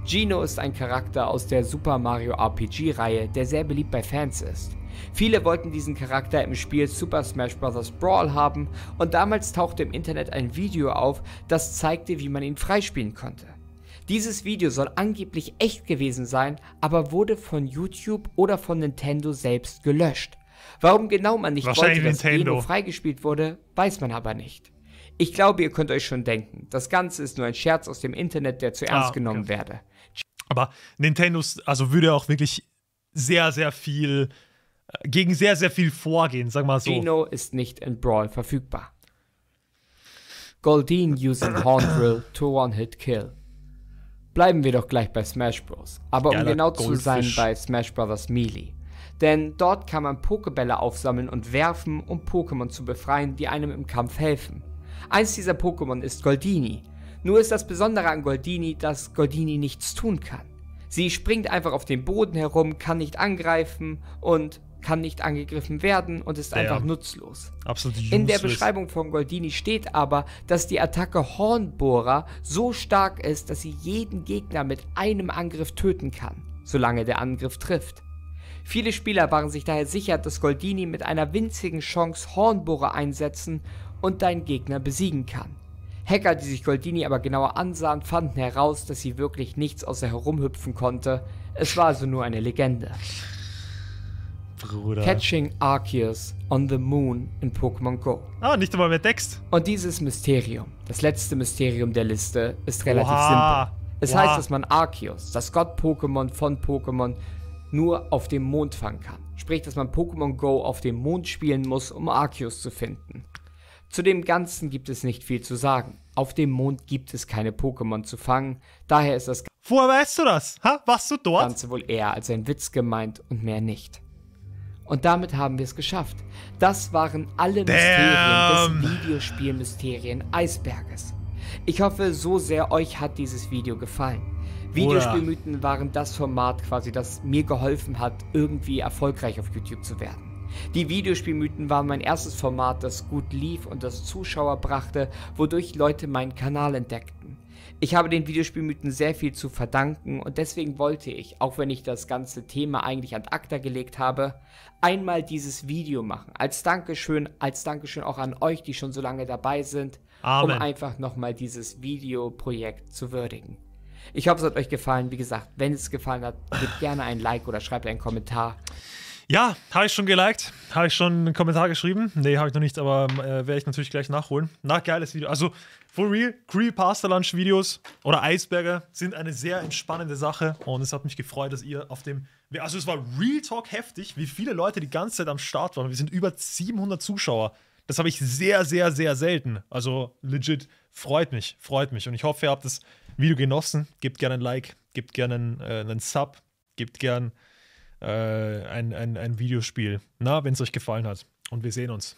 Gino ist ein Charakter aus der Super Mario RPG-Reihe, der sehr beliebt bei Fans ist. Viele wollten diesen Charakter im Spiel Super Smash Bros. Brawl haben und damals tauchte im Internet ein Video auf, das zeigte, wie man ihn freispielen konnte. Dieses Video soll angeblich echt gewesen sein, aber wurde von YouTube oder von Nintendo selbst gelöscht. Warum genau man nicht wollte, dass Nintendo. Geno freigespielt wurde, weiß man aber nicht. Ich glaube, ihr könnt euch schon denken, das Ganze ist nur ein Scherz aus dem Internet, der zu ah, ernst ah, genommen okay. werde. Aber Nintendo, also würde auch wirklich sehr, sehr viel, äh, gegen sehr, sehr viel vorgehen, sag mal so. Dino ist nicht in Brawl verfügbar. Goldeen using Horn Drill to One-Hit Kill. Bleiben wir doch gleich bei Smash Bros. Aber Geiler um genau Goldfisch. zu sein bei Smash Bros. Melee. Denn dort kann man Pokebälle aufsammeln und werfen, um Pokémon zu befreien, die einem im Kampf helfen. Eins dieser Pokémon ist Goldini, nur ist das Besondere an Goldini, dass Goldini nichts tun kann. Sie springt einfach auf dem Boden herum, kann nicht angreifen und kann nicht angegriffen werden und ist ja, einfach nutzlos. Absolut useless. In der Beschreibung von Goldini steht aber, dass die Attacke Hornbohrer so stark ist, dass sie jeden Gegner mit einem Angriff töten kann, solange der Angriff trifft. Viele Spieler waren sich daher sicher, dass Goldini mit einer winzigen Chance Hornbohrer einsetzen und deinen Gegner besiegen kann. Hacker, die sich Goldini aber genauer ansahen, fanden heraus, dass sie wirklich nichts außer herumhüpfen konnte. Es war also nur eine Legende. Bruder. Catching Arceus on the Moon in Pokémon Go. Ah, nicht einmal mit Text. Und dieses Mysterium, das letzte Mysterium der Liste, ist relativ Oha. simpel. Es Oha. heißt, dass man Arceus, das Gott-Pokémon von Pokémon, nur auf dem Mond fangen kann. Sprich, dass man Pokémon Go auf dem Mond spielen muss, um Arceus zu finden. Zu dem Ganzen gibt es nicht viel zu sagen. Auf dem Mond gibt es keine Pokémon zu fangen, daher ist das Woher weißt du das? Ha? Warst du dort? Ganze wohl eher als ein Witz gemeint und mehr nicht. Und damit haben wir es geschafft. Das waren alle Mysterien Damn. des Videospielmysterien Eisberges. Ich hoffe so sehr, euch hat dieses Video gefallen. Videospielmythen waren das Format quasi, das mir geholfen hat, irgendwie erfolgreich auf YouTube zu werden. Die Videospielmythen waren mein erstes Format, das gut lief und das Zuschauer brachte, wodurch Leute meinen Kanal entdeckten. Ich habe den Videospielmythen sehr viel zu verdanken und deswegen wollte ich, auch wenn ich das ganze Thema eigentlich ad acta gelegt habe, einmal dieses Video machen. Als Dankeschön, als Dankeschön auch an euch, die schon so lange dabei sind, Amen. um einfach nochmal dieses Videoprojekt zu würdigen. Ich hoffe, es hat euch gefallen. Wie gesagt, wenn es gefallen hat, gebt gerne ein Like oder schreibt einen Kommentar. Ja, habe ich schon geliked, habe ich schon einen Kommentar geschrieben. Nee, habe ich noch nicht, aber ähm, äh, werde ich natürlich gleich nachholen. Na, geiles Video. Also, for real, Grill Pasta Lunch Videos oder Eisberge sind eine sehr entspannende Sache und es hat mich gefreut, dass ihr auf dem. Also, es war Real Talk heftig, wie viele Leute die ganze Zeit am Start waren. Wir sind über 700 Zuschauer. Das habe ich sehr, sehr, sehr selten. Also, legit, freut mich, freut mich. Und ich hoffe, ihr habt das Video genossen. Gebt gerne ein Like, gebt gerne einen, äh, einen Sub, gebt gerne äh, ein, ein, ein Videospiel. Na, wenn es euch gefallen hat. Und wir sehen uns.